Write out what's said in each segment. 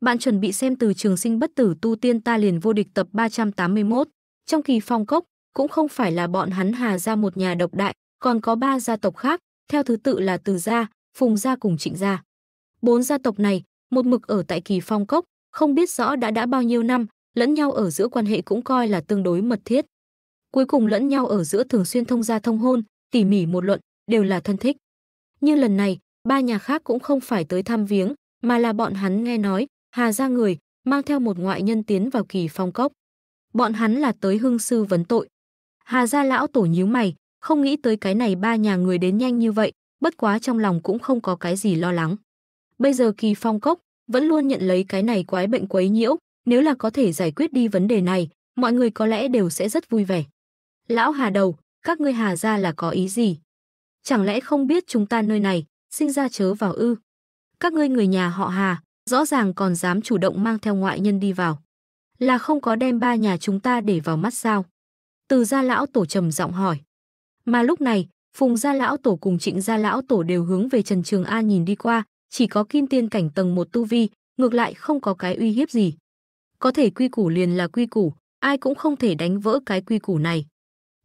Bạn chuẩn bị xem từ trường sinh bất tử tu tiên ta liền vô địch tập 381. Trong kỳ phong cốc, cũng không phải là bọn hắn hà ra một nhà độc đại, còn có ba gia tộc khác, theo thứ tự là từ gia, phùng gia cùng trịnh gia. Bốn gia tộc này, một mực ở tại kỳ phong cốc, không biết rõ đã đã bao nhiêu năm, lẫn nhau ở giữa quan hệ cũng coi là tương đối mật thiết. Cuối cùng lẫn nhau ở giữa thường xuyên thông gia thông hôn, tỉ mỉ một luận, đều là thân thích. Như lần này, ba nhà khác cũng không phải tới thăm viếng, mà là bọn hắn nghe nói, Hà ra người, mang theo một ngoại nhân tiến vào kỳ phong cốc. Bọn hắn là tới hưng sư vấn tội. Hà gia lão tổ nhíu mày, không nghĩ tới cái này ba nhà người đến nhanh như vậy, bất quá trong lòng cũng không có cái gì lo lắng. Bây giờ kỳ phong cốc vẫn luôn nhận lấy cái này quái bệnh quấy nhiễu, nếu là có thể giải quyết đi vấn đề này, mọi người có lẽ đều sẽ rất vui vẻ. Lão Hà đầu, các ngươi Hà gia là có ý gì? Chẳng lẽ không biết chúng ta nơi này, sinh ra chớ vào ư? Các ngươi người nhà họ Hà, rõ ràng còn dám chủ động mang theo ngoại nhân đi vào. Là không có đem ba nhà chúng ta để vào mắt sao? Từ gia lão tổ trầm giọng hỏi. Mà lúc này, Phùng gia lão tổ cùng Trịnh gia lão tổ đều hướng về Trần Trường An nhìn đi qua, chỉ có kim tiên cảnh tầng một tu vi, ngược lại không có cái uy hiếp gì. Có thể quy củ liền là quy củ, ai cũng không thể đánh vỡ cái quy củ này.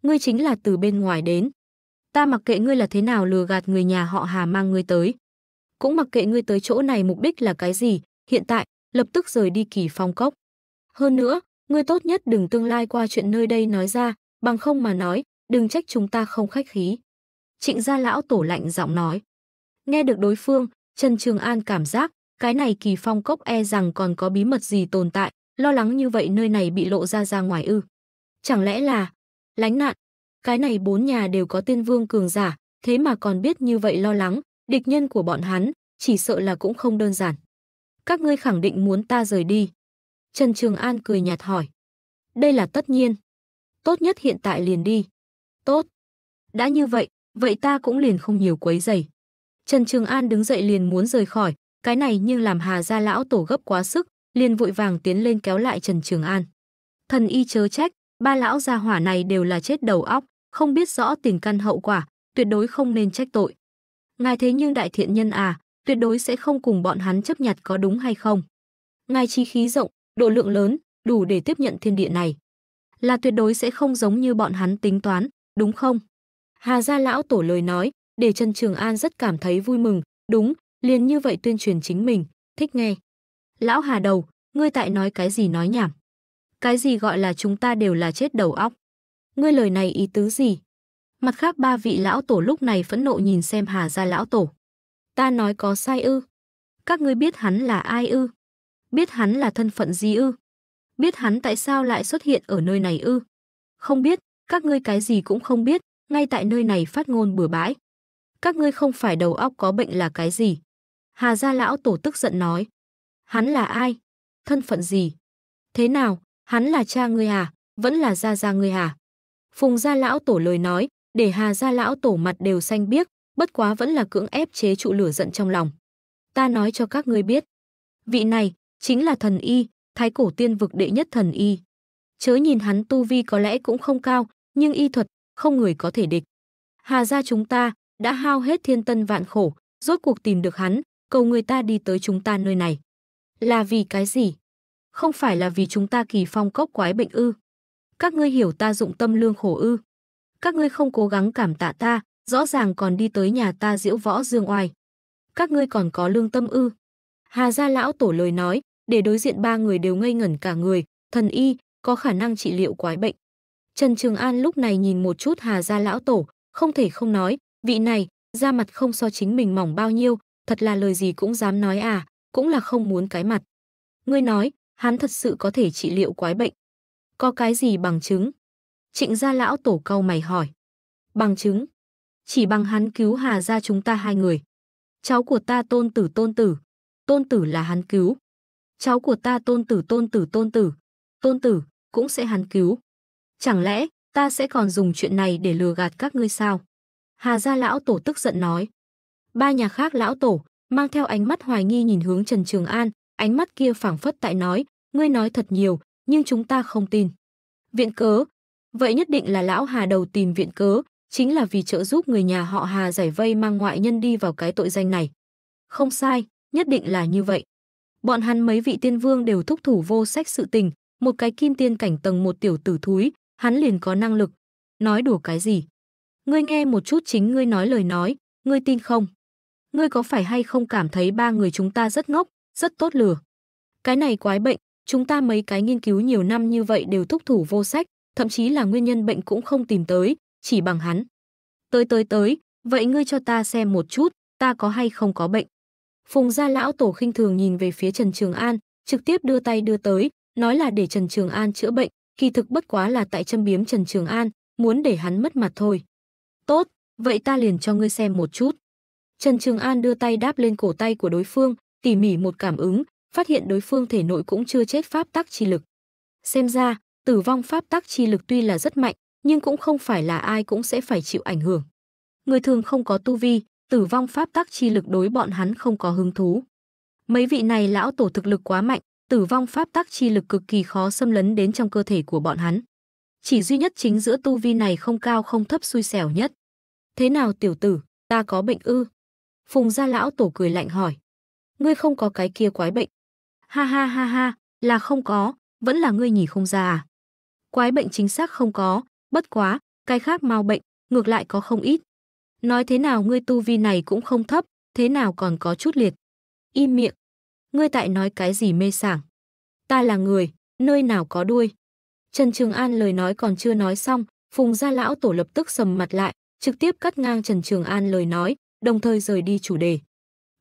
Ngươi chính là từ bên ngoài đến. Ta mặc kệ ngươi là thế nào lừa gạt người nhà họ Hà mang ngươi tới cũng mặc kệ ngươi tới chỗ này mục đích là cái gì, hiện tại, lập tức rời đi kỳ phong cốc. Hơn nữa, ngươi tốt nhất đừng tương lai qua chuyện nơi đây nói ra, bằng không mà nói, đừng trách chúng ta không khách khí. Trịnh gia lão tổ lạnh giọng nói. Nghe được đối phương, Trần Trường An cảm giác, cái này kỳ phong cốc e rằng còn có bí mật gì tồn tại, lo lắng như vậy nơi này bị lộ ra ra ngoài ư. Chẳng lẽ là, lánh nạn, cái này bốn nhà đều có tiên vương cường giả, thế mà còn biết như vậy lo lắng, Địch nhân của bọn hắn, chỉ sợ là cũng không đơn giản. Các ngươi khẳng định muốn ta rời đi. Trần Trường An cười nhạt hỏi. Đây là tất nhiên. Tốt nhất hiện tại liền đi. Tốt. Đã như vậy, vậy ta cũng liền không nhiều quấy giày. Trần Trường An đứng dậy liền muốn rời khỏi, cái này nhưng làm Hà Gia Lão Tổ gấp quá sức, liền vội vàng tiến lên kéo lại Trần Trường An. Thần y chớ trách, ba lão gia hỏa này đều là chết đầu óc, không biết rõ tiền căn hậu quả, tuyệt đối không nên trách tội. Ngài thế nhưng đại thiện nhân à, tuyệt đối sẽ không cùng bọn hắn chấp nhặt có đúng hay không. Ngài chi khí rộng, độ lượng lớn, đủ để tiếp nhận thiên địa này. Là tuyệt đối sẽ không giống như bọn hắn tính toán, đúng không? Hà gia lão tổ lời nói, để chân Trường An rất cảm thấy vui mừng, đúng, liền như vậy tuyên truyền chính mình, thích nghe. Lão Hà đầu, ngươi tại nói cái gì nói nhảm? Cái gì gọi là chúng ta đều là chết đầu óc? Ngươi lời này ý tứ gì? Mặt khác ba vị lão tổ lúc này phẫn nộ nhìn xem Hà gia lão tổ. Ta nói có sai ư? Các ngươi biết hắn là ai ư? Biết hắn là thân phận gì ư? Biết hắn tại sao lại xuất hiện ở nơi này ư? Không biết, các ngươi cái gì cũng không biết, ngay tại nơi này phát ngôn bừa bãi. Các ngươi không phải đầu óc có bệnh là cái gì? Hà gia lão tổ tức giận nói. Hắn là ai? Thân phận gì? Thế nào, hắn là cha ngươi à? Vẫn là gia gia ngươi à? Phùng gia lão tổ lời nói, để Hà gia lão tổ mặt đều xanh biếc, bất quá vẫn là cưỡng ép chế trụ lửa giận trong lòng. Ta nói cho các ngươi biết, vị này chính là thần y, thái cổ tiên vực đệ nhất thần y. Chớ nhìn hắn tu vi có lẽ cũng không cao, nhưng y thuật không người có thể địch. Hà gia chúng ta đã hao hết thiên tân vạn khổ, rốt cuộc tìm được hắn, cầu người ta đi tới chúng ta nơi này. Là vì cái gì? Không phải là vì chúng ta kỳ phong cốc quái bệnh ư? Các ngươi hiểu ta dụng tâm lương khổ ư? Các ngươi không cố gắng cảm tạ ta, rõ ràng còn đi tới nhà ta diễu võ dương oai. Các ngươi còn có lương tâm ư. Hà gia lão tổ lời nói, để đối diện ba người đều ngây ngẩn cả người, thần y, có khả năng trị liệu quái bệnh. Trần Trường An lúc này nhìn một chút Hà gia lão tổ, không thể không nói, vị này, da mặt không so chính mình mỏng bao nhiêu, thật là lời gì cũng dám nói à, cũng là không muốn cái mặt. Ngươi nói, hắn thật sự có thể trị liệu quái bệnh. Có cái gì bằng chứng? Trịnh gia lão tổ câu mày hỏi. Bằng chứng. Chỉ bằng hắn cứu hà ra chúng ta hai người. Cháu của ta tôn tử tôn tử. Tôn tử là hắn cứu. Cháu của ta tôn tử tôn tử tôn tử. Tôn tử cũng sẽ hắn cứu. Chẳng lẽ ta sẽ còn dùng chuyện này để lừa gạt các ngươi sao? Hà gia lão tổ tức giận nói. Ba nhà khác lão tổ, mang theo ánh mắt hoài nghi nhìn hướng Trần Trường An, ánh mắt kia phảng phất tại nói, ngươi nói thật nhiều, nhưng chúng ta không tin. Viện cớ, Vậy nhất định là lão Hà đầu tìm viện cớ, chính là vì trợ giúp người nhà họ Hà giải vây mang ngoại nhân đi vào cái tội danh này. Không sai, nhất định là như vậy. Bọn hắn mấy vị tiên vương đều thúc thủ vô sách sự tình, một cái kim tiên cảnh tầng một tiểu tử thúi, hắn liền có năng lực. Nói đùa cái gì? Ngươi nghe một chút chính ngươi nói lời nói, ngươi tin không? Ngươi có phải hay không cảm thấy ba người chúng ta rất ngốc, rất tốt lừa? Cái này quái bệnh, chúng ta mấy cái nghiên cứu nhiều năm như vậy đều thúc thủ vô sách, thậm chí là nguyên nhân bệnh cũng không tìm tới, chỉ bằng hắn. Tới tới tới, vậy ngươi cho ta xem một chút, ta có hay không có bệnh. Phùng gia lão tổ khinh thường nhìn về phía Trần Trường An, trực tiếp đưa tay đưa tới, nói là để Trần Trường An chữa bệnh, kỳ thực bất quá là tại châm biếm Trần Trường An, muốn để hắn mất mặt thôi. Tốt, vậy ta liền cho ngươi xem một chút. Trần Trường An đưa tay đáp lên cổ tay của đối phương, tỉ mỉ một cảm ứng, phát hiện đối phương thể nội cũng chưa chết pháp tắc chi lực. Xem ra, Tử vong pháp tắc chi lực tuy là rất mạnh, nhưng cũng không phải là ai cũng sẽ phải chịu ảnh hưởng. Người thường không có tu vi, tử vong pháp tắc chi lực đối bọn hắn không có hứng thú. Mấy vị này lão tổ thực lực quá mạnh, tử vong pháp tắc chi lực cực kỳ khó xâm lấn đến trong cơ thể của bọn hắn. Chỉ duy nhất chính giữa tu vi này không cao không thấp xui xẻo nhất. Thế nào tiểu tử, ta có bệnh ư? Phùng gia lão tổ cười lạnh hỏi. Ngươi không có cái kia quái bệnh. Ha ha ha ha, là không có, vẫn là ngươi nhỉ không ra à? quái bệnh chính xác không có, bất quá, cái khác mau bệnh, ngược lại có không ít. Nói thế nào ngươi tu vi này cũng không thấp, thế nào còn có chút liệt. Im miệng. Ngươi tại nói cái gì mê sảng. Ta là người, nơi nào có đuôi. Trần Trường An lời nói còn chưa nói xong, Phùng Gia Lão Tổ lập tức sầm mặt lại, trực tiếp cắt ngang Trần Trường An lời nói, đồng thời rời đi chủ đề.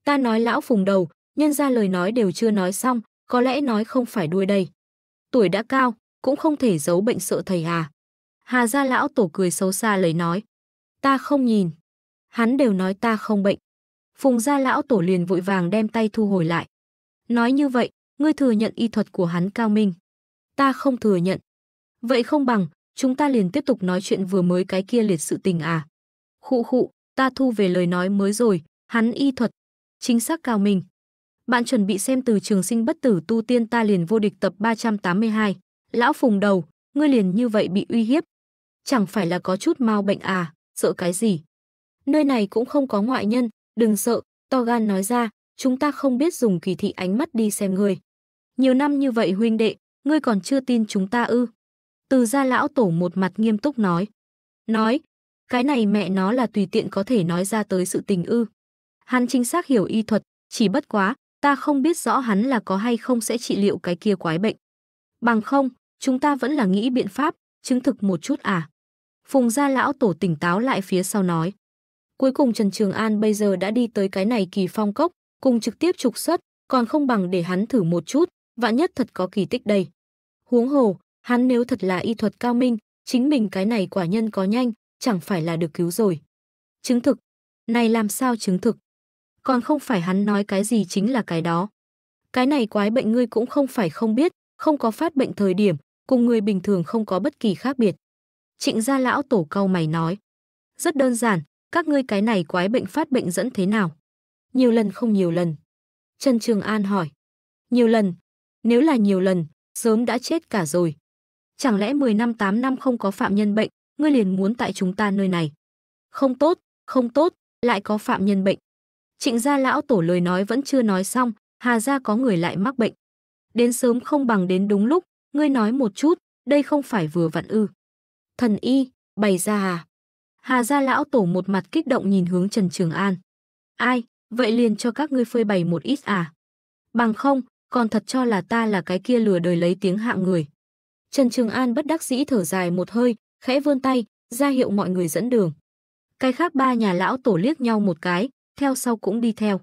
Ta nói Lão Phùng đầu, nhân ra lời nói đều chưa nói xong, có lẽ nói không phải đuôi đây. Tuổi đã cao, cũng không thể giấu bệnh sợ thầy à. Hà gia lão tổ cười xấu xa lấy nói. Ta không nhìn. Hắn đều nói ta không bệnh. Phùng gia lão tổ liền vội vàng đem tay thu hồi lại. Nói như vậy, ngươi thừa nhận y thuật của hắn cao minh. Ta không thừa nhận. Vậy không bằng, chúng ta liền tiếp tục nói chuyện vừa mới cái kia liệt sự tình à. Khụ khụ, ta thu về lời nói mới rồi, hắn y thuật. Chính xác cao minh. Bạn chuẩn bị xem từ trường sinh bất tử tu tiên ta liền vô địch tập 382. Lão phùng đầu, ngươi liền như vậy bị uy hiếp. Chẳng phải là có chút mau bệnh à, sợ cái gì? Nơi này cũng không có ngoại nhân, đừng sợ, to gan nói ra, chúng ta không biết dùng kỳ thị ánh mắt đi xem ngươi. Nhiều năm như vậy huynh đệ, ngươi còn chưa tin chúng ta ư. Từ gia lão tổ một mặt nghiêm túc nói. Nói, cái này mẹ nó là tùy tiện có thể nói ra tới sự tình ư. Hắn chính xác hiểu y thuật, chỉ bất quá, ta không biết rõ hắn là có hay không sẽ trị liệu cái kia quái bệnh. Bằng không, chúng ta vẫn là nghĩ biện pháp, chứng thực một chút à. Phùng gia lão tổ tỉnh táo lại phía sau nói. Cuối cùng Trần Trường An bây giờ đã đi tới cái này kỳ phong cốc, cùng trực tiếp trục xuất, còn không bằng để hắn thử một chút, vạn nhất thật có kỳ tích đây. Huống hồ, hắn nếu thật là y thuật cao minh, chính mình cái này quả nhân có nhanh, chẳng phải là được cứu rồi. Chứng thực, này làm sao chứng thực? Còn không phải hắn nói cái gì chính là cái đó. Cái này quái bệnh ngươi cũng không phải không biết, không có phát bệnh thời điểm, cùng người bình thường không có bất kỳ khác biệt. Trịnh gia lão tổ câu mày nói. Rất đơn giản, các ngươi cái này quái bệnh phát bệnh dẫn thế nào? Nhiều lần không nhiều lần. Trần Trường An hỏi. Nhiều lần. Nếu là nhiều lần, sớm đã chết cả rồi. Chẳng lẽ 10 năm 8 năm không có phạm nhân bệnh, ngươi liền muốn tại chúng ta nơi này? Không tốt, không tốt, lại có phạm nhân bệnh. Trịnh gia lão tổ lời nói vẫn chưa nói xong, Hà gia có người lại mắc bệnh. Đến sớm không bằng đến đúng lúc, Ngươi nói một chút, đây không phải vừa vặn ư. Thần y, bày ra à? Hà gia lão tổ một mặt kích động nhìn hướng Trần Trường An. Ai, vậy liền cho các ngươi phơi bày một ít à? Bằng không, còn thật cho là ta là cái kia lừa đời lấy tiếng hạng người. Trần Trường An bất đắc dĩ thở dài một hơi, khẽ vươn tay, ra hiệu mọi người dẫn đường. Cái khác ba nhà lão tổ liếc nhau một cái, theo sau cũng đi theo.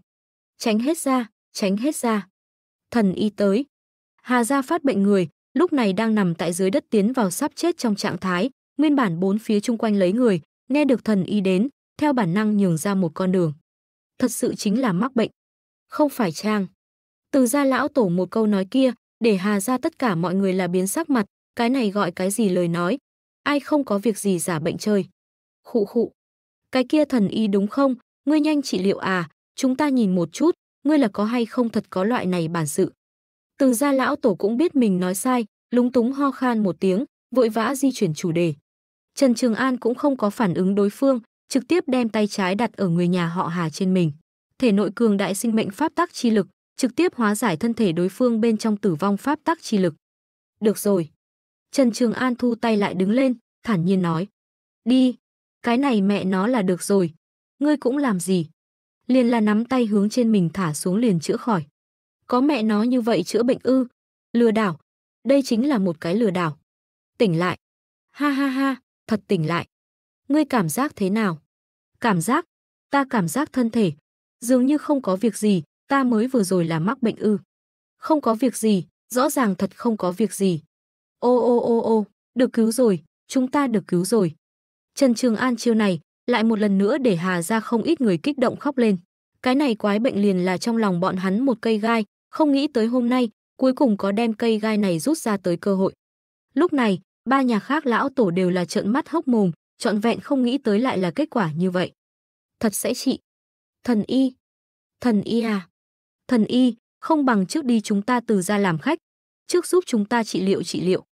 Tránh hết ra, tránh hết ra. Thần y tới. Hà gia phát bệnh người, lúc này đang nằm tại dưới đất tiến vào sắp chết trong trạng thái, nguyên bản bốn phía chung quanh lấy người, nghe được thần y đến, theo bản năng nhường ra một con đường. Thật sự chính là mắc bệnh, không phải trang. Từ gia lão tổ một câu nói kia, để hà ra tất cả mọi người là biến sắc mặt, cái này gọi cái gì lời nói, ai không có việc gì giả bệnh chơi. Khụ khụ, cái kia thần y đúng không, ngươi nhanh trị liệu à, chúng ta nhìn một chút, ngươi là có hay không thật có loại này bản sự. Từ gia lão tổ cũng biết mình nói sai, lúng túng ho khan một tiếng, vội vã di chuyển chủ đề. Trần Trường An cũng không có phản ứng đối phương, trực tiếp đem tay trái đặt ở người nhà họ Hà trên mình. Thể nội cường đại sinh mệnh pháp tắc chi lực, trực tiếp hóa giải thân thể đối phương bên trong tử vong pháp tắc chi lực. Được rồi. Trần Trường An thu tay lại đứng lên, thản nhiên nói. Đi, cái này mẹ nó là được rồi. Ngươi cũng làm gì? Liền là nắm tay hướng trên mình thả xuống liền chữa khỏi. Có mẹ nó như vậy chữa bệnh ư? Lừa đảo. Đây chính là một cái lừa đảo. Tỉnh lại. Ha ha ha, thật tỉnh lại. Ngươi cảm giác thế nào? Cảm giác? Ta cảm giác thân thể. Dường như không có việc gì, ta mới vừa rồi là mắc bệnh ư. Không có việc gì, rõ ràng thật không có việc gì. Ô ô ô ô, được cứu rồi, chúng ta được cứu rồi. Trần Trường An chiêu này, lại một lần nữa để Hà ra không ít người kích động khóc lên. Cái này quái bệnh liền là trong lòng bọn hắn một cây gai, không nghĩ tới hôm nay, cuối cùng có đem cây gai này rút ra tới cơ hội. Lúc này, ba nhà khác lão tổ đều là trợn mắt hốc mồm, trọn vẹn không nghĩ tới lại là kết quả như vậy. Thật sẽ chị. Thần y. Thần y à. Thần y, không bằng trước đi chúng ta từ ra làm khách, trước giúp chúng ta trị liệu trị liệu.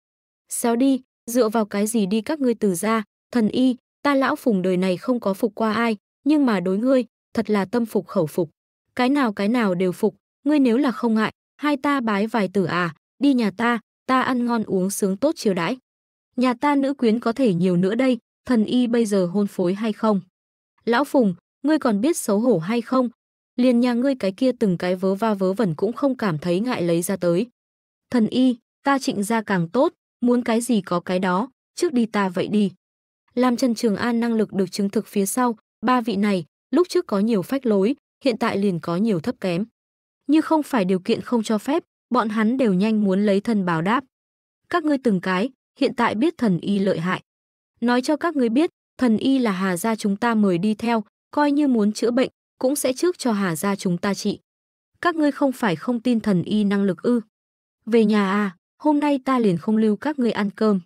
Xéo đi, dựa vào cái gì đi các ngươi từ ra, thần y, ta lão phùng đời này không có phục qua ai, nhưng mà đối ngươi, thật là tâm phục khẩu phục. Cái nào cái nào đều phục, ngươi nếu là không ngại, hai ta bái vài tử à, đi nhà ta, ta ăn ngon uống sướng tốt chiều đãi. Nhà ta nữ quyến có thể nhiều nữa đây, thần y bây giờ hôn phối hay không? Lão Phùng, ngươi còn biết xấu hổ hay không? Liền nhà ngươi cái kia từng cái vớ va vớ vẩn cũng không cảm thấy ngại lấy ra tới. Thần y, ta trịnh ra càng tốt, muốn cái gì có cái đó, trước đi ta vậy đi. Làm Trần Trường An năng lực được chứng thực phía sau, ba vị này, lúc trước có nhiều phách lối, hiện tại liền có nhiều thấp kém như không phải điều kiện không cho phép, bọn hắn đều nhanh muốn lấy thân báo đáp. Các ngươi từng cái, hiện tại biết thần y lợi hại. Nói cho các ngươi biết, thần y là Hà gia chúng ta mời đi theo, coi như muốn chữa bệnh, cũng sẽ trước cho Hà gia chúng ta trị. Các ngươi không phải không tin thần y năng lực ư? Về nhà à, hôm nay ta liền không lưu các ngươi ăn cơm.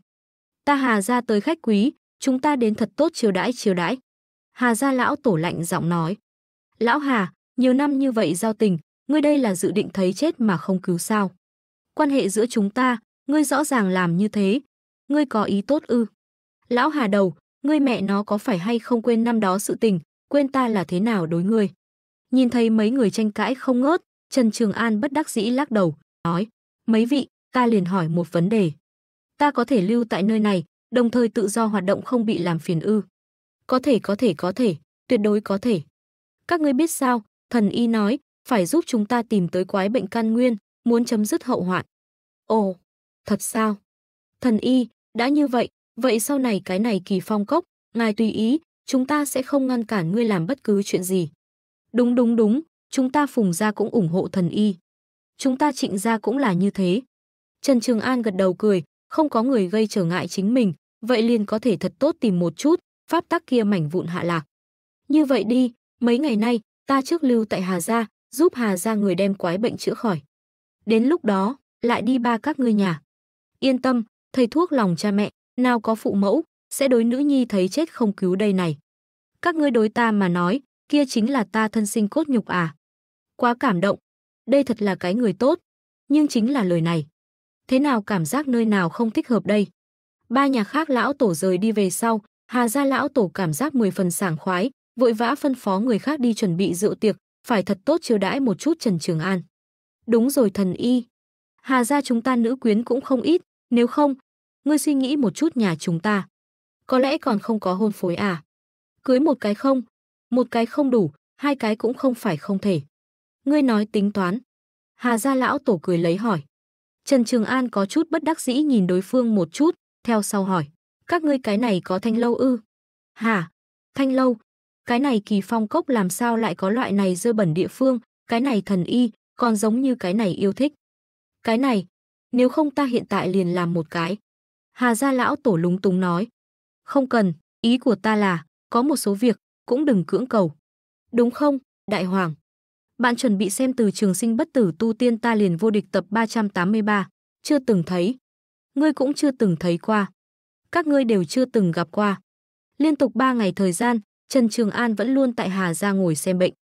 Ta Hà gia tới khách quý, chúng ta đến thật tốt chiều đãi chiều đãi. Hà gia lão tổ lạnh giọng nói. Lão Hà, nhiều năm như vậy giao tình, ngươi đây là dự định thấy chết mà không cứu sao? Quan hệ giữa chúng ta, ngươi rõ ràng làm như thế, ngươi có ý tốt ư? Lão Hà Đầu, ngươi mẹ nó có phải hay không quên năm đó sự tình, quên ta là thế nào đối ngươi? Nhìn thấy mấy người tranh cãi không ngớt, Trần Trường An bất đắc dĩ lắc đầu, nói, mấy vị, ta liền hỏi một vấn đề. Ta có thể lưu tại nơi này, đồng thời tự do hoạt động không bị làm phiền ư. Có thể có thể có thể, tuyệt đối có thể. Các ngươi biết sao, thần y nói, phải giúp chúng ta tìm tới quái bệnh căn nguyên, muốn chấm dứt hậu hoạn. Ồ, thật sao? Thần y, đã như vậy, vậy sau này cái này kỳ phong cốc, ngài tùy ý, chúng ta sẽ không ngăn cản ngươi làm bất cứ chuyện gì. Đúng đúng đúng, chúng ta phùng ra cũng ủng hộ thần y. Chúng ta trịnh ra cũng là như thế. Trần Trường An gật đầu cười, không có người gây trở ngại chính mình, vậy liền có thể thật tốt tìm một chút, pháp tắc kia mảnh vụn hạ lạc. Như vậy đi, mấy ngày nay, ta trước lưu tại Hà Gia, giúp Hà ra người đem quái bệnh chữa khỏi. Đến lúc đó, lại đi ba các ngươi nhà. Yên tâm, thầy thuốc lòng cha mẹ, nào có phụ mẫu, sẽ đối nữ nhi thấy chết không cứu đây này. Các ngươi đối ta mà nói, kia chính là ta thân sinh cốt nhục à. Quá cảm động, đây thật là cái người tốt, nhưng chính là lời này. Thế nào cảm giác nơi nào không thích hợp đây? Ba nhà khác lão tổ rời đi về sau, Hà gia lão tổ cảm giác mười phần sảng khoái, vội vã phân phó người khác đi chuẩn bị rượu tiệc, phải thật tốt chiêu đãi một chút Trần Trường An. Đúng rồi thần y. Hà ra chúng ta nữ quyến cũng không ít, nếu không, ngươi suy nghĩ một chút nhà chúng ta. Có lẽ còn không có hôn phối à? Cưới một cái không, một cái không đủ, hai cái cũng không phải không thể. Ngươi nói tính toán. Hà gia lão tổ cười lấy hỏi. Trần Trường An có chút bất đắc dĩ nhìn đối phương một chút, theo sau hỏi. Các ngươi cái này có thanh lâu ư? Hà, thanh lâu, cái này kỳ phong cốc làm sao lại có loại này dơ bẩn địa phương, cái này thần y, còn giống như cái này yêu thích. Cái này, nếu không ta hiện tại liền làm một cái. Hà gia lão tổ lúng túng nói. Không cần, ý của ta là, có một số việc, cũng đừng cưỡng cầu. Đúng không, đại hoàng? Bạn chuẩn bị xem từ trường sinh bất tử tu tiên ta liền vô địch tập 383, chưa từng thấy. Ngươi cũng chưa từng thấy qua. Các ngươi đều chưa từng gặp qua. Liên tục 3 ngày thời gian, Trần Trường An vẫn luôn tại Hà Gia ngồi xem bệnh.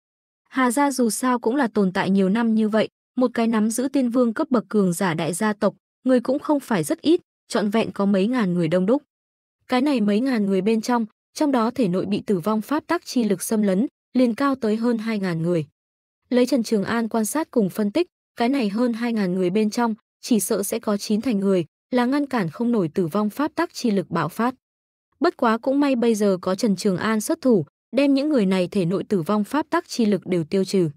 Hà Gia dù sao cũng là tồn tại nhiều năm như vậy, một cái nắm giữ tiên vương cấp bậc cường giả đại gia tộc, người cũng không phải rất ít, trọn vẹn có mấy ngàn người đông đúc. Cái này mấy ngàn người bên trong, trong đó thể nội bị tử vong pháp tắc chi lực xâm lấn, liền cao tới hơn 2.000 người. Lấy Trần Trường An quan sát cùng phân tích, cái này hơn 2.000 người bên trong, chỉ sợ sẽ có 9 thành người, là ngăn cản không nổi tử vong pháp tắc chi lực bạo phát. Bất quá cũng may bây giờ có Trần Trường An xuất thủ, đem những người này thể nội tử vong pháp tắc chi lực đều tiêu trừ.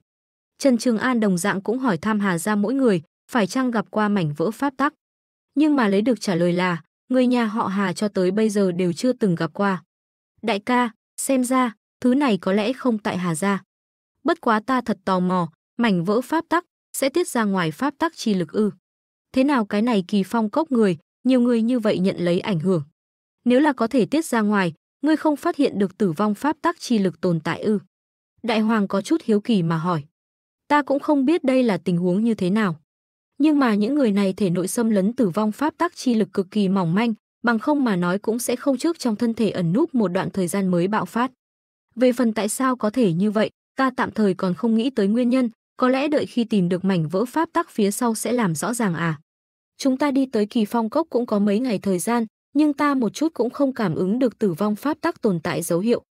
Trần Trường An đồng dạng cũng hỏi tham Hà Gia mỗi người, phải chăng gặp qua mảnh vỡ pháp tắc. Nhưng mà lấy được trả lời là, người nhà họ Hà cho tới bây giờ đều chưa từng gặp qua. Đại ca, xem ra, thứ này có lẽ không tại Hà Gia. Bất quá ta thật tò mò, mảnh vỡ pháp tắc sẽ tiết ra ngoài pháp tắc chi lực ư. Thế nào cái này kỳ phong cốc người, nhiều người như vậy nhận lấy ảnh hưởng nếu là có thể tiết ra ngoài, ngươi không phát hiện được tử vong pháp tắc chi lực tồn tại ư? Đại hoàng có chút hiếu kỳ mà hỏi. Ta cũng không biết đây là tình huống như thế nào. Nhưng mà những người này thể nội xâm lấn tử vong pháp tắc chi lực cực kỳ mỏng manh, bằng không mà nói cũng sẽ không trước trong thân thể ẩn núp một đoạn thời gian mới bạo phát. Về phần tại sao có thể như vậy, ta tạm thời còn không nghĩ tới nguyên nhân, có lẽ đợi khi tìm được mảnh vỡ pháp tắc phía sau sẽ làm rõ ràng à. Chúng ta đi tới kỳ phong cốc cũng có mấy ngày thời gian, nhưng ta một chút cũng không cảm ứng được tử vong pháp tắc tồn tại dấu hiệu.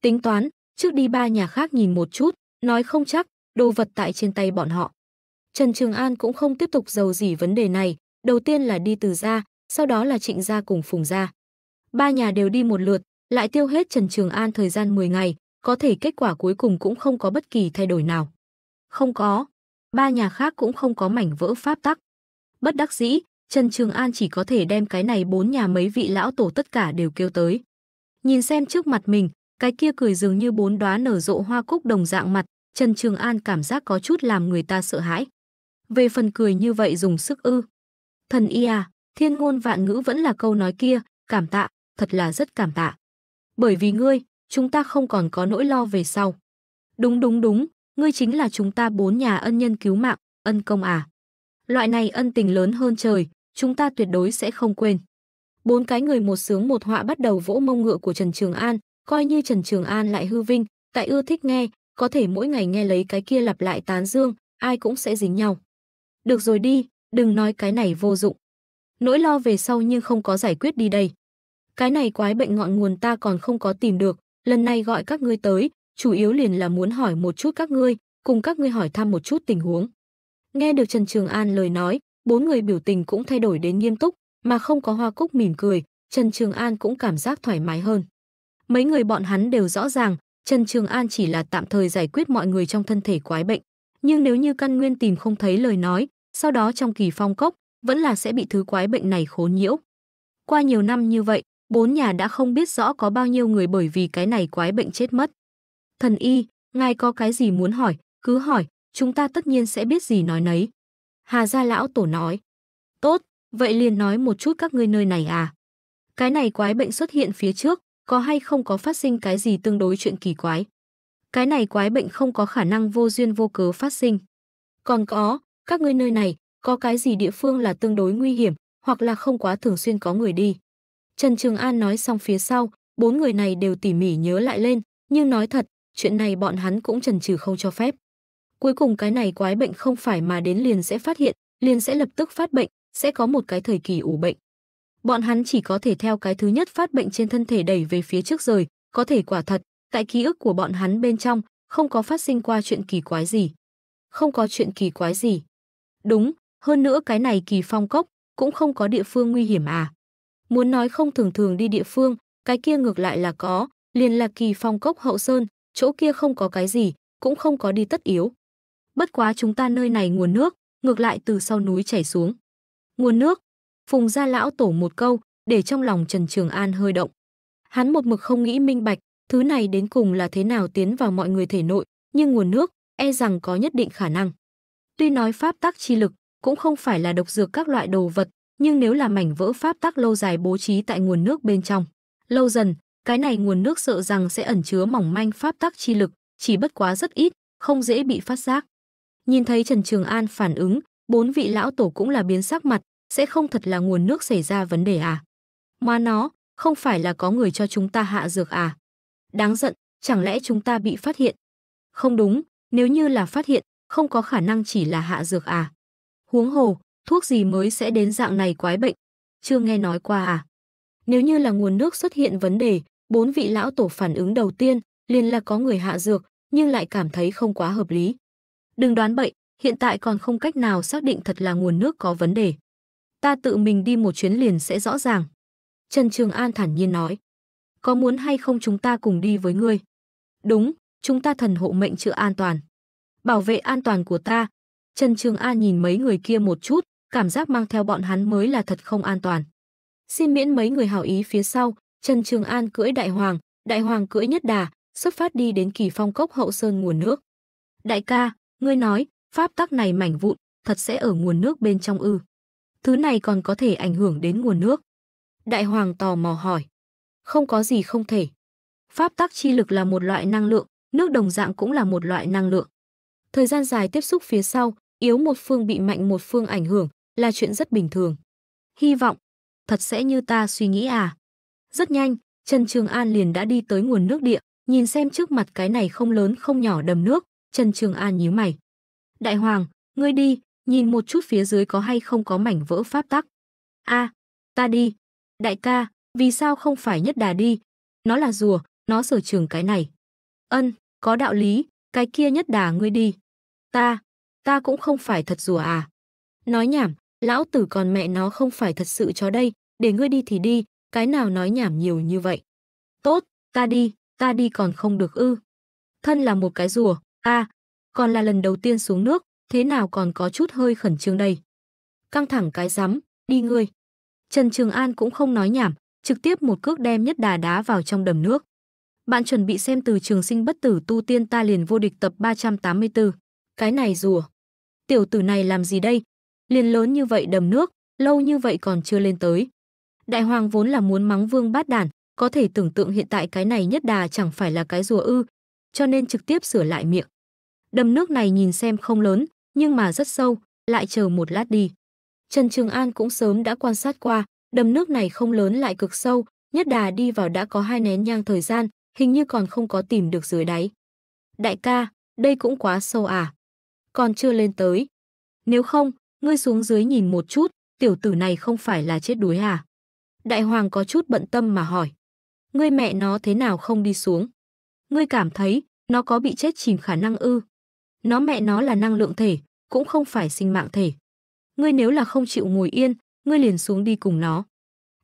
Tính toán, trước đi ba nhà khác nhìn một chút, nói không chắc, đồ vật tại trên tay bọn họ. Trần Trường An cũng không tiếp tục giàu gì vấn đề này, đầu tiên là đi từ ra, sau đó là trịnh ra cùng phùng ra. Ba nhà đều đi một lượt, lại tiêu hết Trần Trường An thời gian 10 ngày, có thể kết quả cuối cùng cũng không có bất kỳ thay đổi nào. Không có, ba nhà khác cũng không có mảnh vỡ pháp tắc. Bất đắc dĩ, Trần Trường An chỉ có thể đem cái này bốn nhà mấy vị lão tổ tất cả đều kêu tới. Nhìn xem trước mặt mình, cái kia cười dường như bốn đóa nở rộ hoa cúc đồng dạng mặt, Trần Trường An cảm giác có chút làm người ta sợ hãi. Về phần cười như vậy dùng sức ư. Thần y à, thiên ngôn vạn ngữ vẫn là câu nói kia, cảm tạ, thật là rất cảm tạ. Bởi vì ngươi, chúng ta không còn có nỗi lo về sau. Đúng đúng đúng, ngươi chính là chúng ta bốn nhà ân nhân cứu mạng, ân công à. Loại này ân tình lớn hơn trời, chúng ta tuyệt đối sẽ không quên. Bốn cái người một sướng một họa bắt đầu vỗ mông ngựa của Trần Trường An, coi như Trần Trường An lại hư vinh, tại ưa thích nghe, có thể mỗi ngày nghe lấy cái kia lặp lại tán dương, ai cũng sẽ dính nhau. Được rồi đi, đừng nói cái này vô dụng. Nỗi lo về sau nhưng không có giải quyết đi đây. Cái này quái bệnh ngọn nguồn ta còn không có tìm được, lần này gọi các ngươi tới, chủ yếu liền là muốn hỏi một chút các ngươi, cùng các ngươi hỏi thăm một chút tình huống. Nghe được Trần Trường An lời nói, bốn người biểu tình cũng thay đổi đến nghiêm túc, mà không có hoa cúc mỉm cười, Trần Trường An cũng cảm giác thoải mái hơn. Mấy người bọn hắn đều rõ ràng, Trần Trường An chỉ là tạm thời giải quyết mọi người trong thân thể quái bệnh. Nhưng nếu như căn nguyên tìm không thấy lời nói, sau đó trong kỳ phong cốc, vẫn là sẽ bị thứ quái bệnh này khốn nhiễu. Qua nhiều năm như vậy, bốn nhà đã không biết rõ có bao nhiêu người bởi vì cái này quái bệnh chết mất. Thần y, ngài có cái gì muốn hỏi, cứ hỏi, chúng ta tất nhiên sẽ biết gì nói nấy. Hà gia lão tổ nói. Tốt, vậy liền nói một chút các ngươi nơi này à. Cái này quái bệnh xuất hiện phía trước, có hay không có phát sinh cái gì tương đối chuyện kỳ quái. Cái này quái bệnh không có khả năng vô duyên vô cớ phát sinh. Còn có, các ngươi nơi này, có cái gì địa phương là tương đối nguy hiểm, hoặc là không quá thường xuyên có người đi. Trần Trường An nói xong phía sau, bốn người này đều tỉ mỉ nhớ lại lên, nhưng nói thật, chuyện này bọn hắn cũng trần trừ không cho phép. Cuối cùng cái này quái bệnh không phải mà đến liền sẽ phát hiện, liền sẽ lập tức phát bệnh, sẽ có một cái thời kỳ ủ bệnh. Bọn hắn chỉ có thể theo cái thứ nhất phát bệnh trên thân thể đẩy về phía trước rời, có thể quả thật, tại ký ức của bọn hắn bên trong, không có phát sinh qua chuyện kỳ quái gì. Không có chuyện kỳ quái gì. Đúng, hơn nữa cái này kỳ phong cốc, cũng không có địa phương nguy hiểm à. Muốn nói không thường thường đi địa phương, cái kia ngược lại là có, liền là kỳ phong cốc hậu sơn, chỗ kia không có cái gì, cũng không có đi tất yếu bất quá chúng ta nơi này nguồn nước, ngược lại từ sau núi chảy xuống. Nguồn nước, Phùng gia lão tổ một câu, để trong lòng Trần Trường An hơi động. Hắn một mực không nghĩ minh bạch, thứ này đến cùng là thế nào tiến vào mọi người thể nội, nhưng nguồn nước, e rằng có nhất định khả năng. Tuy nói pháp tắc chi lực cũng không phải là độc dược các loại đồ vật, nhưng nếu là mảnh vỡ pháp tắc lâu dài bố trí tại nguồn nước bên trong, lâu dần, cái này nguồn nước sợ rằng sẽ ẩn chứa mỏng manh pháp tắc chi lực, chỉ bất quá rất ít, không dễ bị phát giác. Nhìn thấy Trần Trường An phản ứng, bốn vị lão tổ cũng là biến sắc mặt, sẽ không thật là nguồn nước xảy ra vấn đề à? Mà nó, không phải là có người cho chúng ta hạ dược à? Đáng giận, chẳng lẽ chúng ta bị phát hiện? Không đúng, nếu như là phát hiện, không có khả năng chỉ là hạ dược à? Huống hồ, thuốc gì mới sẽ đến dạng này quái bệnh? Chưa nghe nói qua à? Nếu như là nguồn nước xuất hiện vấn đề, bốn vị lão tổ phản ứng đầu tiên liền là có người hạ dược, nhưng lại cảm thấy không quá hợp lý. Đừng đoán bậy, hiện tại còn không cách nào xác định thật là nguồn nước có vấn đề. Ta tự mình đi một chuyến liền sẽ rõ ràng. Trần Trường An thản nhiên nói. Có muốn hay không chúng ta cùng đi với ngươi? Đúng, chúng ta thần hộ mệnh chữa an toàn. Bảo vệ an toàn của ta. Trần Trường An nhìn mấy người kia một chút, cảm giác mang theo bọn hắn mới là thật không an toàn. Xin miễn mấy người hảo ý phía sau, Trần Trường An cưỡi đại hoàng, đại hoàng cưỡi nhất đà, xuất phát đi đến kỳ phong cốc hậu sơn nguồn nước. Đại ca, Ngươi nói, pháp tắc này mảnh vụn, thật sẽ ở nguồn nước bên trong ư. Thứ này còn có thể ảnh hưởng đến nguồn nước. Đại hoàng tò mò hỏi. Không có gì không thể. Pháp tắc chi lực là một loại năng lượng, nước đồng dạng cũng là một loại năng lượng. Thời gian dài tiếp xúc phía sau, yếu một phương bị mạnh một phương ảnh hưởng là chuyện rất bình thường. Hy vọng, thật sẽ như ta suy nghĩ à. Rất nhanh, Trần Trường An liền đã đi tới nguồn nước địa, nhìn xem trước mặt cái này không lớn không nhỏ đầm nước, Trần Trường An nhíu mày. Đại Hoàng, ngươi đi, nhìn một chút phía dưới có hay không có mảnh vỡ pháp tắc. a à, ta đi. Đại ca, vì sao không phải nhất đà đi? Nó là rùa, nó sở trường cái này. Ân, có đạo lý, cái kia nhất đà ngươi đi. Ta, ta cũng không phải thật rùa à. Nói nhảm, lão tử còn mẹ nó không phải thật sự chó đây, để ngươi đi thì đi, cái nào nói nhảm nhiều như vậy. Tốt, ta đi, ta đi còn không được ư. Thân là một cái rùa, A, à, còn là lần đầu tiên xuống nước, thế nào còn có chút hơi khẩn trương đây. Căng thẳng cái rắm, đi ngươi. Trần Trường An cũng không nói nhảm, trực tiếp một cước đem nhất đà đá vào trong đầm nước. Bạn chuẩn bị xem từ trường sinh bất tử tu tiên ta liền vô địch tập 384. Cái này rùa. Tiểu tử này làm gì đây? Liền lớn như vậy đầm nước, lâu như vậy còn chưa lên tới. Đại hoàng vốn là muốn mắng vương bát đản, có thể tưởng tượng hiện tại cái này nhất đà chẳng phải là cái rùa ư, cho nên trực tiếp sửa lại miệng. Đầm nước này nhìn xem không lớn, nhưng mà rất sâu, lại chờ một lát đi. Trần Trường An cũng sớm đã quan sát qua, đầm nước này không lớn lại cực sâu, nhất đà đi vào đã có hai nén nhang thời gian, hình như còn không có tìm được dưới đáy. Đại ca, đây cũng quá sâu à? Còn chưa lên tới. Nếu không, ngươi xuống dưới nhìn một chút, tiểu tử này không phải là chết đuối à? Đại hoàng có chút bận tâm mà hỏi. Ngươi mẹ nó thế nào không đi xuống? Ngươi cảm thấy, nó có bị chết chìm khả năng ư? Nó mẹ nó là năng lượng thể, cũng không phải sinh mạng thể. Ngươi nếu là không chịu ngồi yên, ngươi liền xuống đi cùng nó.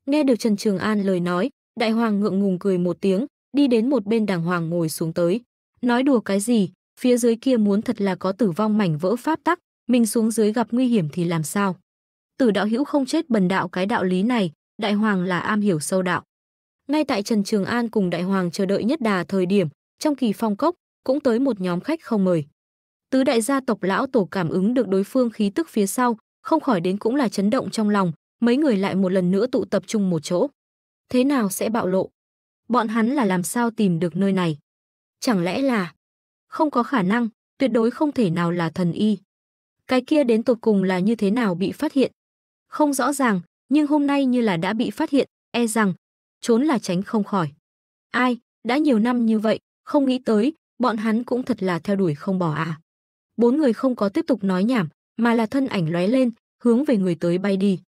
Nghe được Trần Trường An lời nói, đại hoàng ngượng ngùng cười một tiếng, đi đến một bên đàng hoàng ngồi xuống tới. Nói đùa cái gì, phía dưới kia muốn thật là có tử vong mảnh vỡ pháp tắc, mình xuống dưới gặp nguy hiểm thì làm sao? Tử đạo hữu không chết bần đạo cái đạo lý này, đại hoàng là am hiểu sâu đạo. Ngay tại Trần Trường An cùng đại hoàng chờ đợi nhất đà thời điểm, trong kỳ phong cốc cũng tới một nhóm khách không mời tứ đại gia tộc lão tổ cảm ứng được đối phương khí tức phía sau, không khỏi đến cũng là chấn động trong lòng, mấy người lại một lần nữa tụ tập trung một chỗ. Thế nào sẽ bạo lộ? Bọn hắn là làm sao tìm được nơi này? Chẳng lẽ là... Không có khả năng, tuyệt đối không thể nào là thần y. Cái kia đến tột cùng là như thế nào bị phát hiện? Không rõ ràng, nhưng hôm nay như là đã bị phát hiện, e rằng, trốn là tránh không khỏi. Ai, đã nhiều năm như vậy, không nghĩ tới, bọn hắn cũng thật là theo đuổi không bỏ à bốn người không có tiếp tục nói nhảm, mà là thân ảnh lóe lên, hướng về người tới bay đi.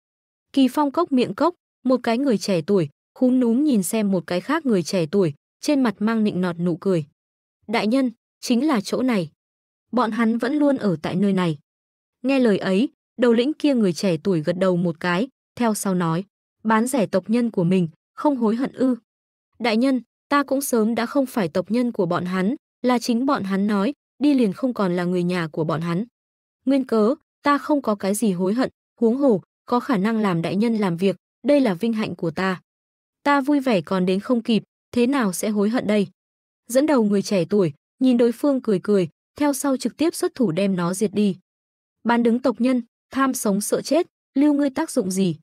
Kỳ Phong cốc miệng cốc, một cái người trẻ tuổi, khúm núm nhìn xem một cái khác người trẻ tuổi, trên mặt mang nịnh nọt nụ cười. Đại nhân, chính là chỗ này. Bọn hắn vẫn luôn ở tại nơi này. Nghe lời ấy, đầu lĩnh kia người trẻ tuổi gật đầu một cái, theo sau nói, bán rẻ tộc nhân của mình, không hối hận ư. Đại nhân, ta cũng sớm đã không phải tộc nhân của bọn hắn, là chính bọn hắn nói, đi liền không còn là người nhà của bọn hắn. Nguyên cớ, ta không có cái gì hối hận, huống hồ, có khả năng làm đại nhân làm việc, đây là vinh hạnh của ta. Ta vui vẻ còn đến không kịp, thế nào sẽ hối hận đây? Dẫn đầu người trẻ tuổi, nhìn đối phương cười cười, theo sau trực tiếp xuất thủ đem nó diệt đi. Bán đứng tộc nhân, tham sống sợ chết, lưu ngươi tác dụng gì?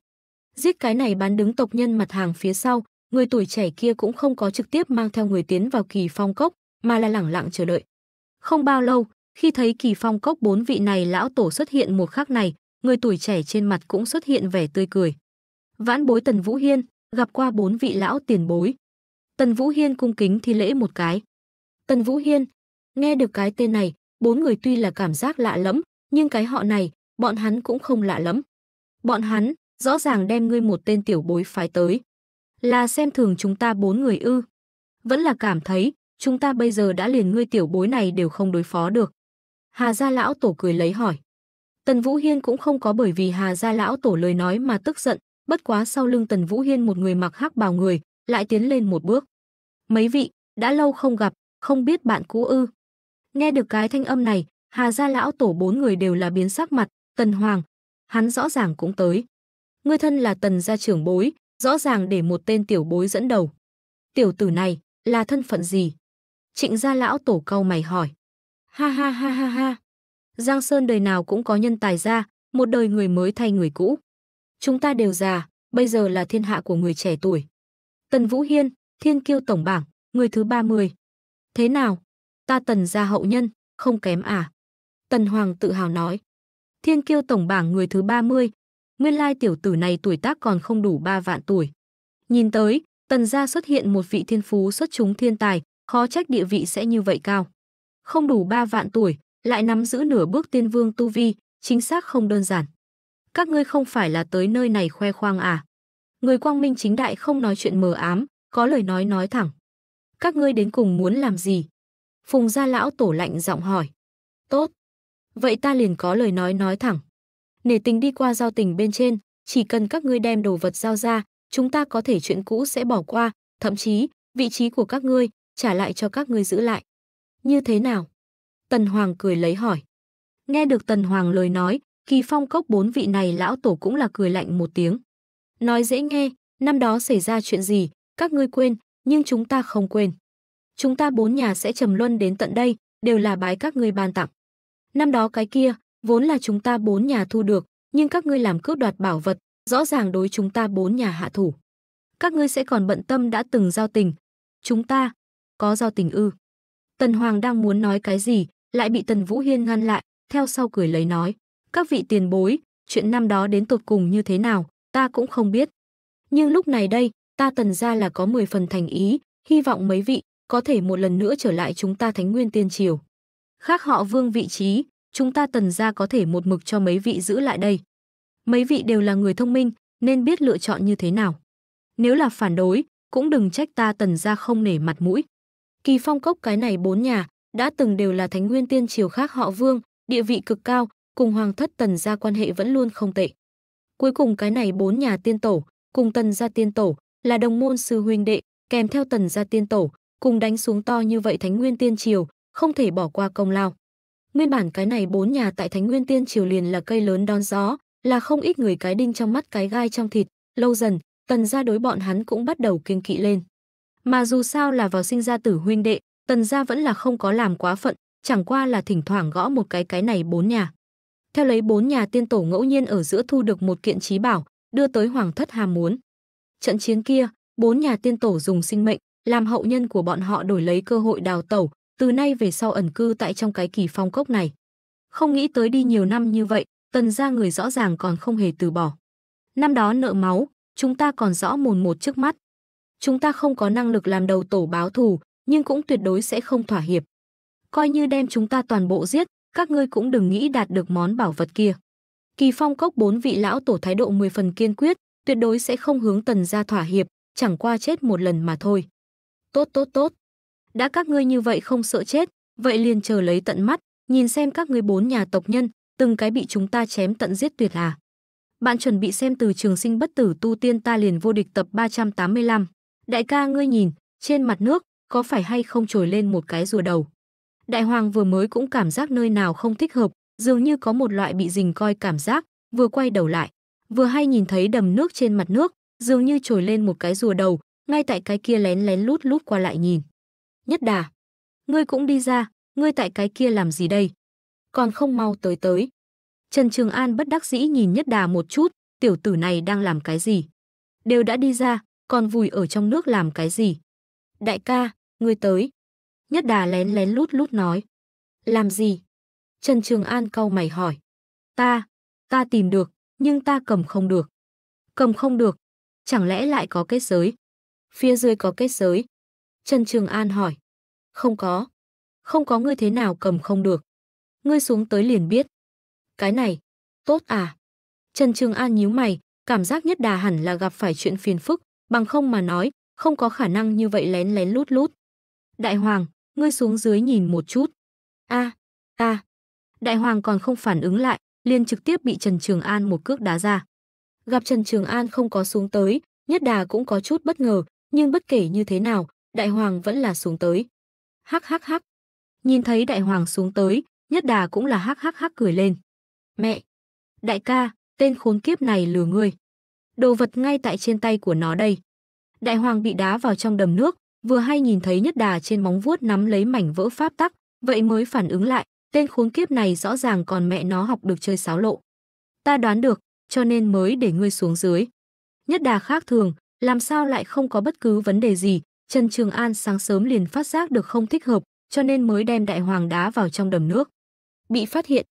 Giết cái này bán đứng tộc nhân mặt hàng phía sau, người tuổi trẻ kia cũng không có trực tiếp mang theo người tiến vào kỳ phong cốc, mà là lẳng lặng chờ đợi. Không bao lâu, khi thấy kỳ phong cốc bốn vị này lão tổ xuất hiện một khắc này, người tuổi trẻ trên mặt cũng xuất hiện vẻ tươi cười. Vãn bối Tần Vũ Hiên, gặp qua bốn vị lão tiền bối. Tần Vũ Hiên cung kính thi lễ một cái. Tần Vũ Hiên, nghe được cái tên này, bốn người tuy là cảm giác lạ lẫm, nhưng cái họ này, bọn hắn cũng không lạ lắm Bọn hắn, rõ ràng đem ngươi một tên tiểu bối phái tới. Là xem thường chúng ta bốn người ư. Vẫn là cảm thấy, chúng ta bây giờ đã liền ngươi tiểu bối này đều không đối phó được. Hà gia lão tổ cười lấy hỏi. Tần Vũ Hiên cũng không có bởi vì Hà gia lão tổ lời nói mà tức giận, bất quá sau lưng Tần Vũ Hiên một người mặc hắc bào người, lại tiến lên một bước. Mấy vị, đã lâu không gặp, không biết bạn cũ ư. Nghe được cái thanh âm này, Hà gia lão tổ bốn người đều là biến sắc mặt, Tần Hoàng, hắn rõ ràng cũng tới. Ngươi thân là Tần gia trưởng bối, rõ ràng để một tên tiểu bối dẫn đầu. Tiểu tử này là thân phận gì? Trịnh gia lão tổ cau mày hỏi. Ha ha ha ha ha. Giang Sơn đời nào cũng có nhân tài ra, một đời người mới thay người cũ. Chúng ta đều già, bây giờ là thiên hạ của người trẻ tuổi. Tần Vũ Hiên, thiên kiêu tổng bảng, người thứ 30. Thế nào? Ta tần gia hậu nhân, không kém à? Tần Hoàng tự hào nói. Thiên kiêu tổng bảng người thứ 30, nguyên lai tiểu tử này tuổi tác còn không đủ ba vạn tuổi. Nhìn tới, tần gia xuất hiện một vị thiên phú xuất chúng thiên tài, khó trách địa vị sẽ như vậy cao. Không đủ 3 vạn tuổi, lại nắm giữ nửa bước tiên vương tu vi, chính xác không đơn giản. Các ngươi không phải là tới nơi này khoe khoang à? Người quang minh chính đại không nói chuyện mờ ám, có lời nói nói thẳng. Các ngươi đến cùng muốn làm gì? Phùng gia lão tổ lạnh giọng hỏi. Tốt. Vậy ta liền có lời nói nói thẳng. Nể tình đi qua giao tình bên trên, chỉ cần các ngươi đem đồ vật giao ra, chúng ta có thể chuyện cũ sẽ bỏ qua, thậm chí, vị trí của các ngươi, trả lại cho các ngươi giữ lại. Như thế nào? Tần Hoàng cười lấy hỏi. Nghe được Tần Hoàng lời nói, kỳ phong cốc bốn vị này lão tổ cũng là cười lạnh một tiếng. Nói dễ nghe, năm đó xảy ra chuyện gì, các ngươi quên, nhưng chúng ta không quên. Chúng ta bốn nhà sẽ trầm luân đến tận đây, đều là bái các ngươi ban tặng. Năm đó cái kia, vốn là chúng ta bốn nhà thu được, nhưng các ngươi làm cướp đoạt bảo vật, rõ ràng đối chúng ta bốn nhà hạ thủ. Các ngươi sẽ còn bận tâm đã từng giao tình. Chúng ta, có do tình ư. Tần Hoàng đang muốn nói cái gì, lại bị Tần Vũ Hiên ngăn lại, theo sau cười lấy nói. Các vị tiền bối, chuyện năm đó đến tột cùng như thế nào, ta cũng không biết. Nhưng lúc này đây, ta tần ra là có 10 phần thành ý, hy vọng mấy vị có thể một lần nữa trở lại chúng ta Thánh Nguyên Tiên Triều. Khác họ vương vị trí, chúng ta tần ra có thể một mực cho mấy vị giữ lại đây. Mấy vị đều là người thông minh, nên biết lựa chọn như thế nào. Nếu là phản đối, cũng đừng trách ta tần ra không nể mặt mũi. Kỳ Phong Cốc cái này bốn nhà đã từng đều là thánh nguyên tiên triều khác họ Vương, địa vị cực cao, cùng hoàng thất Tần gia quan hệ vẫn luôn không tệ. Cuối cùng cái này bốn nhà tiên tổ, cùng Tần gia tiên tổ là đồng môn sư huynh đệ, kèm theo Tần gia tiên tổ, cùng đánh xuống to như vậy thánh nguyên tiên triều, không thể bỏ qua công lao. Nguyên bản cái này bốn nhà tại Thánh Nguyên Tiên triều liền là cây lớn đón gió, là không ít người cái đinh trong mắt cái gai trong thịt, lâu dần, Tần gia đối bọn hắn cũng bắt đầu kiêng kỵ lên. Mà dù sao là vào sinh ra tử huynh đệ, tần gia vẫn là không có làm quá phận, chẳng qua là thỉnh thoảng gõ một cái cái này bốn nhà. Theo lấy bốn nhà tiên tổ ngẫu nhiên ở giữa thu được một kiện trí bảo, đưa tới hoàng thất hà muốn. Trận chiến kia, bốn nhà tiên tổ dùng sinh mệnh, làm hậu nhân của bọn họ đổi lấy cơ hội đào tẩu, từ nay về sau ẩn cư tại trong cái kỳ phong cốc này. Không nghĩ tới đi nhiều năm như vậy, tần gia người rõ ràng còn không hề từ bỏ. Năm đó nợ máu, chúng ta còn rõ mồn một trước mắt, chúng ta không có năng lực làm đầu tổ báo thù, nhưng cũng tuyệt đối sẽ không thỏa hiệp. Coi như đem chúng ta toàn bộ giết, các ngươi cũng đừng nghĩ đạt được món bảo vật kia. Kỳ Phong cốc bốn vị lão tổ thái độ 10 phần kiên quyết, tuyệt đối sẽ không hướng tần ra thỏa hiệp, chẳng qua chết một lần mà thôi. Tốt tốt tốt. Đã các ngươi như vậy không sợ chết, vậy liền chờ lấy tận mắt, nhìn xem các ngươi bốn nhà tộc nhân, từng cái bị chúng ta chém tận giết tuyệt à. Bạn chuẩn bị xem từ trường sinh bất tử tu tiên ta liền vô địch tập 385. Đại ca ngươi nhìn, trên mặt nước, có phải hay không trồi lên một cái rùa đầu. Đại hoàng vừa mới cũng cảm giác nơi nào không thích hợp, dường như có một loại bị rình coi cảm giác, vừa quay đầu lại, vừa hay nhìn thấy đầm nước trên mặt nước, dường như trồi lên một cái rùa đầu, ngay tại cái kia lén lén lút lút qua lại nhìn. Nhất đà, ngươi cũng đi ra, ngươi tại cái kia làm gì đây? Còn không mau tới tới. Trần Trường An bất đắc dĩ nhìn Nhất Đà một chút, tiểu tử này đang làm cái gì? Đều đã đi ra, còn vùi ở trong nước làm cái gì? Đại ca, ngươi tới. Nhất đà lén lén lút lút nói. Làm gì? Trần Trường An cau mày hỏi. Ta, ta tìm được, nhưng ta cầm không được. Cầm không được, chẳng lẽ lại có kết giới? Phía dưới có kết giới. Trần Trường An hỏi. Không có. Không có ngươi thế nào cầm không được. Ngươi xuống tới liền biết. Cái này, tốt à? Trần Trường An nhíu mày, cảm giác nhất đà hẳn là gặp phải chuyện phiền phức, bằng không mà nói, không có khả năng như vậy lén lén lút lút. Đại hoàng, ngươi xuống dưới nhìn một chút. A, a. Đại hoàng còn không phản ứng lại, liền trực tiếp bị Trần Trường An một cước đá ra. Gặp Trần Trường An không có xuống tới, nhất đà cũng có chút bất ngờ, nhưng bất kể như thế nào, đại hoàng vẫn là xuống tới. Hắc hắc hắc. Nhìn thấy đại hoàng xuống tới, nhất đà cũng là hắc hắc hắc cười lên. Mẹ, đại ca, tên khốn kiếp này lừa ngươi đồ vật ngay tại trên tay của nó đây. Đại hoàng bị đá vào trong đầm nước, vừa hay nhìn thấy nhất đà trên móng vuốt nắm lấy mảnh vỡ pháp tắc, vậy mới phản ứng lại, tên khốn kiếp này rõ ràng còn mẹ nó học được chơi sáo lộ. Ta đoán được, cho nên mới để ngươi xuống dưới. Nhất đà khác thường, làm sao lại không có bất cứ vấn đề gì, Trần Trường An sáng sớm liền phát giác được không thích hợp, cho nên mới đem đại hoàng đá vào trong đầm nước. Bị phát hiện.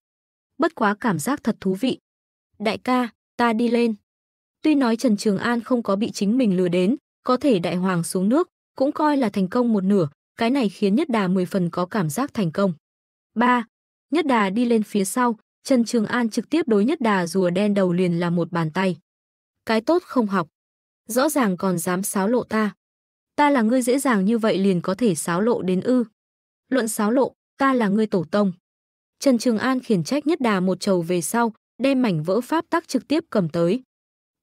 Bất quá cảm giác thật thú vị. Đại ca, ta đi lên. Tuy nói Trần Trường An không có bị chính mình lừa đến, có thể đại hoàng xuống nước, cũng coi là thành công một nửa, cái này khiến Nhất Đà mười phần có cảm giác thành công. 3. Nhất Đà đi lên phía sau, Trần Trường An trực tiếp đối Nhất Đà rùa đen đầu liền là một bàn tay. Cái tốt không học. Rõ ràng còn dám xáo lộ ta. Ta là ngươi dễ dàng như vậy liền có thể xáo lộ đến ư. Luận xáo lộ, ta là ngươi tổ tông. Trần Trường An khiển trách Nhất Đà một trầu về sau, đem mảnh vỡ pháp tắc trực tiếp cầm tới.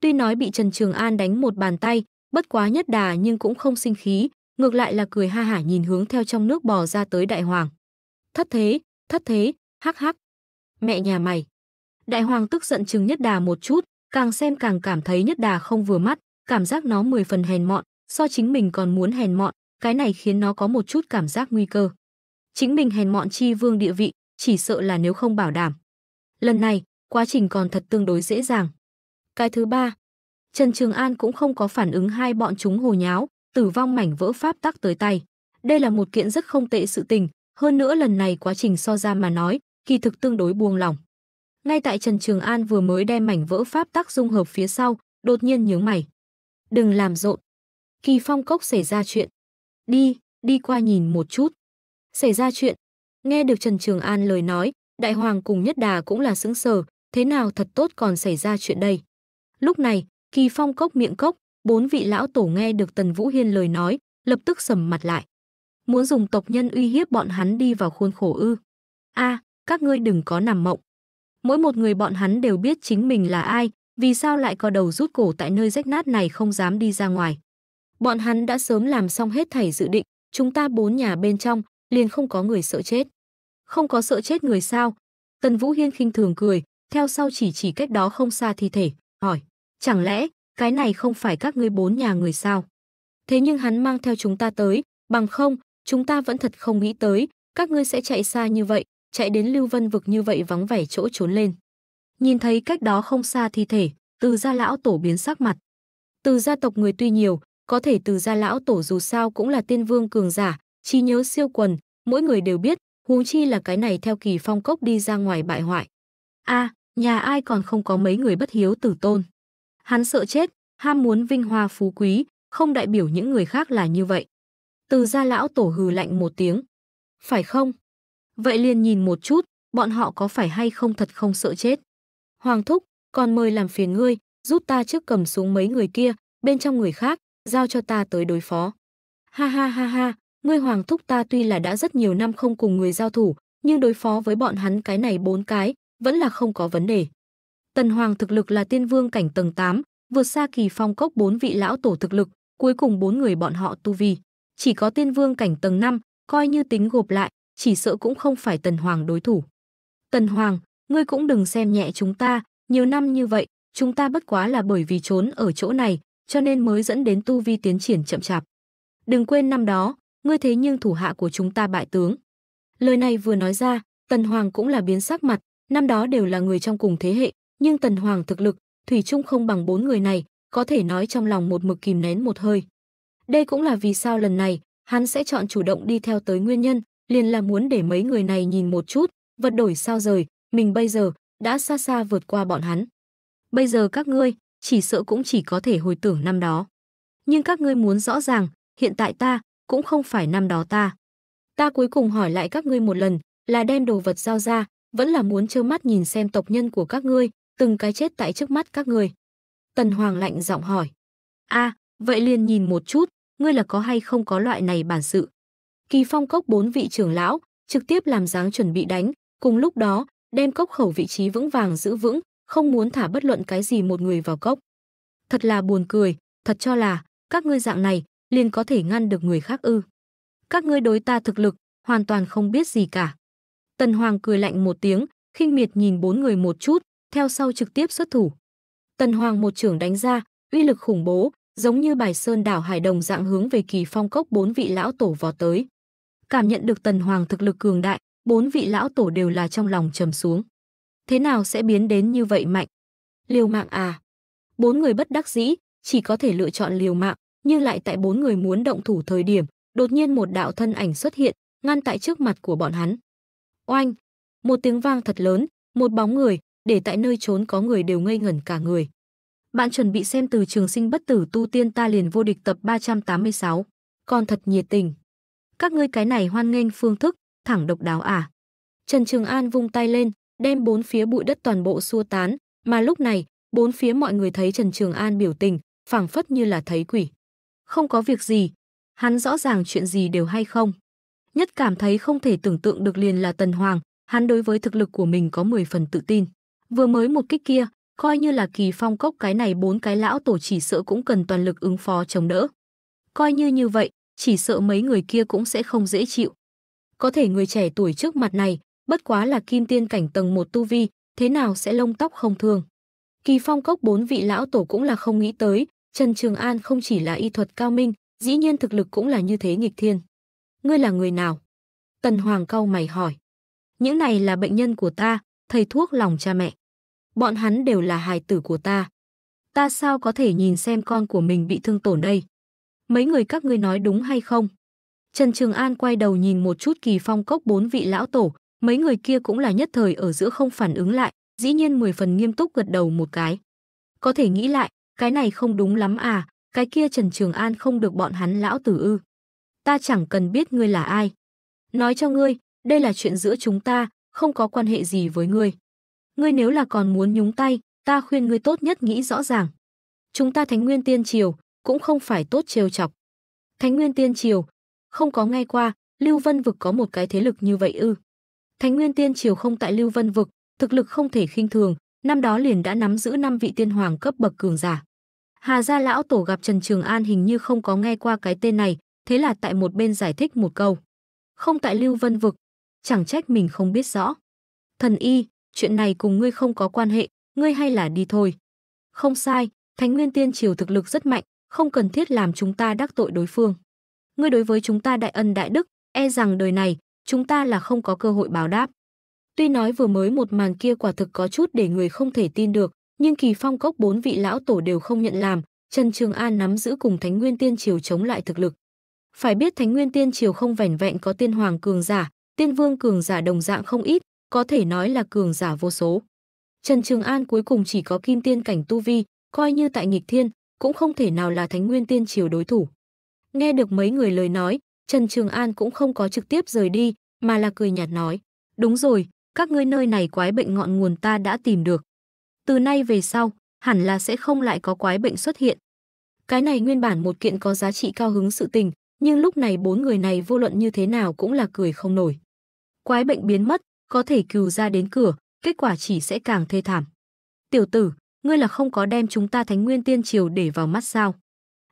Tuy nói bị Trần Trường An đánh một bàn tay, bất quá nhất đà nhưng cũng không sinh khí, ngược lại là cười ha hả nhìn hướng theo trong nước bò ra tới đại hoàng. Thất thế, thất thế, hắc hắc. Mẹ nhà mày. Đại hoàng tức giận chừng nhất đà một chút, càng xem càng cảm thấy nhất đà không vừa mắt, cảm giác nó mười phần hèn mọn, so chính mình còn muốn hèn mọn, cái này khiến nó có một chút cảm giác nguy cơ. Chính mình hèn mọn chi vương địa vị, chỉ sợ là nếu không bảo đảm. Lần này, quá trình còn thật tương đối dễ dàng. Cái thứ ba, Trần Trường An cũng không có phản ứng hai bọn chúng hồ nháo, tử vong mảnh vỡ pháp tắc tới tay. Đây là một kiện rất không tệ sự tình, hơn nữa lần này quá trình so ra mà nói, kỳ thực tương đối buông lỏng. Ngay tại Trần Trường An vừa mới đem mảnh vỡ pháp tắc dung hợp phía sau, đột nhiên nhớ mày. Đừng làm rộn. Kỳ phong cốc xảy ra chuyện. Đi, đi qua nhìn một chút. Xảy ra chuyện. Nghe được Trần Trường An lời nói, Đại Hoàng cùng Nhất Đà cũng là sững sờ, thế nào thật tốt còn xảy ra chuyện đây. Lúc này, kỳ phong cốc miệng cốc, bốn vị lão tổ nghe được Tần Vũ Hiên lời nói, lập tức sầm mặt lại. Muốn dùng tộc nhân uy hiếp bọn hắn đi vào khuôn khổ ư. a à, các ngươi đừng có nằm mộng. Mỗi một người bọn hắn đều biết chính mình là ai, vì sao lại có đầu rút cổ tại nơi rách nát này không dám đi ra ngoài. Bọn hắn đã sớm làm xong hết thảy dự định, chúng ta bốn nhà bên trong, liền không có người sợ chết. Không có sợ chết người sao? Tần Vũ Hiên khinh thường cười, theo sau chỉ chỉ cách đó không xa thi thể, hỏi. Chẳng lẽ, cái này không phải các ngươi bốn nhà người sao? Thế nhưng hắn mang theo chúng ta tới, bằng không, chúng ta vẫn thật không nghĩ tới, các ngươi sẽ chạy xa như vậy, chạy đến lưu vân vực như vậy vắng vẻ chỗ trốn lên. Nhìn thấy cách đó không xa thi thể, từ gia lão tổ biến sắc mặt. Từ gia tộc người tuy nhiều, có thể từ gia lão tổ dù sao cũng là tiên vương cường giả, trí nhớ siêu quần, mỗi người đều biết, huống chi là cái này theo kỳ phong cốc đi ra ngoài bại hoại. a à, nhà ai còn không có mấy người bất hiếu tử tôn. Hắn sợ chết, ham muốn vinh hoa phú quý, không đại biểu những người khác là như vậy. Từ gia lão tổ hừ lạnh một tiếng. Phải không? Vậy liền nhìn một chút, bọn họ có phải hay không thật không sợ chết. Hoàng thúc, còn mời làm phiền ngươi, giúp ta trước cầm xuống mấy người kia, bên trong người khác, giao cho ta tới đối phó. Ha ha ha ha, ngươi hoàng thúc ta tuy là đã rất nhiều năm không cùng người giao thủ, nhưng đối phó với bọn hắn cái này bốn cái, vẫn là không có vấn đề. Tần Hoàng thực lực là tiên vương cảnh tầng 8, vượt xa kỳ phong cốc bốn vị lão tổ thực lực, cuối cùng bốn người bọn họ tu vi. Chỉ có tiên vương cảnh tầng 5, coi như tính gộp lại, chỉ sợ cũng không phải Tần Hoàng đối thủ. Tần Hoàng, ngươi cũng đừng xem nhẹ chúng ta, nhiều năm như vậy, chúng ta bất quá là bởi vì trốn ở chỗ này, cho nên mới dẫn đến tu vi tiến triển chậm chạp. Đừng quên năm đó, ngươi thế nhưng thủ hạ của chúng ta bại tướng. Lời này vừa nói ra, Tần Hoàng cũng là biến sắc mặt, năm đó đều là người trong cùng thế hệ, nhưng Tần Hoàng thực lực, Thủy chung không bằng bốn người này, có thể nói trong lòng một mực kìm nén một hơi. Đây cũng là vì sao lần này, hắn sẽ chọn chủ động đi theo tới nguyên nhân, liền là muốn để mấy người này nhìn một chút, vật đổi sao rời, mình bây giờ đã xa xa vượt qua bọn hắn. Bây giờ các ngươi chỉ sợ cũng chỉ có thể hồi tưởng năm đó. Nhưng các ngươi muốn rõ ràng, hiện tại ta cũng không phải năm đó ta. Ta cuối cùng hỏi lại các ngươi một lần, là đem đồ vật giao ra, vẫn là muốn trơ mắt nhìn xem tộc nhân của các ngươi từng cái chết tại trước mắt các người. Tần Hoàng lạnh giọng hỏi. a vậy liền nhìn một chút, ngươi là có hay không có loại này bản sự. Kỳ phong cốc bốn vị trưởng lão, trực tiếp làm dáng chuẩn bị đánh, cùng lúc đó, đem cốc khẩu vị trí vững vàng giữ vững, không muốn thả bất luận cái gì một người vào cốc. Thật là buồn cười, thật cho là, các ngươi dạng này, liền có thể ngăn được người khác ư. Các ngươi đối ta thực lực, hoàn toàn không biết gì cả. Tần Hoàng cười lạnh một tiếng, khinh miệt nhìn bốn người một chút, theo sau trực tiếp xuất thủ. Tần Hoàng một trưởng đánh ra, uy lực khủng bố, giống như bài sơn đảo hải đồng dạng hướng về kỳ phong cốc bốn vị lão tổ vò tới. Cảm nhận được Tần Hoàng thực lực cường đại, bốn vị lão tổ đều là trong lòng trầm xuống. Thế nào sẽ biến đến như vậy mạnh? Liều mạng à? Bốn người bất đắc dĩ, chỉ có thể lựa chọn liều mạng, nhưng lại tại bốn người muốn động thủ thời điểm, đột nhiên một đạo thân ảnh xuất hiện, ngăn tại trước mặt của bọn hắn. Oanh! Một tiếng vang thật lớn, một bóng người, để tại nơi trốn có người đều ngây ngẩn cả người. Bạn chuẩn bị xem từ trường sinh bất tử tu tiên ta liền vô địch tập 386. Còn thật nhiệt tình. Các ngươi cái này hoan nghênh phương thức, thẳng độc đáo à. Trần Trường An vung tay lên, đem bốn phía bụi đất toàn bộ xua tán, mà lúc này, bốn phía mọi người thấy Trần Trường An biểu tình, phảng phất như là thấy quỷ. Không có việc gì, hắn rõ ràng chuyện gì đều hay không. Nhất cảm thấy không thể tưởng tượng được liền là Tần Hoàng, hắn đối với thực lực của mình có 10 phần tự tin. Vừa mới một kích kia, coi như là kỳ phong cốc cái này bốn cái lão tổ chỉ sợ cũng cần toàn lực ứng phó chống đỡ. Coi như như vậy, chỉ sợ mấy người kia cũng sẽ không dễ chịu. Có thể người trẻ tuổi trước mặt này, bất quá là kim tiên cảnh tầng một tu vi, thế nào sẽ lông tóc không thường Kỳ phong cốc bốn vị lão tổ cũng là không nghĩ tới, Trần Trường An không chỉ là y thuật cao minh, dĩ nhiên thực lực cũng là như thế nghịch thiên. Ngươi là người nào? Tần Hoàng cau mày hỏi. Những này là bệnh nhân của ta, thầy thuốc lòng cha mẹ bọn hắn đều là hài tử của ta. Ta sao có thể nhìn xem con của mình bị thương tổn đây? Mấy người các ngươi nói đúng hay không? Trần Trường An quay đầu nhìn một chút kỳ phong cốc bốn vị lão tổ, mấy người kia cũng là nhất thời ở giữa không phản ứng lại, dĩ nhiên mười phần nghiêm túc gật đầu một cái. Có thể nghĩ lại, cái này không đúng lắm à, cái kia Trần Trường An không được bọn hắn lão tử ư. Ta chẳng cần biết ngươi là ai. Nói cho ngươi, đây là chuyện giữa chúng ta, không có quan hệ gì với ngươi. Ngươi nếu là còn muốn nhúng tay, ta khuyên ngươi tốt nhất nghĩ rõ ràng. Chúng ta Thánh Nguyên Tiên Triều cũng không phải tốt trêu chọc. Thánh Nguyên Tiên Triều, không có nghe qua, Lưu Vân Vực có một cái thế lực như vậy ư. Thánh Nguyên Tiên Triều không tại Lưu Vân Vực, thực lực không thể khinh thường, năm đó liền đã nắm giữ năm vị tiên hoàng cấp bậc cường giả. Hà gia lão tổ gặp Trần Trường An hình như không có nghe qua cái tên này, thế là tại một bên giải thích một câu. Không tại Lưu Vân Vực, chẳng trách mình không biết rõ. Thần y, chuyện này cùng ngươi không có quan hệ, ngươi hay là đi thôi. Không sai, Thánh Nguyên Tiên Triều thực lực rất mạnh, không cần thiết làm chúng ta đắc tội đối phương. Ngươi đối với chúng ta đại ân đại đức, e rằng đời này, chúng ta là không có cơ hội báo đáp. Tuy nói vừa mới một màn kia quả thực có chút để người không thể tin được, nhưng kỳ phong cốc bốn vị lão tổ đều không nhận làm, Trần Trường An nắm giữ cùng Thánh Nguyên Tiên Triều chống lại thực lực. Phải biết Thánh Nguyên Tiên Triều không vẻn vẹn có tiên hoàng cường giả, tiên vương cường giả đồng dạng không ít, có thể nói là cường giả vô số. Trần Trường An cuối cùng chỉ có kim tiên cảnh tu vi, coi như tại nghịch thiên, cũng không thể nào là thánh nguyên tiên triều đối thủ. Nghe được mấy người lời nói, Trần Trường An cũng không có trực tiếp rời đi, mà là cười nhạt nói, đúng rồi, các ngươi nơi này quái bệnh ngọn nguồn ta đã tìm được. Từ nay về sau, hẳn là sẽ không lại có quái bệnh xuất hiện. Cái này nguyên bản một kiện có giá trị cao hứng sự tình, nhưng lúc này bốn người này vô luận như thế nào cũng là cười không nổi. Quái bệnh biến mất, có thể cừu ra đến cửa, kết quả chỉ sẽ càng thê thảm. Tiểu tử, ngươi là không có đem chúng ta Thánh Nguyên Tiên Triều để vào mắt sao?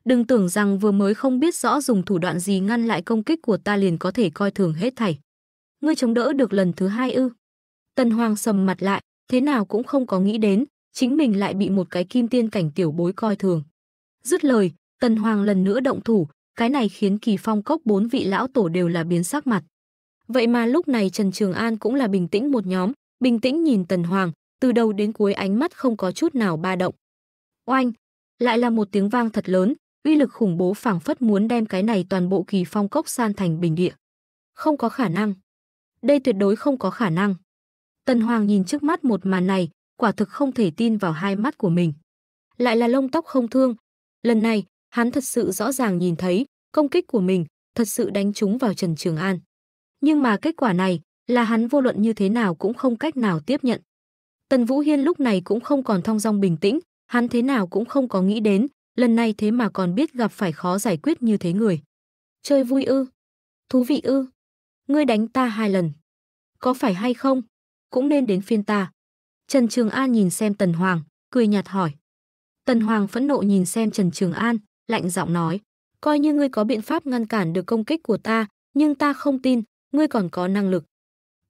Đừng tưởng rằng vừa mới không biết rõ dùng thủ đoạn gì ngăn lại công kích của ta liền có thể coi thường hết thảy. Ngươi chống đỡ được lần thứ hai ư? Tần Hoàng sầm mặt lại, thế nào cũng không có nghĩ đến, chính mình lại bị một cái kim tiên cảnh tiểu bối coi thường. Dứt lời, Tần Hoàng lần nữa động thủ, cái này khiến Kỳ Phong cốc bốn vị lão tổ đều là biến sắc mặt. Vậy mà lúc này Trần Trường An cũng là bình tĩnh một nhóm, bình tĩnh nhìn Tần Hoàng, từ đầu đến cuối ánh mắt không có chút nào ba động. Oanh! Lại là một tiếng vang thật lớn, uy lực khủng bố phảng phất muốn đem cái này toàn bộ kỳ phong cốc san thành bình địa. Không có khả năng. Đây tuyệt đối không có khả năng. Tần Hoàng nhìn trước mắt một màn này, quả thực không thể tin vào hai mắt của mình. Lại là lông tóc không thương. Lần này, hắn thật sự rõ ràng nhìn thấy, công kích của mình thật sự đánh trúng vào Trần Trường An nhưng mà kết quả này là hắn vô luận như thế nào cũng không cách nào tiếp nhận. Tần Vũ Hiên lúc này cũng không còn thong dong bình tĩnh, hắn thế nào cũng không có nghĩ đến, lần này thế mà còn biết gặp phải khó giải quyết như thế người. Chơi vui ư? Thú vị ư? Ngươi đánh ta hai lần. Có phải hay không? Cũng nên đến phiên ta. Trần Trường An nhìn xem Tần Hoàng, cười nhạt hỏi. Tần Hoàng phẫn nộ nhìn xem Trần Trường An, lạnh giọng nói. Coi như ngươi có biện pháp ngăn cản được công kích của ta, nhưng ta không tin, ngươi còn có năng lực.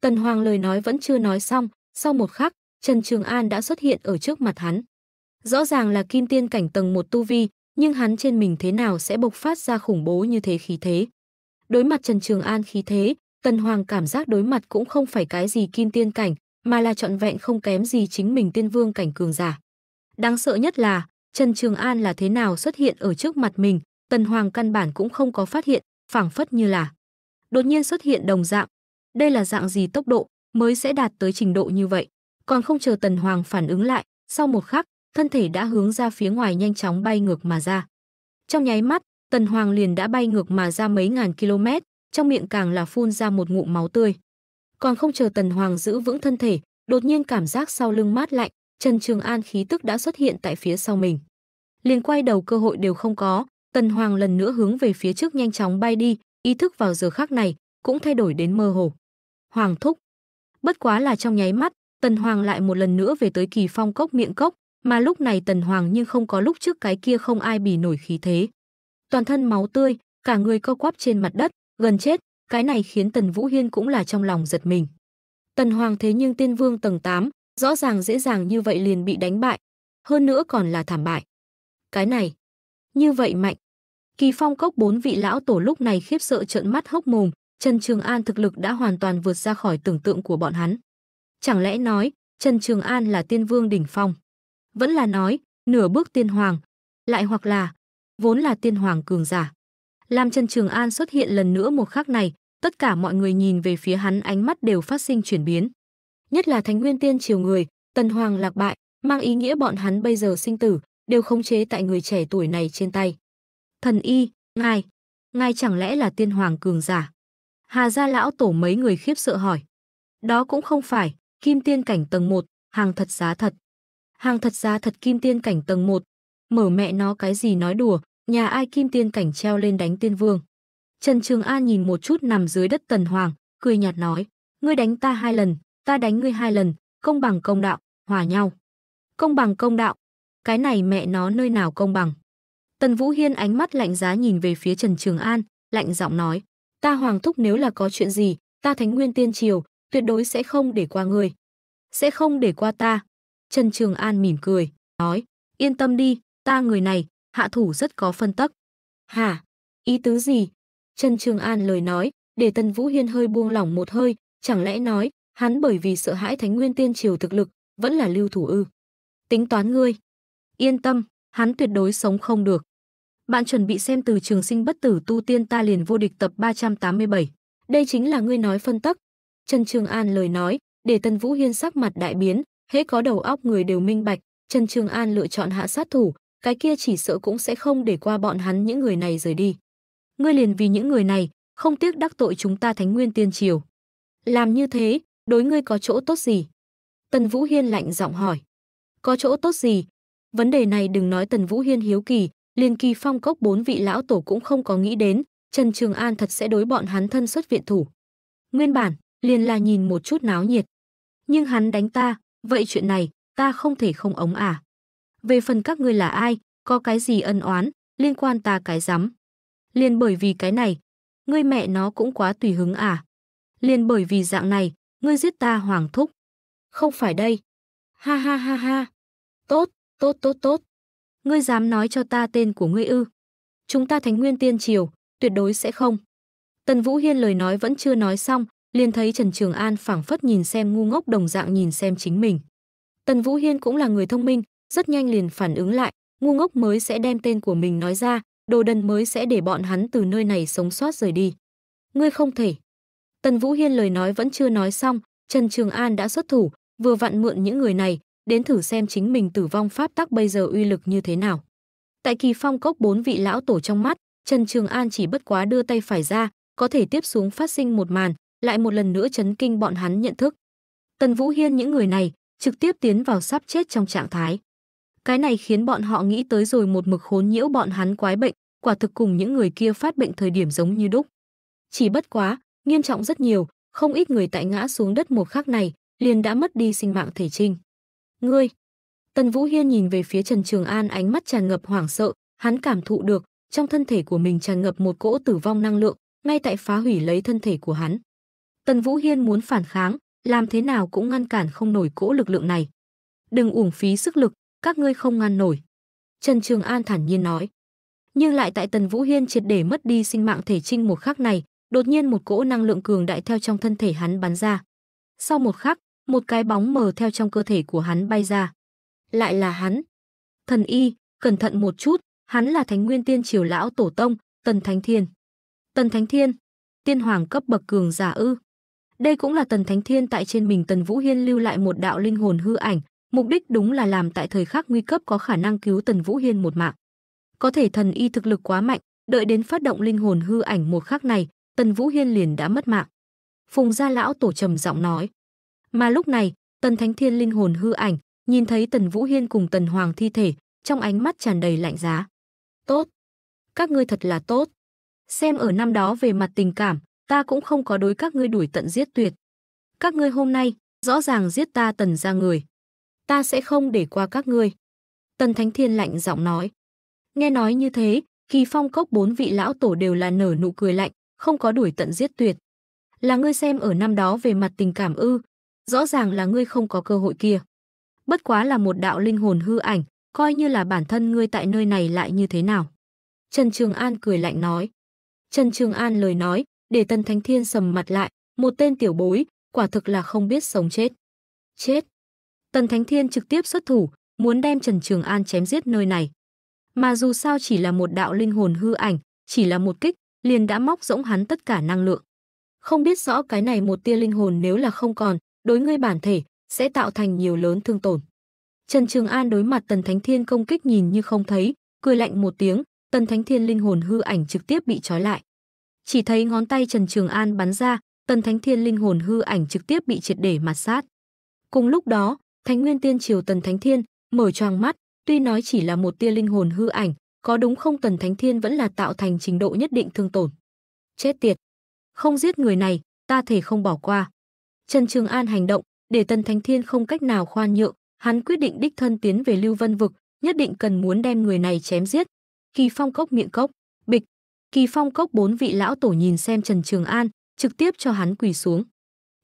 Tần Hoàng lời nói vẫn chưa nói xong, sau một khắc, Trần Trường An đã xuất hiện ở trước mặt hắn. Rõ ràng là kim tiên cảnh tầng một tu vi, nhưng hắn trên mình thế nào sẽ bộc phát ra khủng bố như thế khí thế. Đối mặt Trần Trường An khí thế, Tần Hoàng cảm giác đối mặt cũng không phải cái gì kim tiên cảnh, mà là trọn vẹn không kém gì chính mình tiên vương cảnh cường giả. Đáng sợ nhất là, Trần Trường An là thế nào xuất hiện ở trước mặt mình, Tần Hoàng căn bản cũng không có phát hiện, phảng phất như là đột nhiên xuất hiện đồng dạng. Đây là dạng gì tốc độ mới sẽ đạt tới trình độ như vậy? Còn không chờ Tần Hoàng phản ứng lại, sau một khắc, thân thể đã hướng ra phía ngoài nhanh chóng bay ngược mà ra. Trong nháy mắt, Tần Hoàng liền đã bay ngược mà ra mấy ngàn km, trong miệng càng là phun ra một ngụm máu tươi. Còn không chờ Tần Hoàng giữ vững thân thể, đột nhiên cảm giác sau lưng mát lạnh, Trần Trường An khí tức đã xuất hiện tại phía sau mình. Liền quay đầu cơ hội đều không có, Tần Hoàng lần nữa hướng về phía trước nhanh chóng bay đi, ý thức vào giờ khác này cũng thay đổi đến mơ hồ. Hoàng thúc. Bất quá là trong nháy mắt, Tần Hoàng lại một lần nữa về tới kỳ phong cốc miệng cốc, mà lúc này Tần Hoàng nhưng không có lúc trước cái kia không ai bì nổi khí thế. Toàn thân máu tươi, cả người co quắp trên mặt đất, gần chết, cái này khiến Tần Vũ Hiên cũng là trong lòng giật mình. Tần Hoàng thế nhưng tiên vương tầng 8, rõ ràng dễ dàng như vậy liền bị đánh bại, hơn nữa còn là thảm bại. Cái này, như vậy mạnh, Kỳ Phong cốc bốn vị lão tổ lúc này khiếp sợ trợn mắt hốc mồm, Trần Trường An thực lực đã hoàn toàn vượt ra khỏi tưởng tượng của bọn hắn. Chẳng lẽ nói, Trần Trường An là tiên vương đỉnh phong? Vẫn là nói, nửa bước tiên hoàng, lại hoặc là vốn là tiên hoàng cường giả. Làm Trần Trường An xuất hiện lần nữa một khắc này, tất cả mọi người nhìn về phía hắn ánh mắt đều phát sinh chuyển biến. Nhất là Thánh Nguyên Tiên triều người, Tần Hoàng lạc bại, mang ý nghĩa bọn hắn bây giờ sinh tử đều khống chế tại người trẻ tuổi này trên tay. Thần y, ngài, ngài chẳng lẽ là tiên hoàng cường giả? Hà gia lão tổ mấy người khiếp sợ hỏi. Đó cũng không phải, kim tiên cảnh tầng 1, hàng thật giá thật. Hàng thật giá thật kim tiên cảnh tầng 1, mở mẹ nó cái gì nói đùa, nhà ai kim tiên cảnh treo lên đánh tiên vương. Trần Trường An nhìn một chút nằm dưới đất tần hoàng, cười nhạt nói, ngươi đánh ta hai lần, ta đánh ngươi hai lần, công bằng công đạo, hòa nhau. Công bằng công đạo, cái này mẹ nó nơi nào công bằng. Tần Vũ Hiên ánh mắt lạnh giá nhìn về phía Trần Trường An, lạnh giọng nói: "Ta Hoàng thúc nếu là có chuyện gì, ta Thánh Nguyên Tiên Triều tuyệt đối sẽ không để qua ngươi, sẽ không để qua ta." Trần Trường An mỉm cười, nói: "Yên tâm đi, ta người này, hạ thủ rất có phân tắc." "Hả? Ý tứ gì?" Trần Trường An lời nói, để Tần Vũ Hiên hơi buông lỏng một hơi, chẳng lẽ nói, hắn bởi vì sợ hãi Thánh Nguyên Tiên Triều thực lực, vẫn là lưu thủ ư? Tính toán ngươi. Yên tâm, hắn tuyệt đối sống không được. Bạn chuẩn bị xem từ trường sinh bất tử tu tiên ta liền vô địch tập 387. Đây chính là ngươi nói phân tắc. Trần Trường An lời nói, để Tân Vũ Hiên sắc mặt đại biến, hễ có đầu óc người đều minh bạch, Trần Trường An lựa chọn hạ sát thủ, cái kia chỉ sợ cũng sẽ không để qua bọn hắn những người này rời đi. Ngươi liền vì những người này, không tiếc đắc tội chúng ta Thánh Nguyên Tiên Triều. Làm như thế, đối ngươi có chỗ tốt gì? Tần Vũ Hiên lạnh giọng hỏi. Có chỗ tốt gì? Vấn đề này đừng nói Tần Vũ Hiên hiếu kỳ, Liên kỳ phong cốc bốn vị lão tổ cũng không có nghĩ đến, Trần Trường An thật sẽ đối bọn hắn thân xuất viện thủ. Nguyên bản, liền là nhìn một chút náo nhiệt. Nhưng hắn đánh ta, vậy chuyện này, ta không thể không ống à. Về phần các ngươi là ai, có cái gì ân oán, liên quan ta cái rắm Liền bởi vì cái này, ngươi mẹ nó cũng quá tùy hứng à. Liền bởi vì dạng này, ngươi giết ta hoàng thúc. Không phải đây. Ha ha ha ha. Tốt, tốt tốt tốt ngươi dám nói cho ta tên của ngươi ư? Chúng ta Thánh Nguyên Tiên Triều, tuyệt đối sẽ không. Tần Vũ Hiên lời nói vẫn chưa nói xong, liền thấy Trần Trường An phảng phất nhìn xem ngu ngốc đồng dạng nhìn xem chính mình. Tần Vũ Hiên cũng là người thông minh, rất nhanh liền phản ứng lại, ngu ngốc mới sẽ đem tên của mình nói ra, đồ đần mới sẽ để bọn hắn từ nơi này sống sót rời đi. Ngươi không thể. Tần Vũ Hiên lời nói vẫn chưa nói xong, Trần Trường An đã xuất thủ, vừa vặn mượn những người này, đến thử xem chính mình tử vong pháp tắc bây giờ uy lực như thế nào. Tại kỳ phong cốc bốn vị lão tổ trong mắt, Trần Trường An chỉ bất quá đưa tay phải ra, có thể tiếp xuống phát sinh một màn, lại một lần nữa chấn kinh bọn hắn nhận thức. Tần Vũ Hiên những người này trực tiếp tiến vào sắp chết trong trạng thái. Cái này khiến bọn họ nghĩ tới rồi một mực khốn nhiễu bọn hắn quái bệnh, quả thực cùng những người kia phát bệnh thời điểm giống như đúc. Chỉ bất quá, nghiêm trọng rất nhiều, không ít người tại ngã xuống đất một khắc này, liền đã mất đi sinh mạng thể trinh. Ngươi! Tần Vũ Hiên nhìn về phía Trần Trường An ánh mắt tràn ngập hoảng sợ, hắn cảm thụ được, trong thân thể của mình tràn ngập một cỗ tử vong năng lượng, ngay tại phá hủy lấy thân thể của hắn. Tần Vũ Hiên muốn phản kháng, làm thế nào cũng ngăn cản không nổi cỗ lực lượng này. Đừng uổng phí sức lực, các ngươi không ngăn nổi. Trần Trường An thản nhiên nói. Nhưng lại tại Tần Vũ Hiên triệt để mất đi sinh mạng thể trinh một khắc này, đột nhiên một cỗ năng lượng cường đại theo trong thân thể hắn bắn ra. Sau một khắc, một cái bóng mờ theo trong cơ thể của hắn bay ra. Lại là hắn. Thần y, cẩn thận một chút, hắn là Thánh Nguyên Tiên Triều lão tổ tông, Tần Thánh Thiên. Tần Thánh Thiên, tiên hoàng cấp bậc cường giả ư? Đây cũng là Tần Thánh Thiên tại trên mình Tần Vũ Hiên lưu lại một đạo linh hồn hư ảnh, mục đích đúng là làm tại thời khắc nguy cấp có khả năng cứu Tần Vũ Hiên một mạng. Có thể thần y thực lực quá mạnh, đợi đến phát động linh hồn hư ảnh một khắc này, Tần Vũ Hiên liền đã mất mạng. Phùng gia lão tổ trầm giọng nói, mà lúc này, Tần Thánh Thiên linh hồn hư ảnh, nhìn thấy Tần Vũ Hiên cùng Tần Hoàng thi thể, trong ánh mắt tràn đầy lạnh giá. Tốt! Các ngươi thật là tốt! Xem ở năm đó về mặt tình cảm, ta cũng không có đối các ngươi đuổi tận giết tuyệt. Các ngươi hôm nay, rõ ràng giết ta Tần ra người. Ta sẽ không để qua các ngươi. Tần Thánh Thiên lạnh giọng nói. Nghe nói như thế, kỳ phong cốc bốn vị lão tổ đều là nở nụ cười lạnh, không có đuổi tận giết tuyệt. Là ngươi xem ở năm đó về mặt tình cảm ư, rõ ràng là ngươi không có cơ hội kia. Bất quá là một đạo linh hồn hư ảnh, coi như là bản thân ngươi tại nơi này lại như thế nào. Trần Trường An cười lạnh nói. Trần Trường An lời nói, để Tân Thánh Thiên sầm mặt lại, một tên tiểu bối, quả thực là không biết sống chết. Chết! Tần Thánh Thiên trực tiếp xuất thủ, muốn đem Trần Trường An chém giết nơi này. Mà dù sao chỉ là một đạo linh hồn hư ảnh, chỉ là một kích, liền đã móc rỗng hắn tất cả năng lượng. Không biết rõ cái này một tia linh hồn nếu là không còn, đối ngươi bản thể sẽ tạo thành nhiều lớn thương tổn. Trần Trường An đối mặt Tần Thánh Thiên công kích nhìn như không thấy, cười lạnh một tiếng, Tần Thánh Thiên linh hồn hư ảnh trực tiếp bị trói lại. Chỉ thấy ngón tay Trần Trường An bắn ra, Tần Thánh Thiên linh hồn hư ảnh trực tiếp bị triệt để mạt sát. Cùng lúc đó, Thánh Nguyên Tiên Triều Tần Thánh Thiên mở choàng mắt, tuy nói chỉ là một tia linh hồn hư ảnh, có đúng không Tần Thánh Thiên vẫn là tạo thành trình độ nhất định thương tổn. Chết tiệt, không giết người này, ta thể không bỏ qua. Trần Trường An hành động, để Tần Thánh Thiên không cách nào khoan nhượng, hắn quyết định đích thân tiến về Lưu Vân vực, nhất định cần muốn đem người này chém giết. Kỳ Phong cốc miệng cốc, bịch. Kỳ Phong cốc bốn vị lão tổ nhìn xem Trần Trường An, trực tiếp cho hắn quỳ xuống.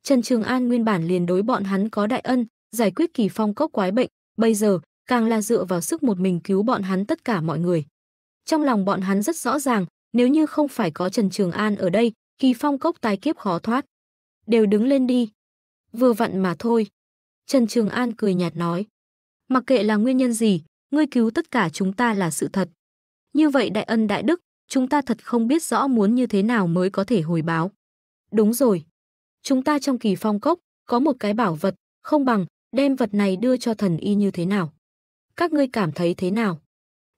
Trần Trường An nguyên bản liền đối bọn hắn có đại ân, giải quyết Kỳ Phong cốc quái bệnh, bây giờ càng là dựa vào sức một mình cứu bọn hắn tất cả mọi người. Trong lòng bọn hắn rất rõ ràng, nếu như không phải có Trần Trường An ở đây, Kỳ Phong cốc tái kiếp khó thoát. Đều đứng lên đi, vừa vặn mà thôi. Trần Trường An cười nhạt nói. Mặc kệ là nguyên nhân gì, ngươi cứu tất cả chúng ta là sự thật. Như vậy đại ân đại đức, chúng ta thật không biết rõ muốn như thế nào mới có thể hồi báo. Đúng rồi. Chúng ta trong kỳ phong cốc, có một cái bảo vật, không bằng, đem vật này đưa cho thần y như thế nào. Các ngươi cảm thấy thế nào?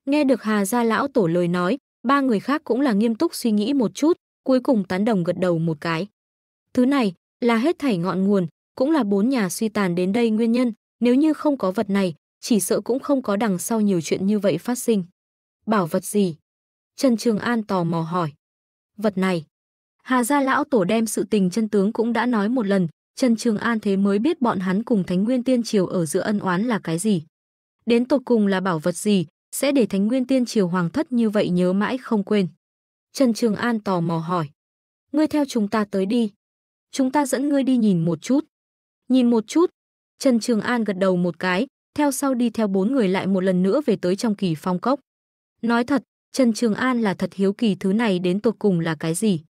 Nghe được Hà Gia Lão Tổ lời nói, ba người khác cũng là nghiêm túc suy nghĩ một chút, cuối cùng tán đồng gật đầu một cái. Thứ này là hết thảy ngọn nguồn, cũng là bốn nhà suy tàn đến đây nguyên nhân, nếu như không có vật này, chỉ sợ cũng không có đằng sau nhiều chuyện như vậy phát sinh. Bảo vật gì? Trần Trường An tò mò hỏi. Vật này. Hà gia lão tổ đem sự tình chân tướng cũng đã nói một lần, Trần Trường An thế mới biết bọn hắn cùng Thánh Nguyên Tiên Triều ở giữa ân oán là cái gì. Đến tột cùng là bảo vật gì, sẽ để Thánh Nguyên Tiên Triều Hoàng thất như vậy nhớ mãi không quên. Trần Trường An tò mò hỏi. Ngươi theo chúng ta tới đi. Chúng ta dẫn ngươi đi nhìn một chút. Nhìn một chút, Trần Trường An gật đầu một cái, theo sau đi theo bốn người lại một lần nữa về tới trong kỳ phong cốc. Nói thật, Trần Trường An là thật hiếu kỳ thứ này đến tột cùng là cái gì.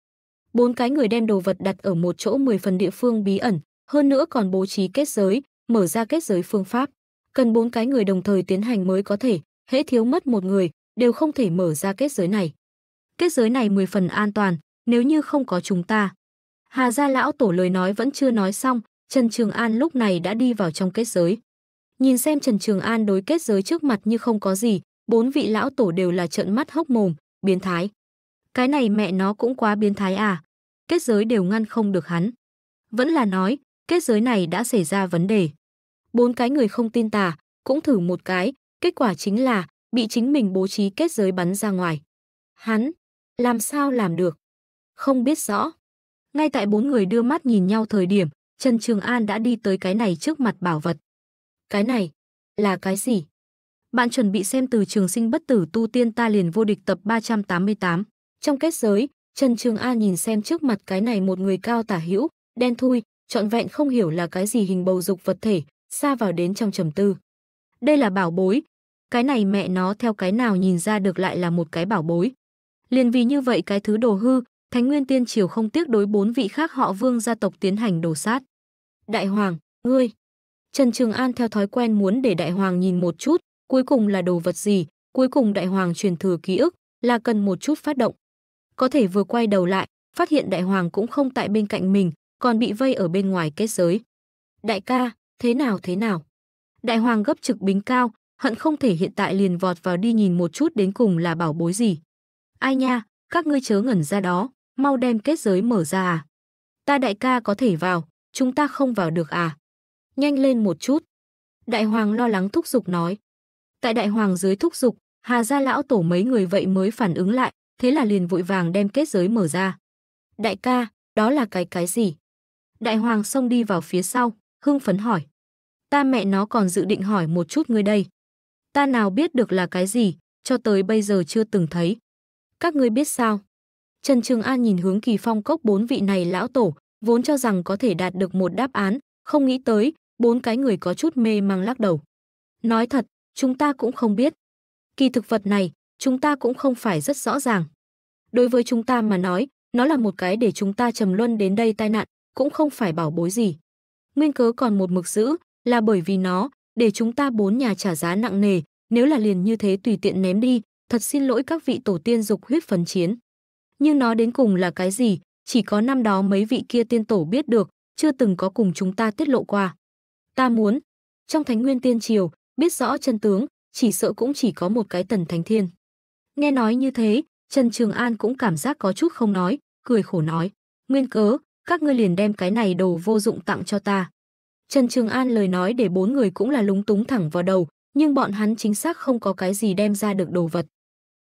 Bốn cái người đem đồ vật đặt ở một chỗ 10 phần địa phương bí ẩn, hơn nữa còn bố trí kết giới, mở ra kết giới phương pháp. Cần bốn cái người đồng thời tiến hành mới có thể, hễ thiếu mất một người, đều không thể mở ra kết giới này. Kết giới này 10 phần an toàn, nếu như không có chúng ta. Hà Gia Lão Tổ lời nói vẫn chưa nói xong, Trần Trường An lúc này đã đi vào trong kết giới. Nhìn xem Trần Trường An đối kết giới trước mặt như không có gì, bốn vị lão tổ đều là trợn mắt hốc mồm, biến thái. Cái này mẹ nó cũng quá biến thái à, kết giới đều ngăn không được hắn. Vẫn là nói, kết giới này đã xảy ra vấn đề. Bốn cái người không tin tà, cũng thử một cái, kết quả chính là bị chính mình bố trí kết giới bắn ra ngoài. Hắn, làm sao làm được? Không biết rõ. Ngay tại bốn người đưa mắt nhìn nhau thời điểm, Trần Trường An đã đi tới cái này trước mặt bảo vật. Cái này là cái gì? Bạn chuẩn bị xem từ trường sinh bất tử tu tiên ta liền vô địch tập 388. Trong kết giới, Trần Trường An nhìn xem trước mặt cái này một người cao tả hữu, đen thui, trọn vẹn không hiểu là cái gì hình bầu dục vật thể, xa vào đến trong trầm tư. Đây là bảo bối. Cái này mẹ nó theo cái nào nhìn ra được lại là một cái bảo bối. Liền vì như vậy cái thứ đồ hư, Thánh Nguyên Tiên Triều không tiếc đối bốn vị khác họ vương gia tộc tiến hành đổ sát. Đại Hoàng, ngươi. Trần Trường An theo thói quen muốn để Đại Hoàng nhìn một chút, cuối cùng là đồ vật gì, cuối cùng Đại Hoàng truyền thừa ký ức, là cần một chút phát động. Có thể vừa quay đầu lại, phát hiện Đại Hoàng cũng không tại bên cạnh mình, còn bị vây ở bên ngoài kết giới. Đại ca, thế nào thế nào? Đại Hoàng gấp trực bính cao, hận không thể hiện tại liền vọt vào đi nhìn một chút đến cùng là bảo bối gì. Ai nha, các ngươi chớ ngẩn ra đó, mau đem kết giới mở ra à. Ta đại ca có thể vào, chúng ta không vào được à? Nhanh lên một chút. Đại hoàng lo lắng thúc giục nói. Tại đại hoàng dưới thúc giục, Hà gia lão tổ mấy người vậy mới phản ứng lại, thế là liền vội vàng đem kết giới mở ra. Đại ca, đó là cái cái gì? Đại hoàng xông đi vào phía sau, hưng phấn hỏi. Ta mẹ nó còn dự định hỏi một chút ngươi đây. Ta nào biết được là cái gì, cho tới bây giờ chưa từng thấy. Các ngươi biết sao? Trần Trường An nhìn hướng kỳ phong cốc bốn vị này lão tổ, vốn cho rằng có thể đạt được một đáp án, không nghĩ tới, bốn cái người có chút mê mang lắc đầu. Nói thật, chúng ta cũng không biết. Kỳ thực vật này, chúng ta cũng không phải rất rõ ràng. Đối với chúng ta mà nói, nó là một cái để chúng ta trầm luân đến đây tai nạn, cũng không phải bảo bối gì. Nguyên cớ còn một mực giữ, là bởi vì nó, để chúng ta bốn nhà trả giá nặng nề, nếu là liền như thế tùy tiện ném đi, thật xin lỗi các vị tổ tiên dục huyết phấn chiến. Nhưng nó đến cùng là cái gì, chỉ có năm đó mấy vị kia tiên tổ biết được, chưa từng có cùng chúng ta tiết lộ qua. Ta muốn, trong Thánh Nguyên Tiên Triều, biết rõ chân tướng, chỉ sợ cũng chỉ có một cái tần thánh thiên. Nghe nói như thế, Trần Trường An cũng cảm giác có chút không nói, cười khổ nói, nguyên cớ, các ngươi liền đem cái này đồ vô dụng tặng cho ta. Trần Trường An lời nói để bốn người cũng là lúng túng thẳng vào đầu, nhưng bọn hắn chính xác không có cái gì đem ra được đồ vật.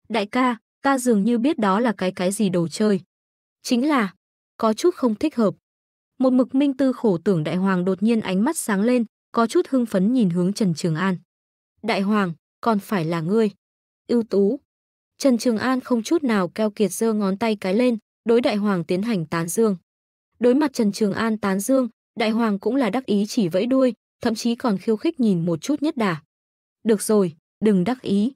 Đại ca, ta dường như biết đó là cái cái gì đồ chơi chính là có chút không thích hợp. Một mực minh tư khổ tưởng đại hoàng đột nhiên ánh mắt sáng lên, có chút hưng phấn nhìn hướng Trần Trường An. Đại hoàng, còn phải là ngươi. ưu tú. Trần Trường An không chút nào keo kiệt giơ ngón tay cái lên, đối đại hoàng tiến hành tán dương. Đối mặt Trần Trường An tán dương, đại hoàng cũng là đắc ý chỉ vẫy đuôi, thậm chí còn khiêu khích nhìn một chút nhất đà. Được rồi, đừng đắc ý.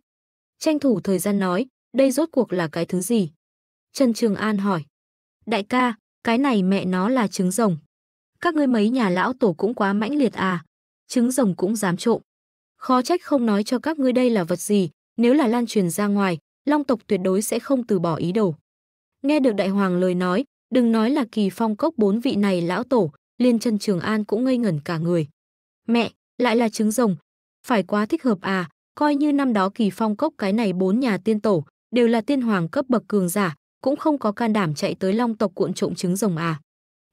Tranh thủ thời gian nói, đây rốt cuộc là cái thứ gì? Trần Trường An hỏi. Đại ca, cái này mẹ nó là trứng rồng. Các ngươi mấy nhà lão tổ cũng quá mãnh liệt à. Trứng rồng cũng dám trộm. Khó trách không nói cho các ngươi đây là vật gì, nếu là lan truyền ra ngoài, long tộc tuyệt đối sẽ không từ bỏ ý đồ. Nghe được đại hoàng lời nói, đừng nói là kỳ phong cốc bốn vị này lão tổ, liên chân trường an cũng ngây ngẩn cả người. Mẹ, lại là trứng rồng, phải quá thích hợp à, coi như năm đó kỳ phong cốc cái này bốn nhà tiên tổ, đều là tiên hoàng cấp bậc cường giả, cũng không có can đảm chạy tới long tộc cuộn trộm trứng rồng à.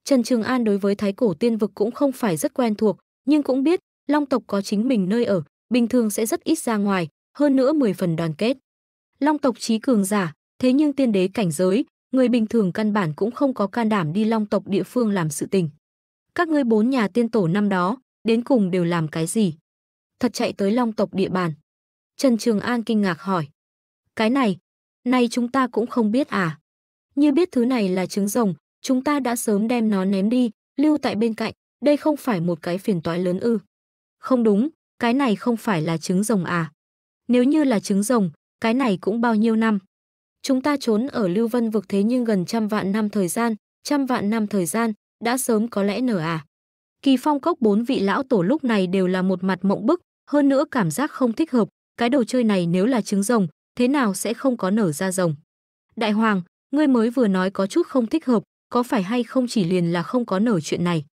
Trần Trường An đối với thái cổ tiên vực cũng không phải rất quen thuộc, nhưng cũng biết long tộc có chính mình nơi ở, bình thường sẽ rất ít ra ngoài, hơn nữa 10 phần đoàn kết. Long tộc trí cường giả, thế nhưng tiên đế cảnh giới, người bình thường căn bản cũng không có can đảm đi long tộc địa phương làm sự tình. Các ngươi bốn nhà tiên tổ năm đó, đến cùng đều làm cái gì? Thật chạy tới long tộc địa bàn. Trần Trường An kinh ngạc hỏi. Cái này, nay chúng ta cũng không biết à. Như biết thứ này là trứng rồng, chúng ta đã sớm đem nó ném đi, lưu tại bên cạnh, đây không phải một cái phiền toái lớn ư. Không đúng, cái này không phải là trứng rồng à. Nếu như là trứng rồng, cái này cũng bao nhiêu năm. Chúng ta trốn ở Lưu Vân vực thế nhưng gần trăm vạn năm thời gian, trăm vạn năm thời gian, đã sớm có lẽ nở à. Kỳ phong cốc bốn vị lão tổ lúc này đều là một mặt mộng bức, hơn nữa cảm giác không thích hợp, cái đồ chơi này nếu là trứng rồng, thế nào sẽ không có nở ra rồng. Đại hoàng, ngươi mới vừa nói có chút không thích hợp, có phải hay không chỉ liền là không có nở chuyện này?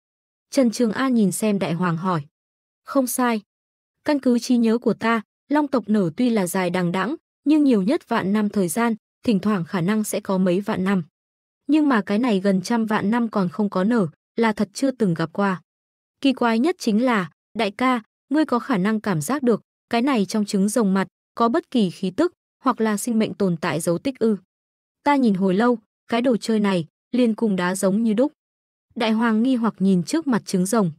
Trần Trường An nhìn xem đại hoàng hỏi. Không sai. Căn cứ trí nhớ của ta, long tộc nở tuy là dài đằng đẵng nhưng nhiều nhất vạn năm thời gian, thỉnh thoảng khả năng sẽ có mấy vạn năm. Nhưng mà cái này gần trăm vạn năm còn không có nở, là thật chưa từng gặp qua. Kỳ quái nhất chính là, đại ca, ngươi có khả năng cảm giác được, cái này trong trứng rồng mặt, có bất kỳ khí tức, hoặc là sinh mệnh tồn tại dấu tích ư. Ta nhìn hồi lâu, cái đồ chơi này, liền cùng đá giống như đúc. Đại hoàng nghi hoặc nhìn trước mặt trứng rồng.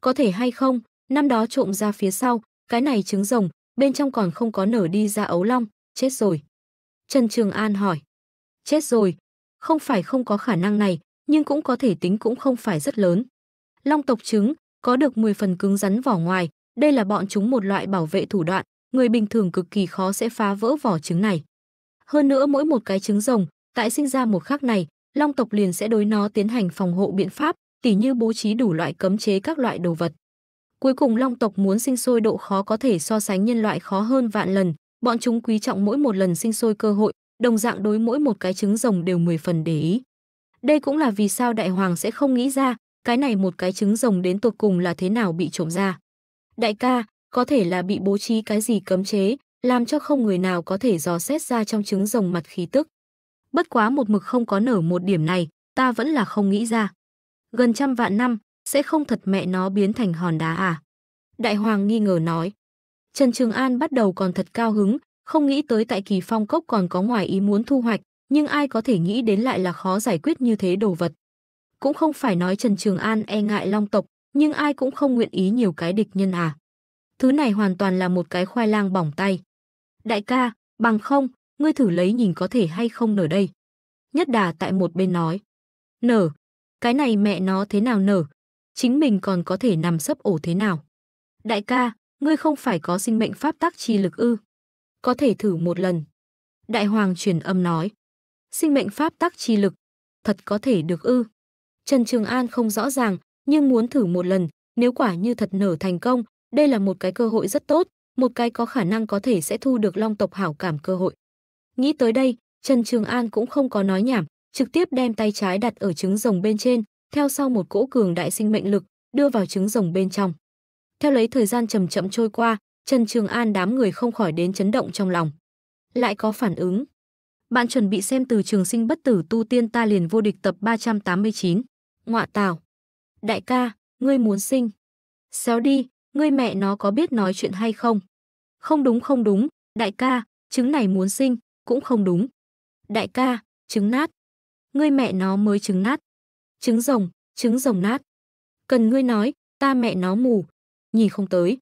Có thể hay không, năm đó trộm ra phía sau, cái này trứng rồng, bên trong còn không có nở đi ra ấu long, chết rồi. Trần Trường An hỏi. Chết rồi, không phải không có khả năng này, nhưng cũng có thể tính cũng không phải rất lớn. Long tộc trứng, có được 10 phần cứng rắn vỏ ngoài, đây là bọn chúng một loại bảo vệ thủ đoạn, người bình thường cực kỳ khó sẽ phá vỡ vỏ trứng này. Hơn nữa mỗi một cái trứng rồng, tại sinh ra một khắc này, long tộc liền sẽ đối nó tiến hành phòng hộ biện pháp, tỉ như bố trí đủ loại cấm chế các loại đồ vật. Cuối cùng long tộc muốn sinh sôi độ khó có thể so sánh nhân loại khó hơn vạn lần, bọn chúng quý trọng mỗi một lần sinh sôi cơ hội, đồng dạng đối mỗi một cái trứng rồng đều mười phần để ý. Đây cũng là vì sao đại hoàng sẽ không nghĩ ra, cái này một cái trứng rồng đến tột cùng là thế nào bị trộm ra. Đại ca, có thể là bị bố trí cái gì cấm chế, làm cho không người nào có thể dò xét ra trong trứng rồng mặt khí tức. Bất quá một mực không có nở một điểm này, ta vẫn là không nghĩ ra. Gần trăm vạn năm, sẽ không thật mẹ nó biến thành hòn đá à? Đại Hoàng nghi ngờ nói. Trần Trường An bắt đầu còn thật cao hứng, không nghĩ tới tại kỳ phong cốc còn có ngoài ý muốn thu hoạch, nhưng ai có thể nghĩ đến lại là khó giải quyết như thế đồ vật. Cũng không phải nói Trần Trường An e ngại long tộc, nhưng ai cũng không nguyện ý nhiều cái địch nhân à. Thứ này hoàn toàn là một cái khoai lang bỏng tay. Đại ca, bằng không, ngươi thử lấy nhìn có thể hay không nở đây. Nhất đà tại một bên nói. Nở, cái này mẹ nó thế nào nở, chính mình còn có thể nằm sấp ổ thế nào. Đại ca, ngươi không phải có sinh mệnh pháp tắc chi lực ư. Có thể thử một lần. Đại hoàng truyền âm nói. Sinh mệnh pháp tắc chi lực, thật có thể được ư. Trần Trường An không rõ ràng, nhưng muốn thử một lần, nếu quả như thật nở thành công, đây là một cái cơ hội rất tốt, một cái có khả năng có thể sẽ thu được long tộc hảo cảm cơ hội. Nghĩ tới đây, Trần Trường An cũng không có nói nhảm, trực tiếp đem tay trái đặt ở trứng rồng bên trên, theo sau một cỗ cường đại sinh mệnh lực, đưa vào trứng rồng bên trong. Theo lấy thời gian chậm chậm trôi qua, Trần Trường An đám người không khỏi đến chấn động trong lòng. Lại có phản ứng. Bạn chuẩn bị xem từ trường sinh bất tử tu tiên ta liền vô địch tập 389. Ngoạ tào. Đại ca, ngươi muốn sinh. Xéo đi, ngươi mẹ nó có biết nói chuyện hay không? Không đúng không đúng, đại ca, trứng này muốn sinh, cũng không đúng. Đại ca, trứng nát. Ngươi mẹ nó mới trứng nát. Trứng rồng, trứng rồng nát. Cần ngươi nói, ta mẹ nó mù, nhìn không tới.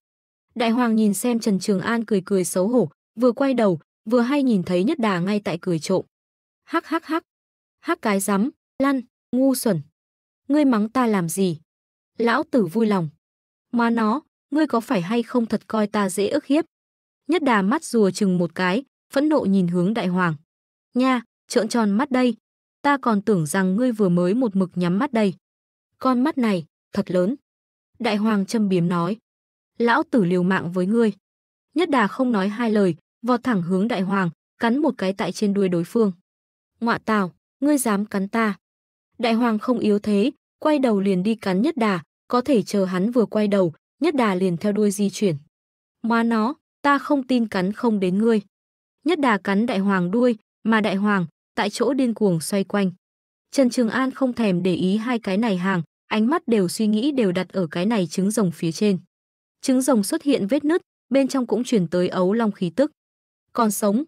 Đại hoàng nhìn xem Trần Trường An cười cười xấu hổ, vừa quay đầu, vừa hay nhìn thấy nhất đà ngay tại cười trộm. Hắc hắc hắc, hắc cái rắm, lăn, ngu xuẩn. Ngươi mắng ta làm gì? Lão tử vui lòng. Mà nó, ngươi có phải hay không thật coi ta dễ ức hiếp? Nhất đà mắt rùa chừng một cái, phẫn nộ nhìn hướng đại hoàng. Nha, trợn tròn mắt đây, ta còn tưởng rằng ngươi vừa mới một mực nhắm mắt đây. Con mắt này, thật lớn. Đại hoàng châm biếm nói. Lão tử liều mạng với ngươi. Nhất đà không nói hai lời, vọt thẳng hướng đại hoàng, cắn một cái tại trên đuôi đối phương. Ngoạ tào, ngươi dám cắn ta. Đại hoàng không yếu thế, quay đầu liền đi cắn nhất đà, có thể chờ hắn vừa quay đầu, Nhất đà liền theo đuôi di chuyển. Má nó, ta không tin cắn không đến ngươi. Nhất đà cắn đại hoàng đuôi, mà đại hoàng, tại chỗ điên cuồng xoay quanh. Trần Trường An không thèm để ý hai cái này hàng, ánh mắt đều suy nghĩ đều đặt ở cái này trứng rồng phía trên. Trứng rồng xuất hiện vết nứt, bên trong cũng chuyển tới ấu long khí tức. Còn sống,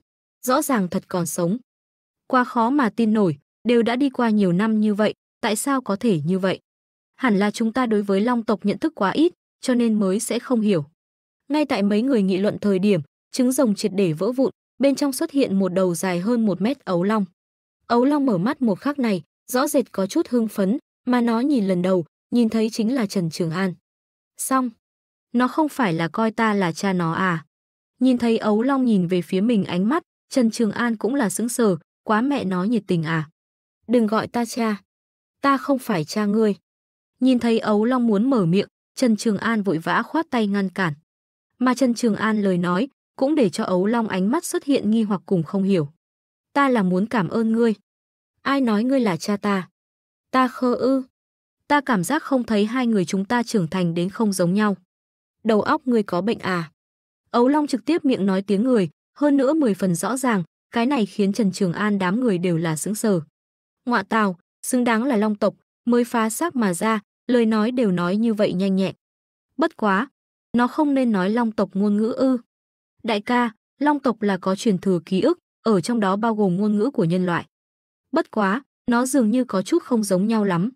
rõ ràng thật còn sống. Qua khó mà tin nổi, đều đã đi qua nhiều năm như vậy, tại sao có thể như vậy? Hẳn là chúng ta đối với long tộc nhận thức quá ít, cho nên mới sẽ không hiểu. Ngay tại mấy người nghị luận thời điểm, trứng rồng triệt để vỡ vụn, bên trong xuất hiện một đầu dài hơn một mét ấu long. Ấu long mở mắt một khắc này, rõ rệt có chút hưng phấn, mà nó nhìn lần đầu, nhìn thấy chính là Trần Trường An. Xong, nó không phải là coi ta là cha nó à. Nhìn thấy ấu long nhìn về phía mình ánh mắt, Trần Trường An cũng là sững sờ, quá mẹ nó nhiệt tình à. Đừng gọi ta cha. Ta không phải cha ngươi. Nhìn thấy ấu long muốn mở miệng, Trần Trường An vội vã khoát tay ngăn cản. Mà Trần Trường An lời nói cũng để cho Ấu Long ánh mắt xuất hiện nghi hoặc cùng không hiểu. Ta là muốn cảm ơn ngươi. Ai nói ngươi là cha ta? Ta khơ ư. Ta cảm giác không thấy hai người chúng ta trưởng thành đến không giống nhau. Đầu óc ngươi có bệnh à? Ấu Long trực tiếp miệng nói tiếng người, hơn nữa mười phần rõ ràng, cái này khiến Trần Trường An đám người đều là sững sờ. Ngọa tào, xứng đáng là long tộc, mới phá xác mà ra, lời nói đều nói như vậy nhanh nhẹn. Bất quá, nó không nên nói long tộc ngôn ngữ ư. Đại ca, long tộc là có truyền thừa ký ức, ở trong đó bao gồm ngôn ngữ của nhân loại. Bất quá, nó dường như có chút không giống nhau lắm.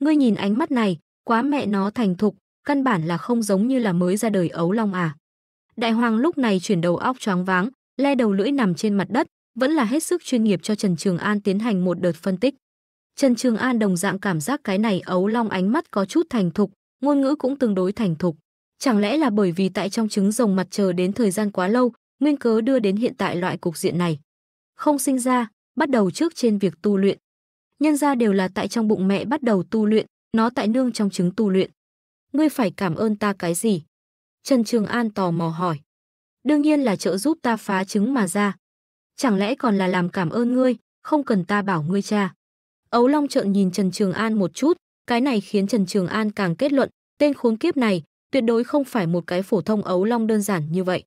Ngươi nhìn ánh mắt này, quá mẹ nó thành thục, căn bản là không giống như là mới ra đời ấu long à. Đại hoàng lúc này chuyển đầu óc choáng váng, le đầu lưỡi nằm trên mặt đất, vẫn là hết sức chuyên nghiệp cho Trần Trường An tiến hành một đợt phân tích. Trần Trường An đồng dạng cảm giác cái này ấu long ánh mắt có chút thành thục, ngôn ngữ cũng tương đối thành thục. Chẳng lẽ là bởi vì tại trong trứng rồng mặt trời đến thời gian quá lâu, nguyên cớ đưa đến hiện tại loại cục diện này. Không sinh ra, bắt đầu trước trên việc tu luyện. Nhân ra đều là tại trong bụng mẹ bắt đầu tu luyện, nó tại nương trong trứng tu luyện. Ngươi phải cảm ơn ta cái gì? Trần Trường An tò mò hỏi. Đương nhiên là trợ giúp ta phá trứng mà ra. Chẳng lẽ còn là làm cảm ơn ngươi, không cần ta bảo ngươi cha. Ấu Long trợn nhìn Trần Trường An một chút, cái này khiến Trần Trường An càng kết luận, tên khốn kiếp này tuyệt đối không phải một cái phổ thông Ấu Long đơn giản như vậy.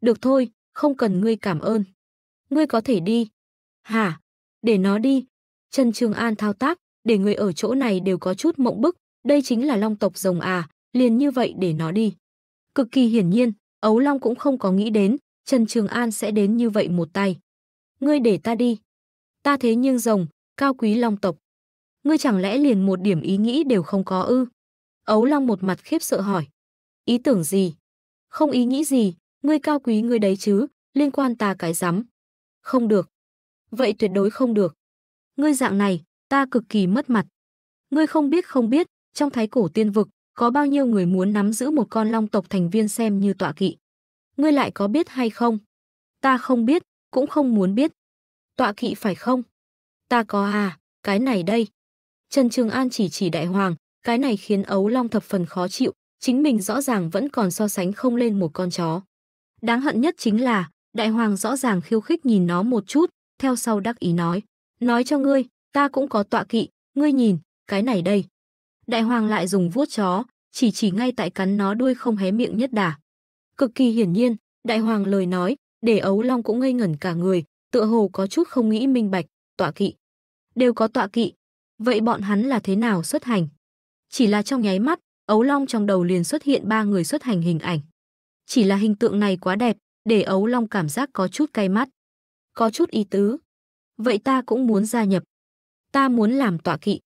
Được thôi, không cần ngươi cảm ơn. Ngươi có thể đi. Hả? Để nó đi. Trần Trường An thao tác, để người ở chỗ này đều có chút mộng bức, đây chính là long tộc rồng à, liền như vậy để nó đi. Cực kỳ hiển nhiên, Ấu Long cũng không có nghĩ đến, Trần Trường An sẽ đến như vậy một tay. Ngươi để ta đi. Ta thế nhưng rồng, cao quý long tộc. Ngươi chẳng lẽ liền một điểm ý nghĩ đều không có ư? Ấu Long một mặt khiếp sợ hỏi. Ý tưởng gì? Không ý nghĩ gì, ngươi cao quý ngươi đấy chứ, liên quan ta cái rắm. Không được. Vậy tuyệt đối không được. Ngươi dạng này, ta cực kỳ mất mặt. Ngươi không biết không biết, trong thái cổ tiên vực, có bao nhiêu người muốn nắm giữ một con long tộc thành viên xem như tọa kỵ. Ngươi lại có biết hay không? Ta không biết, cũng không muốn biết. Tọa kỵ phải không? ta có à, cái này đây. Trần Trường An chỉ chỉ đại hoàng, cái này khiến ấu long thập phần khó chịu, chính mình rõ ràng vẫn còn so sánh không lên một con chó. Đáng hận nhất chính là, đại hoàng rõ ràng khiêu khích nhìn nó một chút, theo sau đắc ý nói. Nói cho ngươi, ta cũng có tọa kỵ, ngươi nhìn, cái này đây. Đại hoàng lại dùng vuốt chó, chỉ chỉ ngay tại cắn nó đuôi không hé miệng nhất đà. Cực kỳ hiển nhiên, đại hoàng lời nói, để ấu long cũng ngây ngẩn cả người, tựa hồ có chút không nghĩ minh bạch tọa kỵ. Đều có tọa kỵ. Vậy bọn hắn là thế nào xuất hành? Chỉ là trong nháy mắt, Ấu Long trong đầu liền xuất hiện ba người xuất hành hình ảnh. Chỉ là hình tượng này quá đẹp, để Ấu Long cảm giác có chút cay mắt. Có chút ý tứ. Vậy ta cũng muốn gia nhập. Ta muốn làm tọa kỵ.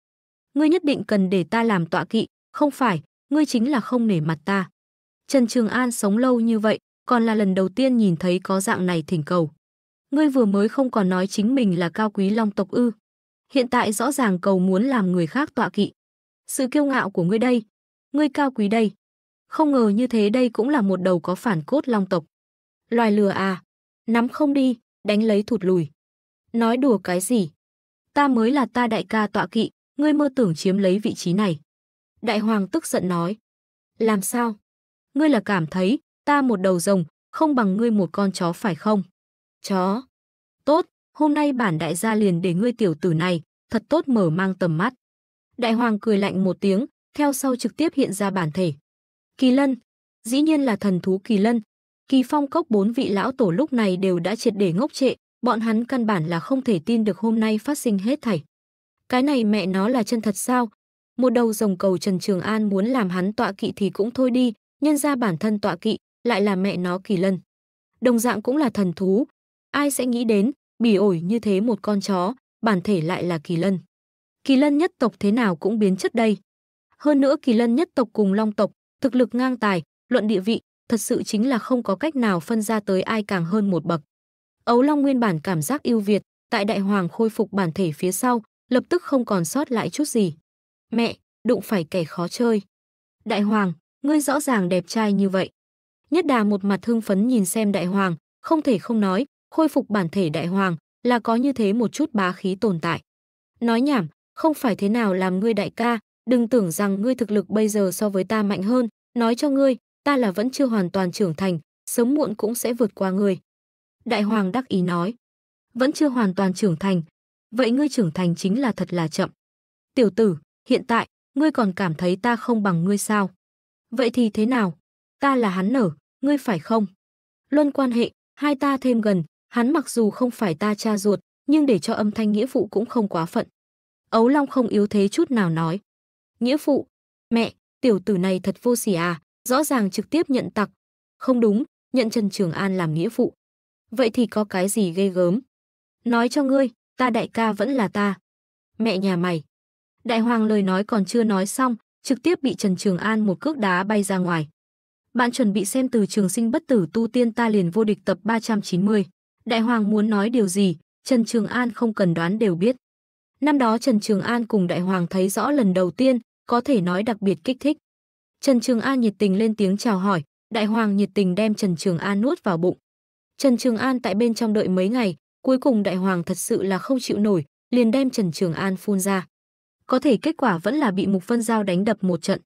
Ngươi nhất định cần để ta làm tọa kỵ, không phải, ngươi chính là không nể mặt ta. Trần Trường An sống lâu như vậy, còn là lần đầu tiên nhìn thấy có dạng này thỉnh cầu ngươi vừa mới không còn nói chính mình là cao quý long tộc ư. Hiện tại rõ ràng cầu muốn làm người khác tọa kỵ. Sự kiêu ngạo của ngươi đây, ngươi cao quý đây. Không ngờ như thế đây cũng là một đầu có phản cốt long tộc. Loài lừa à, nắm không đi, đánh lấy thụt lùi. Nói đùa cái gì? Ta mới là ta đại ca tọa kỵ, ngươi mơ tưởng chiếm lấy vị trí này. Đại hoàng tức giận nói. Làm sao? Ngươi là cảm thấy, ta một đầu rồng, không bằng ngươi một con chó phải không? Chó. Tốt, hôm nay bản đại gia liền để ngươi tiểu tử này, thật tốt mở mang tầm mắt. Đại hoàng cười lạnh một tiếng, theo sau trực tiếp hiện ra bản thể. Kỳ lân. Dĩ nhiên là thần thú kỳ lân. Kỳ phong cốc bốn vị lão tổ lúc này đều đã triệt để ngốc trệ, bọn hắn căn bản là không thể tin được hôm nay phát sinh hết thảy. Cái này mẹ nó là chân thật sao? Một đầu rồng cầu Trần Trường An muốn làm hắn tọa kỵ thì cũng thôi đi, nhân ra bản thân tọa kỵ, lại là mẹ nó kỳ lân. Đồng dạng cũng là thần thú, Ai sẽ nghĩ đến, bỉ ổi như thế một con chó, bản thể lại là kỳ lân. Kỳ lân nhất tộc thế nào cũng biến chất đây. Hơn nữa kỳ lân nhất tộc cùng long tộc, thực lực ngang tài, luận địa vị, thật sự chính là không có cách nào phân ra tới ai càng hơn một bậc. Ấu Long nguyên bản cảm giác yêu Việt, tại đại hoàng khôi phục bản thể phía sau, lập tức không còn sót lại chút gì. Mẹ, đụng phải kẻ khó chơi. Đại hoàng, ngươi rõ ràng đẹp trai như vậy. Nhất đà một mặt hưng phấn nhìn xem đại hoàng, không thể không nói, khôi phục bản thể đại hoàng là có như thế một chút bá khí tồn tại. Nói nhảm, không phải thế nào làm ngươi đại ca, đừng tưởng rằng ngươi thực lực bây giờ so với ta mạnh hơn, nói cho ngươi, ta là vẫn chưa hoàn toàn trưởng thành, sớm muộn cũng sẽ vượt qua ngươi. Đại hoàng đắc ý nói, vẫn chưa hoàn toàn trưởng thành, vậy ngươi trưởng thành chính là thật là chậm. Tiểu tử, hiện tại, ngươi còn cảm thấy ta không bằng ngươi sao? Vậy thì thế nào? Ta là hắn nở, ngươi phải không? Luân quan hệ, hai ta thêm gần, Hắn mặc dù không phải ta cha ruột, nhưng để cho âm thanh nghĩa phụ cũng không quá phận. Ấu Long không yếu thế chút nào nói. Nghĩa phụ, mẹ, tiểu tử này thật vô sỉ à, rõ ràng trực tiếp nhận tặc. Không đúng, nhận Trần Trường An làm nghĩa phụ. Vậy thì có cái gì ghê gớm? Nói cho ngươi, ta đại ca vẫn là ta. Mẹ nhà mày. Đại hoàng lời nói còn chưa nói xong, trực tiếp bị Trần Trường An một cước đá bay ra ngoài. Bạn chuẩn bị xem từ trường sinh bất tử tu tiên ta liền vô địch tập 390. Đại Hoàng muốn nói điều gì, Trần Trường An không cần đoán đều biết. Năm đó Trần Trường An cùng Đại Hoàng thấy rõ lần đầu tiên, có thể nói đặc biệt kích thích. Trần Trường An nhiệt tình lên tiếng chào hỏi, Đại Hoàng nhiệt tình đem Trần Trường An nuốt vào bụng. Trần Trường An tại bên trong đợi mấy ngày, cuối cùng Đại Hoàng thật sự là không chịu nổi, liền đem Trần Trường An phun ra. Có thể kết quả vẫn là bị Mục Vân Giao đánh đập một trận.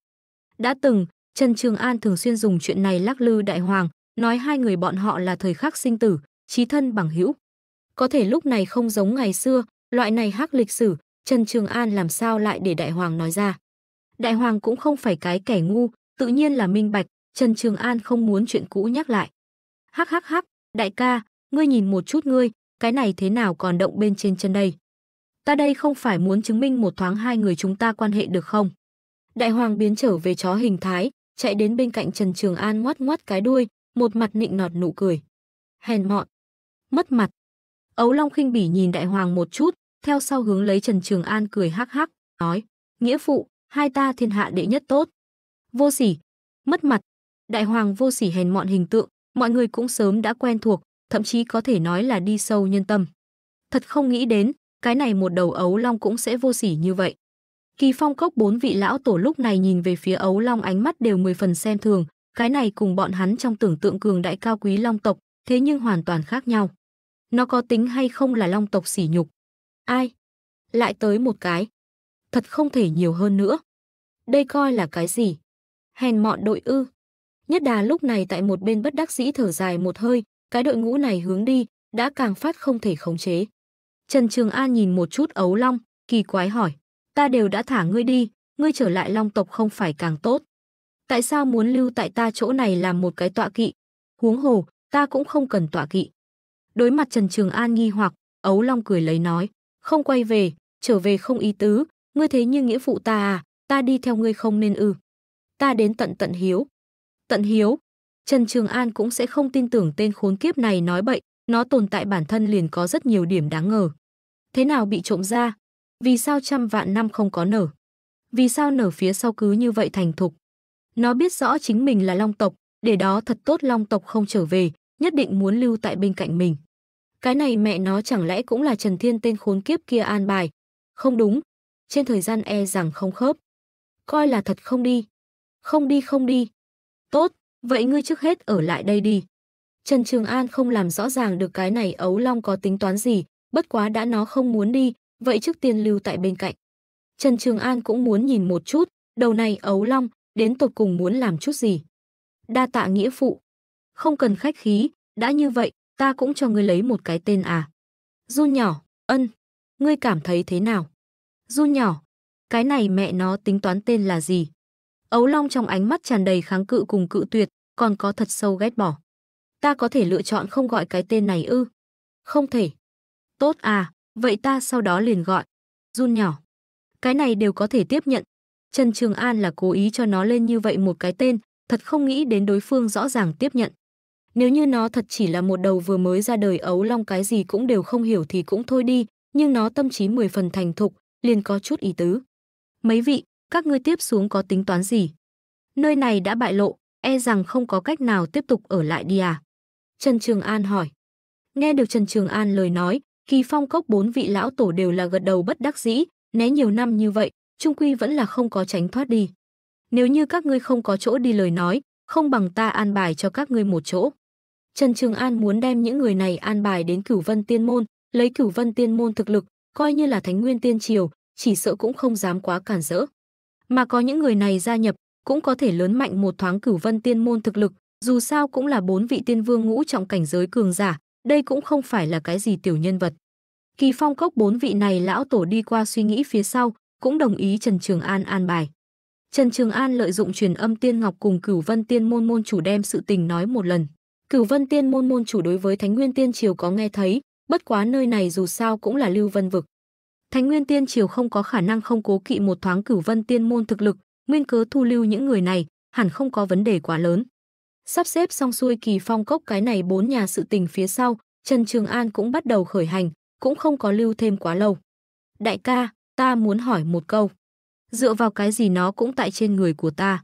Đã từng, Trần Trường An thường xuyên dùng chuyện này lắc lư Đại Hoàng, nói hai người bọn họ là thời khắc sinh tử, trí thân bằng hữu. Có thể lúc này không giống ngày xưa, loại này hắc lịch sử, Trần Trường An làm sao lại để đại hoàng nói ra. Đại hoàng cũng không phải cái kẻ ngu, tự nhiên là minh bạch, Trần Trường An không muốn chuyện cũ nhắc lại. Hắc hắc hắc, đại ca, ngươi nhìn một chút ngươi, cái này thế nào còn động bên trên chân đây. Ta đây không phải muốn chứng minh một thoáng hai người chúng ta quan hệ được không? Đại hoàng biến trở về chó hình thái, chạy đến bên cạnh Trần Trường An ngoắt ngoắt cái đuôi, một mặt nịnh nọt nụ cười. Hèn mọn, mất mặt. Ấu Long khinh bỉ nhìn đại hoàng một chút, theo sau hướng lấy Trần Trường An cười hắc hắc, nói, nghĩa phụ, hai ta thiên hạ đệ nhất tốt. Vô sỉ, mất mặt, đại hoàng vô sỉ hèn mọn hình tượng, mọi người cũng sớm đã quen thuộc, thậm chí có thể nói là đi sâu nhân tâm. Thật không nghĩ đến, cái này một đầu Ấu Long cũng sẽ vô sỉ như vậy. Kỳ phong cốc bốn vị lão tổ lúc này nhìn về phía Ấu Long ánh mắt đều mười phần xem thường, cái này cùng bọn hắn trong tưởng tượng cường đại cao quý Long tộc, thế nhưng hoàn toàn khác nhau. Nó có tính hay không là long tộc sỉ nhục? Ai? Lại tới một cái. Thật không thể nhiều hơn nữa. Đây coi là cái gì? Hèn mọn đội ư. Nhất đà lúc này tại một bên bất đắc dĩ thở dài một hơi, cái đội ngũ này hướng đi, đã càng phát không thể khống chế. Trần Trường An nhìn một chút ấu long, kỳ quái hỏi. Ta đều đã thả ngươi đi, ngươi trở lại long tộc không phải càng tốt. Tại sao muốn lưu tại ta chỗ này làm một cái tọa kỵ? Huống hồ, ta cũng không cần tọa kỵ. Đối mặt Trần Trường An nghi hoặc, Ấu Long cười lấy nói, không quay về, trở về không ý tứ, ngươi thế như nghĩa phụ ta à, ta đi theo ngươi không nên ư. Ta đến tận tận hiếu. Tận hiếu, Trần Trường An cũng sẽ không tin tưởng tên khốn kiếp này nói bậy, nó tồn tại bản thân liền có rất nhiều điểm đáng ngờ. Thế nào bị trộm ra? Vì sao trăm vạn năm không có nở? Vì sao nở phía sau cứ như vậy thành thục? Nó biết rõ chính mình là long tộc, để đó thật tốt long tộc không trở về, nhất định muốn lưu tại bên cạnh mình. Cái này mẹ nó chẳng lẽ cũng là Trần Thiên tên khốn kiếp kia an bài? Không đúng, trên thời gian e rằng không khớp. Coi là thật không đi. Không đi không đi. Tốt, vậy ngươi trước hết ở lại đây đi. Trần Trường An không làm rõ ràng được cái này ấu long có tính toán gì, bất quá đã nó không muốn đi, vậy trước tiên lưu tại bên cạnh. Trần Trường An cũng muốn nhìn một chút, đầu này ấu long, đến tột cùng muốn làm chút gì. Đa tạ nghĩa phụ. Không cần khách khí, đã như vậy, ta cũng cho ngươi lấy một cái tên à. Du nhỏ, ân, ngươi cảm thấy thế nào? Du nhỏ, cái này mẹ nó tính toán tên là gì? Ấu Long trong ánh mắt tràn đầy kháng cự cùng cự tuyệt, còn có thật sâu ghét bỏ. Ta có thể lựa chọn không gọi cái tên này ư? Không thể. Tốt à, vậy ta sau đó liền gọi. Run nhỏ. Cái này đều có thể tiếp nhận. Trần Trường An là cố ý cho nó lên như vậy một cái tên, thật không nghĩ đến đối phương rõ ràng tiếp nhận. Nếu như nó thật chỉ là một đầu vừa mới ra đời ấu long cái gì cũng đều không hiểu thì cũng thôi đi, nhưng nó tâm trí mười phần thành thục, liền có chút ý tứ. Mấy vị, các ngươi tiếp xuống có tính toán gì? Nơi này đã bại lộ, e rằng không có cách nào tiếp tục ở lại đi à? Trần Trường An hỏi. Nghe được Trần Trường An lời nói, kỳ phong cốc bốn vị lão tổ đều là gật đầu bất đắc dĩ, né nhiều năm như vậy, trung quy vẫn là không có tránh thoát đi. Nếu như các ngươi không có chỗ đi lời nói, không bằng ta an bài cho các ngươi một chỗ. Trần Trường An muốn đem những người này an bài đến Cửu Vân Tiên môn, lấy Cửu Vân Tiên môn thực lực, coi như là Thánh Nguyên Tiên triều, chỉ sợ cũng không dám quá cản rỡ. Mà có những người này gia nhập, cũng có thể lớn mạnh một thoáng Cửu Vân Tiên môn thực lực, dù sao cũng là bốn vị tiên vương ngũ trọng cảnh giới cường giả, đây cũng không phải là cái gì tiểu nhân vật. Kỳ Phong cốc bốn vị này lão tổ đi qua suy nghĩ phía sau, cũng đồng ý Trần Trường An an bài. Trần Trường An lợi dụng truyền âm tiên ngọc cùng Cửu Vân Tiên môn môn chủ đem sự tình nói một lần. Cửu Vân Tiên môn môn chủ đối với Thánh Nguyên Tiên Triều có nghe thấy, bất quá nơi này dù sao cũng là Lưu Vân vực. Thánh Nguyên Tiên Triều không có khả năng không cố kỵ một thoáng Cửu Vân Tiên môn thực lực, nguyên cớ thu lưu những người này, hẳn không có vấn đề quá lớn. Sắp xếp xong xuôi kỳ phong cốc cái này bốn nhà sự tình phía sau, Trần Trường An cũng bắt đầu khởi hành, cũng không có lưu thêm quá lâu. Đại ca, ta muốn hỏi một câu. Dựa vào cái gì nó cũng tại trên người của ta?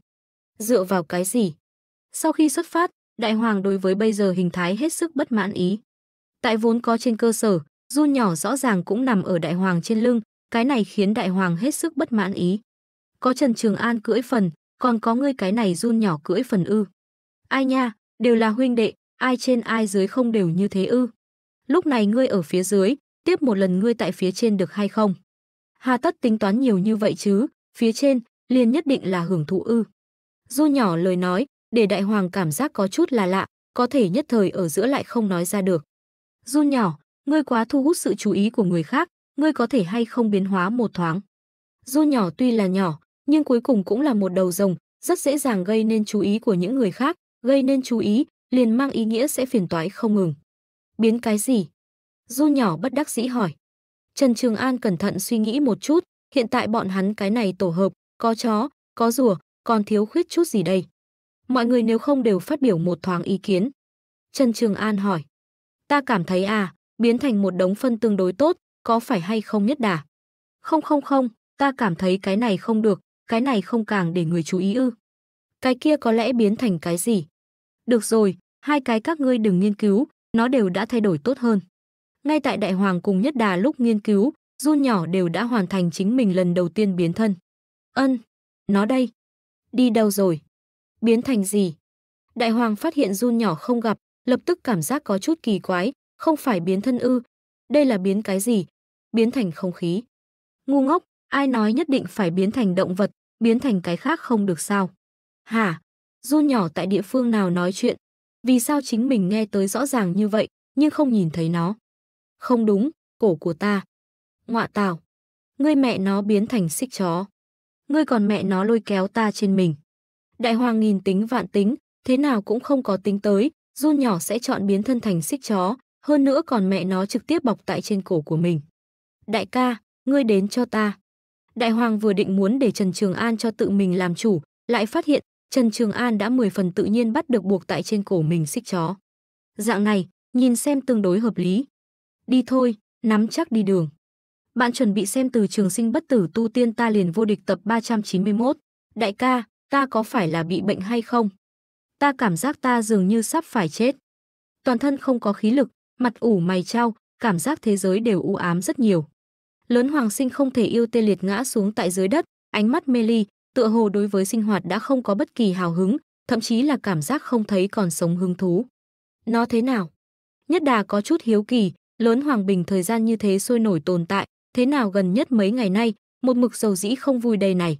Dựa vào cái gì? Sau khi xuất phát, đại hoàng đối với bây giờ hình thái hết sức bất mãn ý. Tại vốn có trên cơ sở, run nhỏ rõ ràng cũng nằm ở đại hoàng trên lưng, cái này khiến đại hoàng hết sức bất mãn ý. Có Trần Trường An cưỡi phần, còn có ngươi cái này run nhỏ cưỡi phần ư. Ai nha, đều là huynh đệ, ai trên ai dưới không đều như thế ư. Lúc này ngươi ở phía dưới, tiếp một lần ngươi tại phía trên được hay không? Hà tất tính toán nhiều như vậy chứ, phía trên, liền nhất định là hưởng thụ ư. Du nhỏ lời nói, để đại hoàng cảm giác có chút là lạ, có thể nhất thời ở giữa lại không nói ra được. Run nhỏ, ngươi quá thu hút sự chú ý của người khác, ngươi có thể hay không biến hóa một thoáng. Run nhỏ tuy là nhỏ, nhưng cuối cùng cũng là một đầu rồng, rất dễ dàng gây nên chú ý của những người khác, gây nên chú ý, liền mang ý nghĩa sẽ phiền toái không ngừng. Biến cái gì? Run nhỏ bất đắc dĩ hỏi. Trần Trường An cẩn thận suy nghĩ một chút, hiện tại bọn hắn cái này tổ hợp, có chó, có rùa, còn thiếu khuyết chút gì đây? Mọi người nếu không đều phát biểu một thoáng ý kiến. Trần Trường An hỏi. Ta cảm thấy à, biến thành một đống phân tương đối tốt, có phải hay không nhất đà? Không không không, ta cảm thấy cái này không được, cái này không càng để người chú ý ư. Cái kia có lẽ biến thành cái gì? Được rồi, hai cái các ngươi đừng nghiên cứu, nó đều đã thay đổi tốt hơn. Ngay tại Đại Hoàng cùng Nhất Đà lúc nghiên cứu, run nhỏ đều đã hoàn thành chính mình lần đầu tiên biến thân. Ân, nó đây. Đi đâu rồi? biến thành gì? Đại hoàng phát hiện run nhỏ không gặp, lập tức cảm giác có chút kỳ quái, không phải biến thân ư. Đây là biến cái gì? Biến thành không khí. Ngu ngốc, ai nói nhất định phải biến thành động vật, biến thành cái khác không được sao? Hả? Run nhỏ tại địa phương nào nói chuyện? Vì sao chính mình nghe tới rõ ràng như vậy, nhưng không nhìn thấy nó? Không đúng, cổ của ta. Ngoạ tào. Ngươi mẹ nó biến thành xích chó. Ngươi còn mẹ nó lôi kéo ta trên mình. Đại hoàng nghìn tính vạn tính, thế nào cũng không có tính tới, run nhỏ sẽ chọn biến thân thành xích chó, hơn nữa còn mẹ nó trực tiếp bọc tại trên cổ của mình. Đại ca, ngươi đến cho ta. Đại hoàng vừa định muốn để Trần Trường An cho tự mình làm chủ, lại phát hiện Trần Trường An đã mười phần tự nhiên bắt được buộc tại trên cổ mình xích chó. Dạng này, nhìn xem tương đối hợp lý. Đi thôi, nắm chắc đi đường. Bạn chuẩn bị xem từ trường sinh bất tử tu tiên ta liền vô địch tập 391. Đại ca, ta có phải là bị bệnh hay không? Ta cảm giác ta dường như sắp phải chết. Toàn thân không có khí lực, mặt ủ mày trao, cảm giác thế giới đều u ám rất nhiều. Lớn Hoàng Sinh không thể yêu tê liệt ngã xuống tại dưới đất, ánh mắt mê ly, tựa hồ đối với sinh hoạt đã không có bất kỳ hào hứng, thậm chí là cảm giác không thấy còn sống hứng thú. Nó thế nào? Nhất đà có chút hiếu kỳ, lớn Hoàng Bình thời gian như thế sôi nổi tồn tại, thế nào gần nhất mấy ngày nay, một mực dầu dĩ không vui đây này.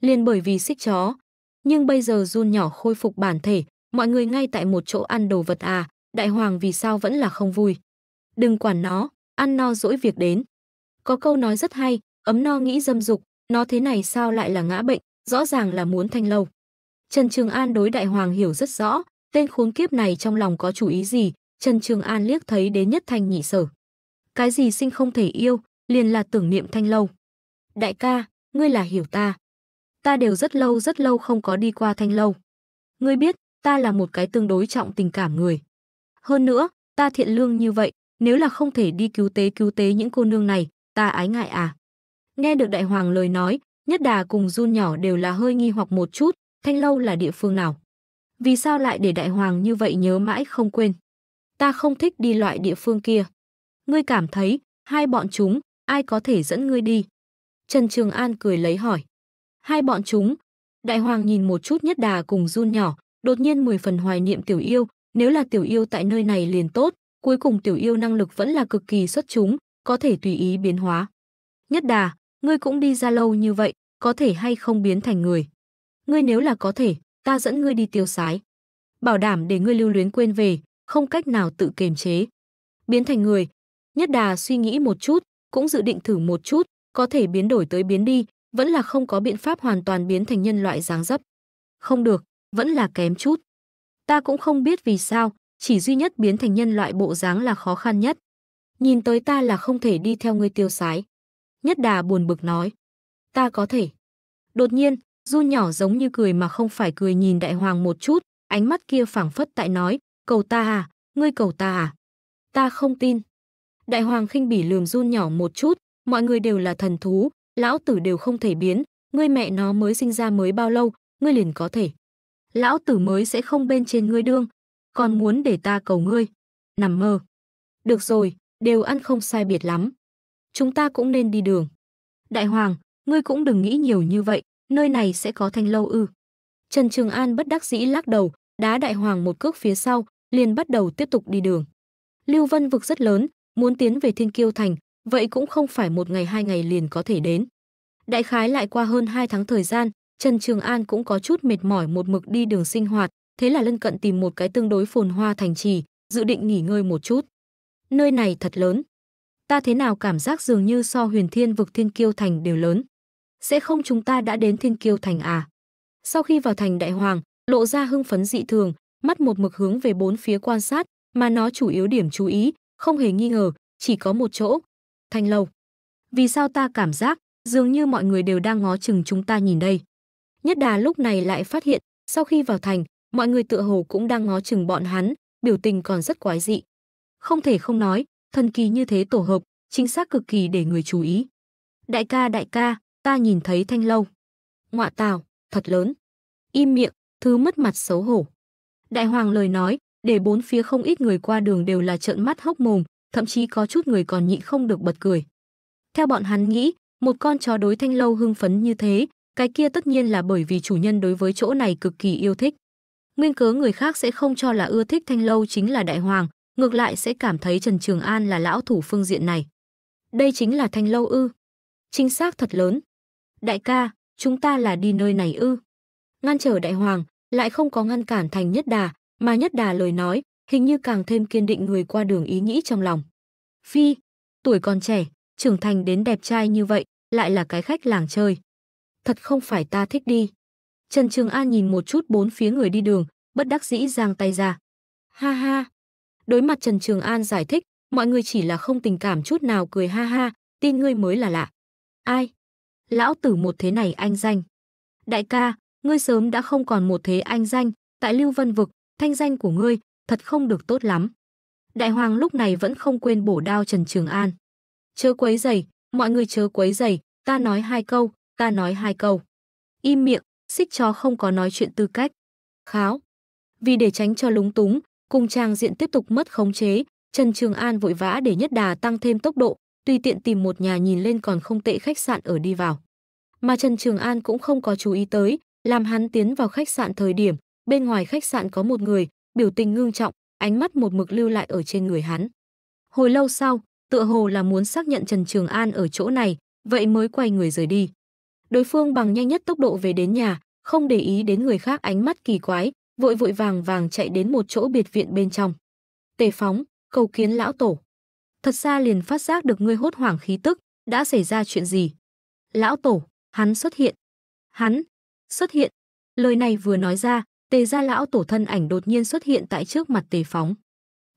Liên bởi vì xích chó, nhưng bây giờ Jun nhỏ khôi phục bản thể, mọi người ngay tại một chỗ ăn đồ vật à, đại hoàng vì sao vẫn là không vui. Đừng quản nó, ăn no dỗi việc đến. Có câu nói rất hay, ấm no nghĩ dâm dục, nó thế này sao lại là ngã bệnh, rõ ràng là muốn thanh lâu. Trần Trường An đối đại hoàng hiểu rất rõ, tên khốn kiếp này trong lòng có chủ ý gì, Trần Trường An liếc thấy đến nhất thanh nhị sở. Cái gì sinh không thể yêu, liền là tưởng niệm thanh lâu. Đại ca, ngươi là hiểu ta ta đều rất lâu rất lâu không có đi qua thanh lâu. Ngươi biết, ta là một cái tương đối trọng tình cảm người. Hơn nữa, ta thiện lương như vậy, nếu là không thể đi cứu tế cứu tế những cô nương này, ta ái ngại à. Nghe được đại hoàng lời nói, nhất đà cùng run nhỏ đều là hơi nghi hoặc một chút, thanh lâu là địa phương nào. Vì sao lại để đại hoàng như vậy nhớ mãi không quên. Ta không thích đi loại địa phương kia. Ngươi cảm thấy, hai bọn chúng, ai có thể dẫn ngươi đi? Trần Trường An cười lấy hỏi hai bọn chúng. Đại hoàng nhìn một chút nhất đà cùng run nhỏ, đột nhiên mười phần hoài niệm tiểu yêu, nếu là tiểu yêu tại nơi này liền tốt, cuối cùng tiểu yêu năng lực vẫn là cực kỳ xuất chúng, có thể tùy ý biến hóa. Nhất đà, ngươi cũng đi ra lâu như vậy, có thể hay không biến thành người. Ngươi nếu là có thể, ta dẫn ngươi đi tiêu sái. Bảo đảm để ngươi lưu luyến quên về, không cách nào tự kiềm chế. Biến thành người, nhất đà suy nghĩ một chút, cũng dự định thử một chút, có thể biến đổi tới biến đi, vẫn là không có biện pháp hoàn toàn biến thành nhân loại dáng dấp. Không được, vẫn là kém chút. Ta cũng không biết vì sao, chỉ duy nhất biến thành nhân loại bộ dáng là khó khăn nhất. Nhìn tới ta là không thể đi theo ngươi tiêu sái. Nhất đà buồn bực nói. Ta có thể. Đột nhiên, Du nhỏ giống như cười mà không phải cười nhìn đại hoàng một chút, ánh mắt kia phảng phất tại nói, cầu ta à, ngươi cầu ta à. Ta không tin. Đại hoàng khinh bỉ lườm run nhỏ một chút, mọi người đều là thần thú, lão tử đều không thể biến, ngươi mẹ nó mới sinh ra mới bao lâu, ngươi liền có thể. Lão tử mới sẽ không bên trên ngươi đương, còn muốn để ta cầu ngươi. Nằm mơ. Được rồi, đều ăn không sai biệt lắm. Chúng ta cũng nên đi đường. Đại hoàng, ngươi cũng đừng nghĩ nhiều như vậy, nơi này sẽ có thanh lâu ư. Trần Trường An bất đắc dĩ lắc đầu, đá đại hoàng một cước phía sau, liền bắt đầu tiếp tục đi đường. Lưu Vân vực rất lớn, muốn tiến về Thiên Kiêu Thành, vậy cũng không phải một ngày hai ngày liền có thể đến. Đại khái lại qua hơn 2 tháng thời gian, Trần Trường An cũng có chút mệt mỏi một mực đi đường sinh hoạt, thế là lân cận tìm một cái tương đối phồn hoa thành trì, dự định nghỉ ngơi một chút. Nơi này thật lớn. Ta thế nào cảm giác dường như so huyền thiên vực thiên kiêu thành đều lớn. Sẽ không chúng ta đã đến thiên kiêu thành à? Sau khi vào thành đại hoàng, lộ ra hưng phấn dị thường, mắt một mực hướng về bốn phía quan sát, mà nó chủ yếu điểm chú ý, không hề nghi ngờ, chỉ có một chỗ, Thanh Lâu. Vì sao ta cảm giác dường như mọi người đều đang ngó chừng chúng ta nhìn đây. Nhất đà lúc này lại phát hiện, sau khi vào thành, mọi người tựa hồ cũng đang ngó chừng bọn hắn, biểu tình còn rất quái dị. Không thể không nói, thần kỳ như thế tổ hợp, chính xác cực kỳ để người chú ý. Đại ca đại ca, ta nhìn thấy thanh lâu. Ngoạ tào, thật lớn. Im miệng, thứ mất mặt xấu hổ. Đại hoàng lời nói, để bốn phía không ít người qua đường đều là trợn mắt hốc mồm, thậm chí có chút người còn nhịn không được bật cười. Theo bọn hắn nghĩ, một con chó đối thanh lâu hưng phấn như thế, cái kia tất nhiên là bởi vì chủ nhân đối với chỗ này cực kỳ yêu thích. Nguyên cớ người khác sẽ không cho là ưa thích thanh lâu chính là đại hoàng, ngược lại sẽ cảm thấy Trần Trường An là lão thủ phương diện này. Đây chính là thanh lâu ư. Chính xác thật lớn. Đại ca, chúng ta là đi nơi này ư. Ngăn trở đại hoàng, lại không có ngăn cản thành nhất đà, mà nhất đà lời nói, hình như càng thêm kiên định người qua đường ý nghĩ trong lòng. Phi, tuổi còn trẻ, trưởng thành đến đẹp trai như vậy, lại là cái khách làng chơi. Thật không phải ta thích đi. Trần Trường An nhìn một chút bốn phía người đi đường, bất đắc dĩ giang tay ra. Ha ha. Đối mặt Trần Trường An giải thích, mọi người chỉ là không tình cảm chút nào cười ha ha, tin ngươi mới là lạ. Ai? Lão tử một thế này anh danh. Đại ca, ngươi sớm đã không còn một thế anh danh, tại Lưu Vân Vực, thanh danh của ngươi thật không được tốt lắm. Đại hoàng lúc này vẫn không quên bổ đao Trần Trường An. Chớ quấy giày, mọi người chớ quấy giày, ta nói hai câu, ta nói hai câu. Im miệng, xích chó không có nói chuyện tư cách. Kháo. Vì để tránh cho lúng túng, cùng trang diện tiếp tục mất khống chế, Trần Trường An vội vã để nhất đà tăng thêm tốc độ, tùy tiện tìm một nhà nhìn lên còn không tệ khách sạn ở đi vào. Mà Trần Trường An cũng không có chú ý tới, làm hắn tiến vào khách sạn thời điểm, bên ngoài khách sạn có một người, biểu tình ngưng trọng, ánh mắt một mực lưu lại ở trên người hắn. Hồi lâu sau, tựa hồ là muốn xác nhận Trần Trường An ở chỗ này, vậy mới quay người rời đi. Đối phương bằng nhanh nhất tốc độ về đến nhà, không để ý đến người khác ánh mắt kỳ quái, vội vội vàng vàng chạy đến một chỗ biệt viện bên trong. Tề phóng, cầu kiến lão tổ. Thật xa liền phát giác được ngươi hốt hoảng khí tức, đã xảy ra chuyện gì? Lão tổ, hắn xuất hiện. Hắn, xuất hiện. Lời này vừa nói ra, Tề gia lão tổ thân ảnh đột nhiên xuất hiện tại trước mặt Tề Phóng.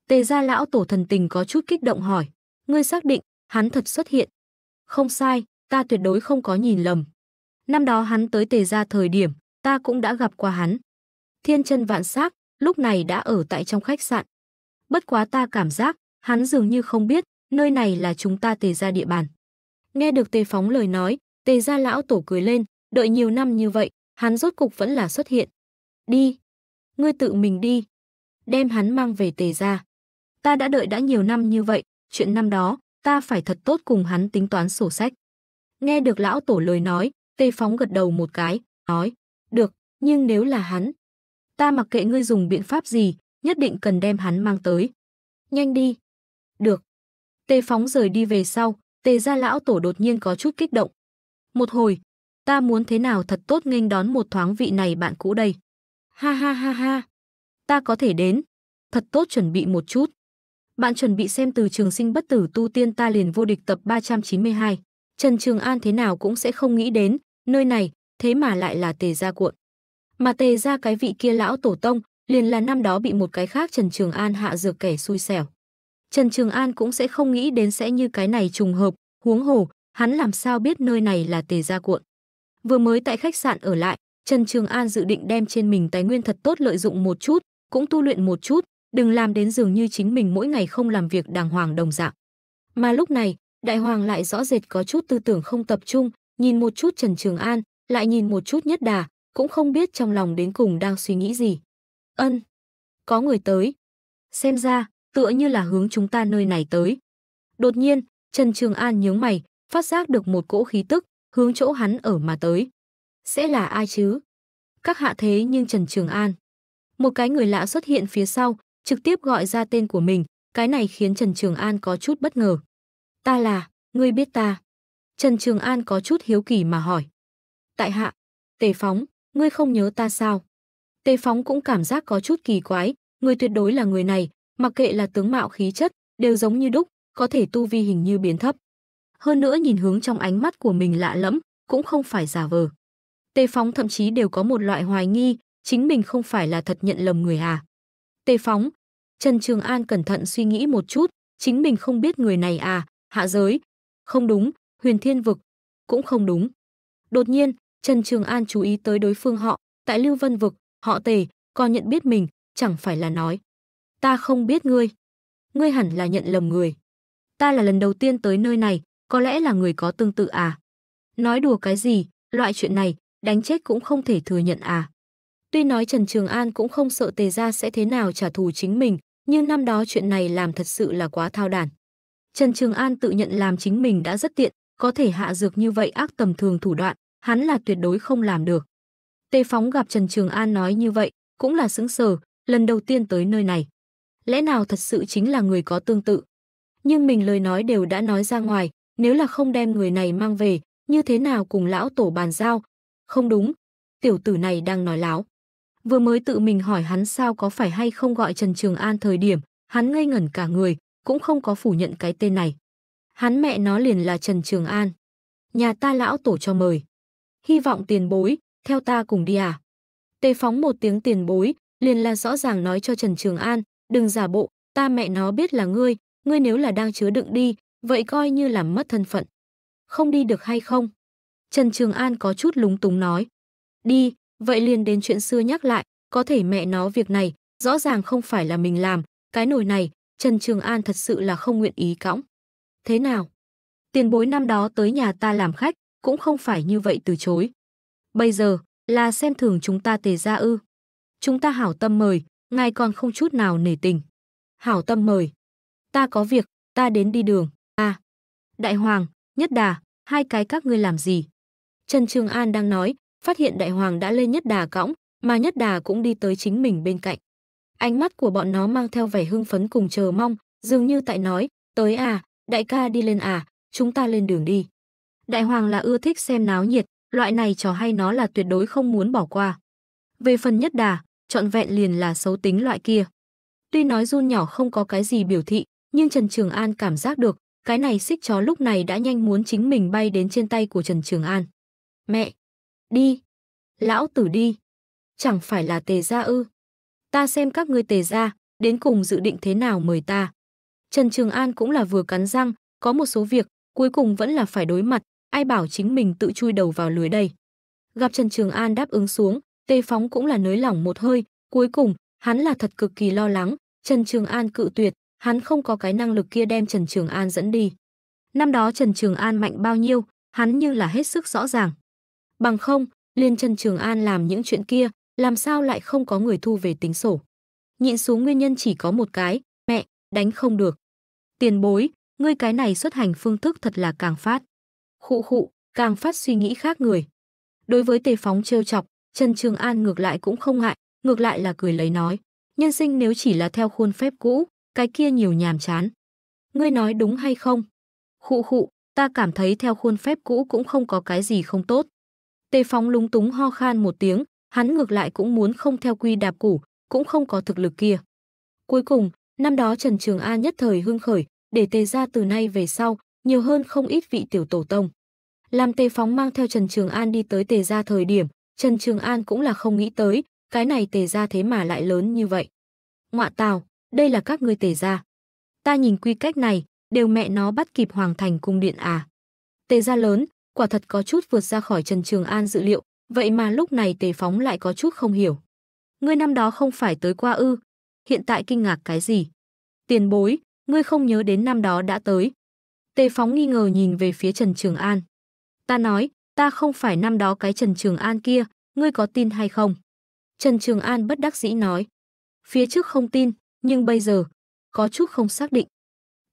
Tề gia lão tổ thần tình có chút kích động hỏi, ngươi xác định, hắn thật xuất hiện. Không sai, ta tuyệt đối không có nhìn lầm. Năm đó hắn tới Tề gia thời điểm, ta cũng đã gặp qua hắn. Thiên chân vạn sắc, lúc này đã ở tại trong khách sạn. Bất quá ta cảm giác, hắn dường như không biết, nơi này là chúng ta Tề gia địa bàn. Nghe được Tề Phóng lời nói, Tề gia lão tổ cười lên, đợi nhiều năm như vậy, hắn rốt cục vẫn là xuất hiện. Đi. Ngươi tự mình đi. Đem hắn mang về tề ra. Ta đã đợi đã nhiều năm như vậy, chuyện năm đó, ta phải thật tốt cùng hắn tính toán sổ sách. Nghe được lão tổ lời nói, tề phóng gật đầu một cái, nói. Được, nhưng nếu là hắn, ta mặc kệ ngươi dùng biện pháp gì, nhất định cần đem hắn mang tới. Nhanh đi. Được. Tề phóng rời đi về sau, tề gia lão tổ đột nhiên có chút kích động. Một hồi, ta muốn thế nào thật tốt nghênh đón một thoáng vị này bạn cũ đây. Ha ha ha ha. Ta có thể đến. Thật tốt chuẩn bị một chút. Bạn chuẩn bị xem từ trường sinh bất tử tu tiên ta liền vô địch tập 392. Trần Trường An thế nào cũng sẽ không nghĩ đến, nơi này, thế mà lại là tề gia cuộn. Mà tề gia cái vị kia lão tổ tông, liền là năm đó bị một cái khác Trần Trường An hạ dược kẻ xui xẻo. Trần Trường An cũng sẽ không nghĩ đến sẽ như cái này trùng hợp, huống hồ, hắn làm sao biết nơi này là tề gia cuộn. Vừa mới tại khách sạn ở lại, Trần Trường An dự định đem trên mình tài nguyên thật tốt lợi dụng một chút, cũng tu luyện một chút, đừng làm đến dường như chính mình mỗi ngày không làm việc đàng hoàng đồng dạng. Mà lúc này, đại hoàng lại rõ rệt có chút tư tưởng không tập trung, nhìn một chút Trần Trường An, lại nhìn một chút nhất đà, cũng không biết trong lòng đến cùng đang suy nghĩ gì. Ân, có người tới. Xem ra, tựa như là hướng chúng ta nơi này tới. Đột nhiên, Trần Trường An nhướng mày, phát giác được một cỗ khí tức, hướng chỗ hắn ở mà tới. Sẽ là ai chứ? Các hạ thế nhưng Trần Trường An. Một cái người lạ xuất hiện phía sau, trực tiếp gọi ra tên của mình, cái này khiến Trần Trường An có chút bất ngờ. Ta là, ngươi biết ta. Trần Trường An có chút hiếu kỳ mà hỏi. Tại hạ, Tề Phóng, ngươi không nhớ ta sao? Tề Phóng cũng cảm giác có chút kỳ quái, người tuyệt đối là người này, mặc kệ là tướng mạo khí chất, đều giống như đúc, có thể tu vi hình như biến thấp. Hơn nữa nhìn hướng trong ánh mắt của mình lạ lẫm, cũng không phải giả vờ. Tề Phóng thậm chí đều có một loại hoài nghi, chính mình không phải là thật nhận lầm người à. Tề Phóng, Trần Trường An cẩn thận suy nghĩ một chút, chính mình không biết người này à, hạ giới. Không đúng, huyền thiên vực, cũng không đúng. Đột nhiên, Trần Trường An chú ý tới đối phương họ, tại Lưu Vân Vực, họ tề, còn nhận biết mình, chẳng phải là nói. Ta không biết ngươi. Ngươi hẳn là nhận lầm người. Ta là lần đầu tiên tới nơi này, có lẽ là người có tương tự à. Nói đùa cái gì, loại chuyện này, đánh chết cũng không thể thừa nhận à. Tuy nói Trần Trường An cũng không sợ Tề Gia sẽ thế nào trả thù chính mình, nhưng năm đó chuyện này làm thật sự là quá thao đản. Trần Trường An tự nhận làm chính mình đã rất tiện, có thể hạ dược như vậy ác tầm thường thủ đoạn, hắn là tuyệt đối không làm được. Tề Phóng gặp Trần Trường An nói như vậy, cũng là sững sờ, lần đầu tiên tới nơi này. Lẽ nào thật sự chính là người có tương tự? Nhưng mình lời nói đều đã nói ra ngoài, nếu là không đem người này mang về, như thế nào cùng lão tổ bàn giao, không đúng, tiểu tử này đang nói láo. Vừa mới tự mình hỏi hắn sao có phải hay không gọi Trần Trường An thời điểm, hắn ngây ngẩn cả người, cũng không có phủ nhận cái tên này. Hắn mẹ nó liền là Trần Trường An. Nhà ta lão tổ cho mời. Hy vọng tiền bối, theo ta cùng đi à. Tề phóng một tiếng tiền bối, liền là rõ ràng nói cho Trần Trường An, đừng giả bộ, ta mẹ nó biết là ngươi, ngươi nếu là đang chứa đựng đi, vậy coi như làm mất thân phận. Không đi được hay không? Trần Trường An có chút lúng túng nói. Đi, vậy liền đến chuyện xưa nhắc lại, có thể mẹ nó việc này, rõ ràng không phải là mình làm, cái nồi này, Trần Trường An thật sự là không nguyện ý cõng. Thế nào? Tiền bối năm đó tới nhà ta làm khách, cũng không phải như vậy từ chối. Bây giờ, là xem thường chúng ta tề ra ư. Chúng ta hảo tâm mời, ngài còn không chút nào nể tình. Hảo tâm mời. Ta có việc, ta đến đi đường. À, đại hoàng, nhất đà, hai cái các ngươi làm gì? Trần Trường An đang nói, phát hiện đại hoàng đã lên nhất đà cõng, mà nhất đà cũng đi tới chính mình bên cạnh. Ánh mắt của bọn nó mang theo vẻ hưng phấn cùng chờ mong, dường như tại nói, tới à, đại ca đi lên à, chúng ta lên đường đi. Đại hoàng là ưa thích xem náo nhiệt, loại này trò hay nó là tuyệt đối không muốn bỏ qua. Về phần nhất đà, trọn vẹn liền là xấu tính loại kia. Tuy nói run nhỏ không có cái gì biểu thị, nhưng Trần Trường An cảm giác được, cái này xích chó lúc này đã nhanh muốn chính mình bay đến trên tay của Trần Trường An. Mẹ, đi, lão tử đi, chẳng phải là tề gia ư. Ta xem các ngươi tề gia, đến cùng dự định thế nào mời ta. Trần Trường An cũng là vừa cắn răng, có một số việc, cuối cùng vẫn là phải đối mặt, ai bảo chính mình tự chui đầu vào lưới đây. Gặp Trần Trường An đáp ứng xuống, Tề Phóng cũng là nới lỏng một hơi, cuối cùng, hắn là thật cực kỳ lo lắng, Trần Trường An cự tuyệt, hắn không có cái năng lực kia đem Trần Trường An dẫn đi. Năm đó Trần Trường An mạnh bao nhiêu, hắn như là hết sức rõ ràng. Bằng không, Liên chân Trường An làm những chuyện kia, làm sao lại không có người thu về tính sổ. Nhịn xuống nguyên nhân chỉ có một cái, mẹ, đánh không được. Tiền bối, ngươi cái này xuất hành phương thức thật là càng phát. Khụ khụ, càng phát suy nghĩ khác người. Đối với tề phóng trêu chọc, Trần Trường An ngược lại cũng không ngại, ngược lại là cười lấy nói. Nhân sinh nếu chỉ là theo khuôn phép cũ, cái kia nhiều nhàm chán. Ngươi nói đúng hay không? Khụ khụ, ta cảm thấy theo khuôn phép cũ cũng không có cái gì không tốt. Tề Phong lúng túng ho khan một tiếng, hắn ngược lại cũng muốn không theo quy đạp củ, cũng không có thực lực kia. Cuối cùng, năm đó Trần Trường An nhất thời hưng khởi, để Tề gia từ nay về sau, nhiều hơn không ít vị tiểu tổ tông. Làm Tề Phong mang theo Trần Trường An đi tới Tề gia thời điểm, Trần Trường An cũng là không nghĩ tới, cái này Tề gia thế mà lại lớn như vậy. Ngọa tào, đây là các ngươi Tề gia. Ta nhìn quy cách này, đều mẹ nó bắt kịp hoàng thành cung điện à. Tề gia lớn, quả thật có chút vượt ra khỏi Trần Trường An dự liệu, vậy mà lúc này Tề Phóng lại có chút không hiểu. Ngươi năm đó không phải tới qua ư? Hiện tại kinh ngạc cái gì? Tiền bối, ngươi không nhớ đến năm đó đã tới. Tề Phóng nghi ngờ nhìn về phía Trần Trường An. Ta nói, ta không phải năm đó cái Trần Trường An kia, ngươi có tin hay không? Trần Trường An bất đắc dĩ nói. Phía trước không tin, nhưng bây giờ, có chút không xác định.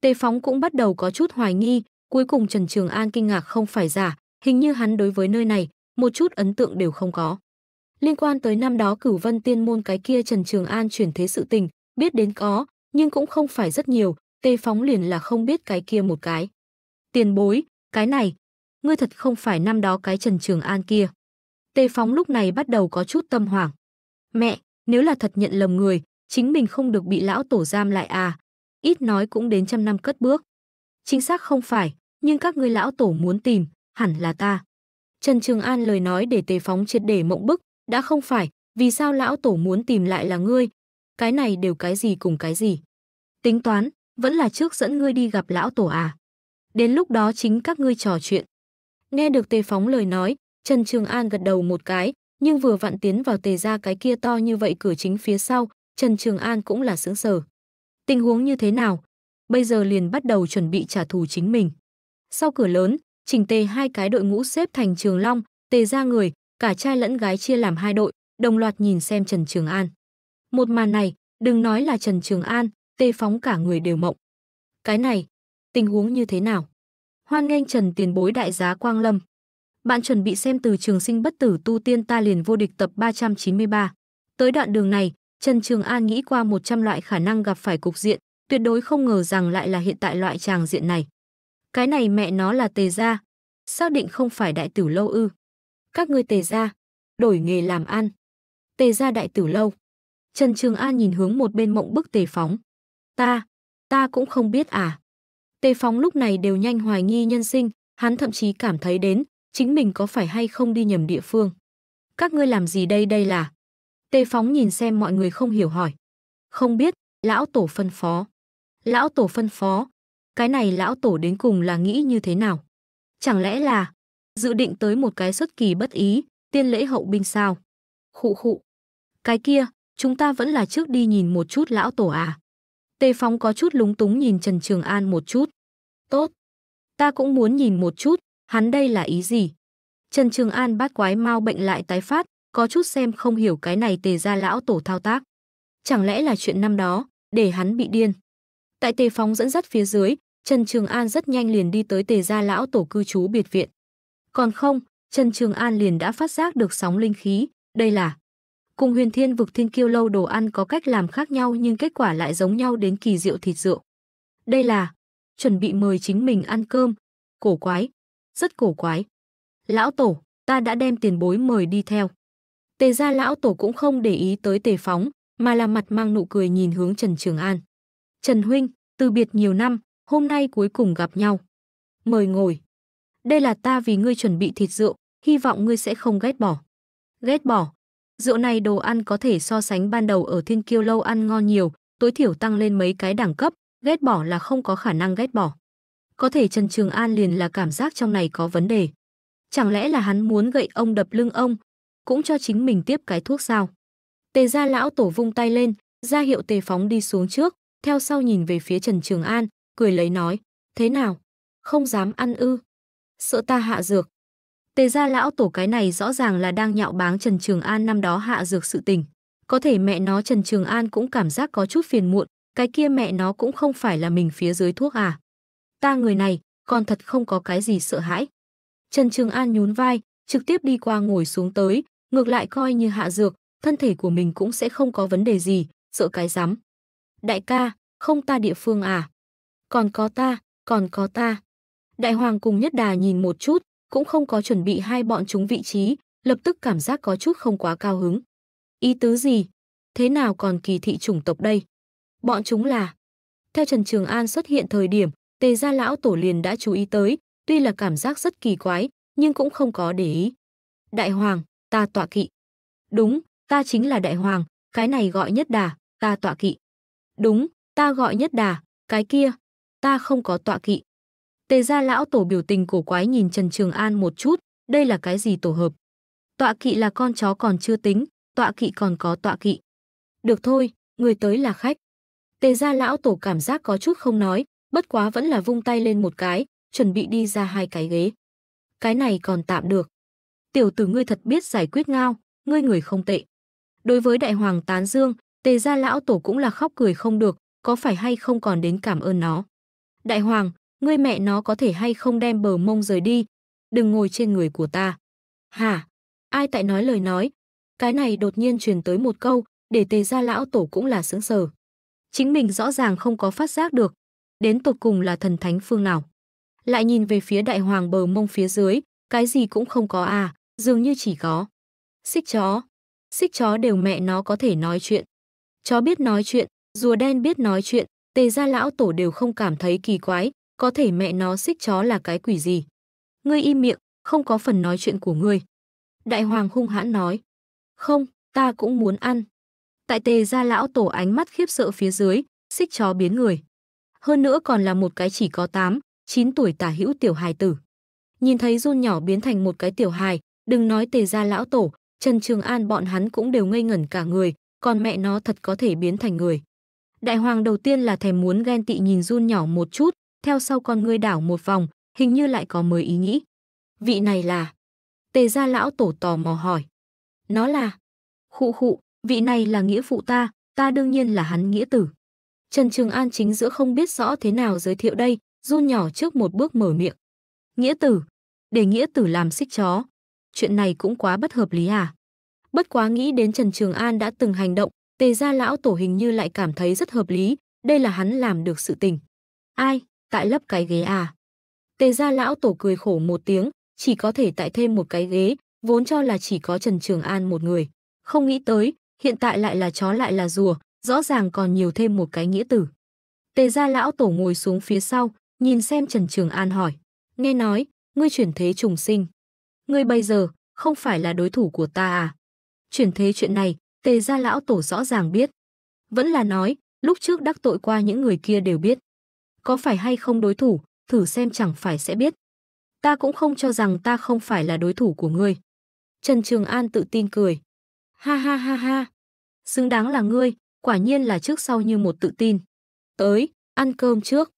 Tề Phóng cũng bắt đầu có chút hoài nghi, Cuối cùng Trần Trường An kinh ngạc không phải giả, hình như hắn đối với nơi này, một chút ấn tượng đều không có. Liên quan tới năm đó cửu vân tiên môn cái kia Trần Trường An chuyển thế sự tình, biết đến có, nhưng cũng không phải rất nhiều, tê phóng liền là không biết cái kia một cái. Tiền bối, cái này, ngươi thật không phải năm đó cái Trần Trường An kia. Tê phóng lúc này bắt đầu có chút tâm hoảng. Mẹ, nếu là thật nhận lầm người, chính mình không được bị lão tổ giam lại à, ít nói cũng đến trăm năm cất bước chính xác không phải, nhưng các ngươi lão tổ muốn tìm, hẳn là ta. Trần Trường An lời nói để tề phóng triệt để mộng bức, đã không phải, vì sao lão tổ muốn tìm lại là ngươi? Cái này đều cái gì cùng cái gì? Tính toán, vẫn là trước dẫn ngươi đi gặp lão tổ à? Đến lúc đó chính các ngươi trò chuyện. Nghe được tề phóng lời nói, Trần Trường An gật đầu một cái, nhưng vừa vặn tiến vào tề ra cái kia to như vậy cửa chính phía sau, Trần Trường An cũng là sững sờ. Tình huống như thế nào, bây giờ liền bắt đầu chuẩn bị trả thù chính mình. Sau cửa lớn, trình tề hai cái đội ngũ xếp thành trường long, tề ra người, cả trai lẫn gái chia làm hai đội, đồng loạt nhìn xem Trần Trường An. Một màn này, đừng nói là Trần Trường An, tề phóng cả người đều mộng. Cái này, tình huống như thế nào? Hoan nghênh Trần tiền bối đại giá Quang Lâm. Bạn chuẩn bị xem từ trường sinh bất tử tu tiên ta liền vô địch tập 393. Tới đoạn đường này, Trần Trường An nghĩ qua 100 loại khả năng gặp phải cục diện, tuyệt đối không ngờ rằng lại là hiện tại loại tràng diện này. Cái này mẹ nó là tề gia, xác định không phải đại tử lâu ư. Các ngươi tề gia, đổi nghề làm ăn. Tề gia đại tử lâu. Trần Trường An nhìn hướng một bên mộng bức tề phóng. Ta, ta cũng không biết à. Tề phóng lúc này đều nhanh hoài nghi nhân sinh, hắn thậm chí cảm thấy đến, chính mình có phải hay không đi nhầm địa phương. Các ngươi làm gì đây đây là? Tề phóng nhìn xem mọi người không hiểu hỏi. Không biết, lão tổ phân phó. Lão tổ phân phó, cái này lão tổ đến cùng là nghĩ như thế nào? Chẳng lẽ là dự định tới một cái xuất kỳ bất ý, tiên lễ hậu binh sao? Khụ khụ. Cái kia, chúng ta vẫn là trước đi nhìn một chút lão tổ à? Tề phóng có chút lúng túng nhìn Trần Trường An một chút. Tốt. Ta cũng muốn nhìn một chút, hắn đây là ý gì? Trần Trường An bát quái mau bệnh lại tái phát, có chút xem không hiểu cái này tề ra lão tổ thao tác. Chẳng lẽ là chuyện năm đó, để hắn bị điên. Tại Tề Phóng dẫn dắt phía dưới, Trần Trường An rất nhanh liền đi tới Tề gia lão tổ cư trú biệt viện. Còn không, Trần Trường An liền đã phát giác được sóng linh khí, đây là Cùng huyền thiên vực thiên kiêu lâu đồ ăn có cách làm khác nhau nhưng kết quả lại giống nhau đến kỳ diệu thịt rượu. Đây là chuẩn bị mời chính mình ăn cơm. Cổ quái, rất cổ quái. Lão tổ, ta đã đem tiền bối mời đi theo. Tề gia lão tổ cũng không để ý tới tề phóng, mà là mặt mang nụ cười nhìn hướng Trần Trường An. Trần Huynh, từ biệt nhiều năm, hôm nay cuối cùng gặp nhau. Mời ngồi. Đây là ta vì ngươi chuẩn bị thịt rượu, hy vọng ngươi sẽ không ghét bỏ. Ghét bỏ. Rượu này đồ ăn có thể so sánh ban đầu ở Thiên Kiêu lâu ăn ngon nhiều, tối thiểu tăng lên mấy cái đẳng cấp, ghét bỏ là không có khả năng ghét bỏ. Có thể Trần Trường An liền là cảm giác trong này có vấn đề. Chẳng lẽ là hắn muốn gậy ông đập lưng ông, cũng cho chính mình tiếp cái thuốc sao? Tề gia lão tổ vung tay lên, ra hiệu tề phóng đi xuống trước, theo sau nhìn về phía Trần Trường An, cười lấy nói, thế nào, không dám ăn ư, sợ ta hạ dược. Tề gia lão tổ cái này rõ ràng là đang nhạo báng Trần Trường An năm đó hạ dược sự tình. Có thể mẹ nó Trần Trường An cũng cảm giác có chút phiền muộn, cái kia mẹ nó cũng không phải là mình phía dưới thuốc à. Ta người này, còn thật không có cái gì sợ hãi. Trần Trường An nhún vai, trực tiếp đi qua ngồi xuống tới, ngược lại coi như hạ dược, thân thể của mình cũng sẽ không có vấn đề gì, sợ cái rắm. Đại ca, không ta địa phương à? Còn có ta, còn có ta. Đại hoàng cùng nhất đà nhìn một chút, cũng không có chuẩn bị hai bọn chúng vị trí, lập tức cảm giác có chút không quá cao hứng. Ý tứ gì? Thế nào còn kỳ thị chủng tộc đây? Bọn chúng là... Theo Trần Trường An xuất hiện thời điểm, tề gia lão tổ liền đã chú ý tới, tuy là cảm giác rất kỳ quái, nhưng cũng không có để ý. Đại hoàng, ta tọa kỵ. Đúng, ta chính là đại hoàng, cái này gọi nhất đà, ta tọa kỵ. Đúng, ta gọi nhất đà, cái kia, ta không có tọa kỵ. Tề gia lão tổ biểu tình cổ quái nhìn Trần Trường An một chút, đây là cái gì tổ hợp? Tọa kỵ là con chó còn chưa tính, tọa kỵ còn có tọa kỵ. Được thôi, người tới là khách. Tề gia lão tổ cảm giác có chút không nói, bất quá vẫn là vung tay lên một cái, chuẩn bị đi ra hai cái ghế. Cái này còn tạm được. Tiểu tử ngươi thật biết giải quyết ngao, ngươi người không tệ. Đối với đại hoàng tán dương, Tề gia lão tổ cũng là khóc cười không được, có phải hay không còn đến cảm ơn nó. Đại hoàng, ngươi mẹ nó có thể hay không đem bờ mông rời đi, đừng ngồi trên người của ta. Hả? Ai tại nói lời nói? Cái này đột nhiên truyền tới một câu, để tề gia lão tổ cũng là sững sờ. Chính mình rõ ràng không có phát giác được, đến tột cùng là thần thánh phương nào. Lại nhìn về phía đại hoàng bờ mông phía dưới, cái gì cũng không có à, dường như chỉ có. Xích chó. Xích chó đều mẹ nó có thể nói chuyện. Chó biết nói chuyện, rùa đen biết nói chuyện, tề gia lão tổ đều không cảm thấy kỳ quái, có thể mẹ nó xích chó là cái quỷ gì. Ngươi im miệng, không có phần nói chuyện của ngươi. Đại hoàng hung hãn nói. Không, ta cũng muốn ăn. Tại tề gia lão tổ ánh mắt khiếp sợ phía dưới, xích chó biến người. Hơn nữa còn là một cái chỉ có 8, 9 tuổi tả hữu tiểu hài tử. Nhìn thấy run nhỏ biến thành một cái tiểu hài, đừng nói tề gia lão tổ, Trần Trường An bọn hắn cũng đều ngây ngẩn cả người, còn mẹ nó thật có thể biến thành người. Đại hoàng đầu tiên là thèm muốn ghen tị nhìn run nhỏ một chút, theo sau con ngươi đảo một vòng, hình như lại có mới ý nghĩ. Vị này là... Tề gia lão tổ tò mò hỏi. Nó là... Khụ khụ, vị này là nghĩa phụ ta, ta đương nhiên là hắn nghĩa tử. Trần Trường An chính giữa không biết rõ thế nào giới thiệu đây, run nhỏ trước một bước mở miệng. Nghĩa tử, để nghĩa tử làm xích chó. Chuyện này cũng quá bất hợp lý à? Bất quá nghĩ đến Trần Trường An đã từng hành động, tề gia lão tổ hình như lại cảm thấy rất hợp lý, đây là hắn làm được sự tình. Ai, tại lấp cái ghế à? Tề gia lão tổ cười khổ một tiếng, chỉ có thể tại thêm một cái ghế, vốn cho là chỉ có Trần Trường An một người. Không nghĩ tới, hiện tại lại là chó lại là rùa, rõ ràng còn nhiều thêm một cái nghĩa tử. Tề gia lão tổ ngồi xuống phía sau, nhìn xem Trần Trường An hỏi. Nghe nói, ngươi chuyển thế trùng sinh. Ngươi bây giờ, không phải là đối thủ của ta à? Chuyển thế chuyện này, tề gia lão tổ rõ ràng biết. Vẫn là nói, lúc trước đắc tội qua những người kia đều biết. Có phải hay không đối thủ, thử xem chẳng phải sẽ biết. Ta cũng không cho rằng ta không phải là đối thủ của ngươi. Trần Trường An tự tin cười. Ha ha ha ha. Xứng đáng là ngươi, quả nhiên là trước sau như một tự tin. Tới, ăn cơm trước.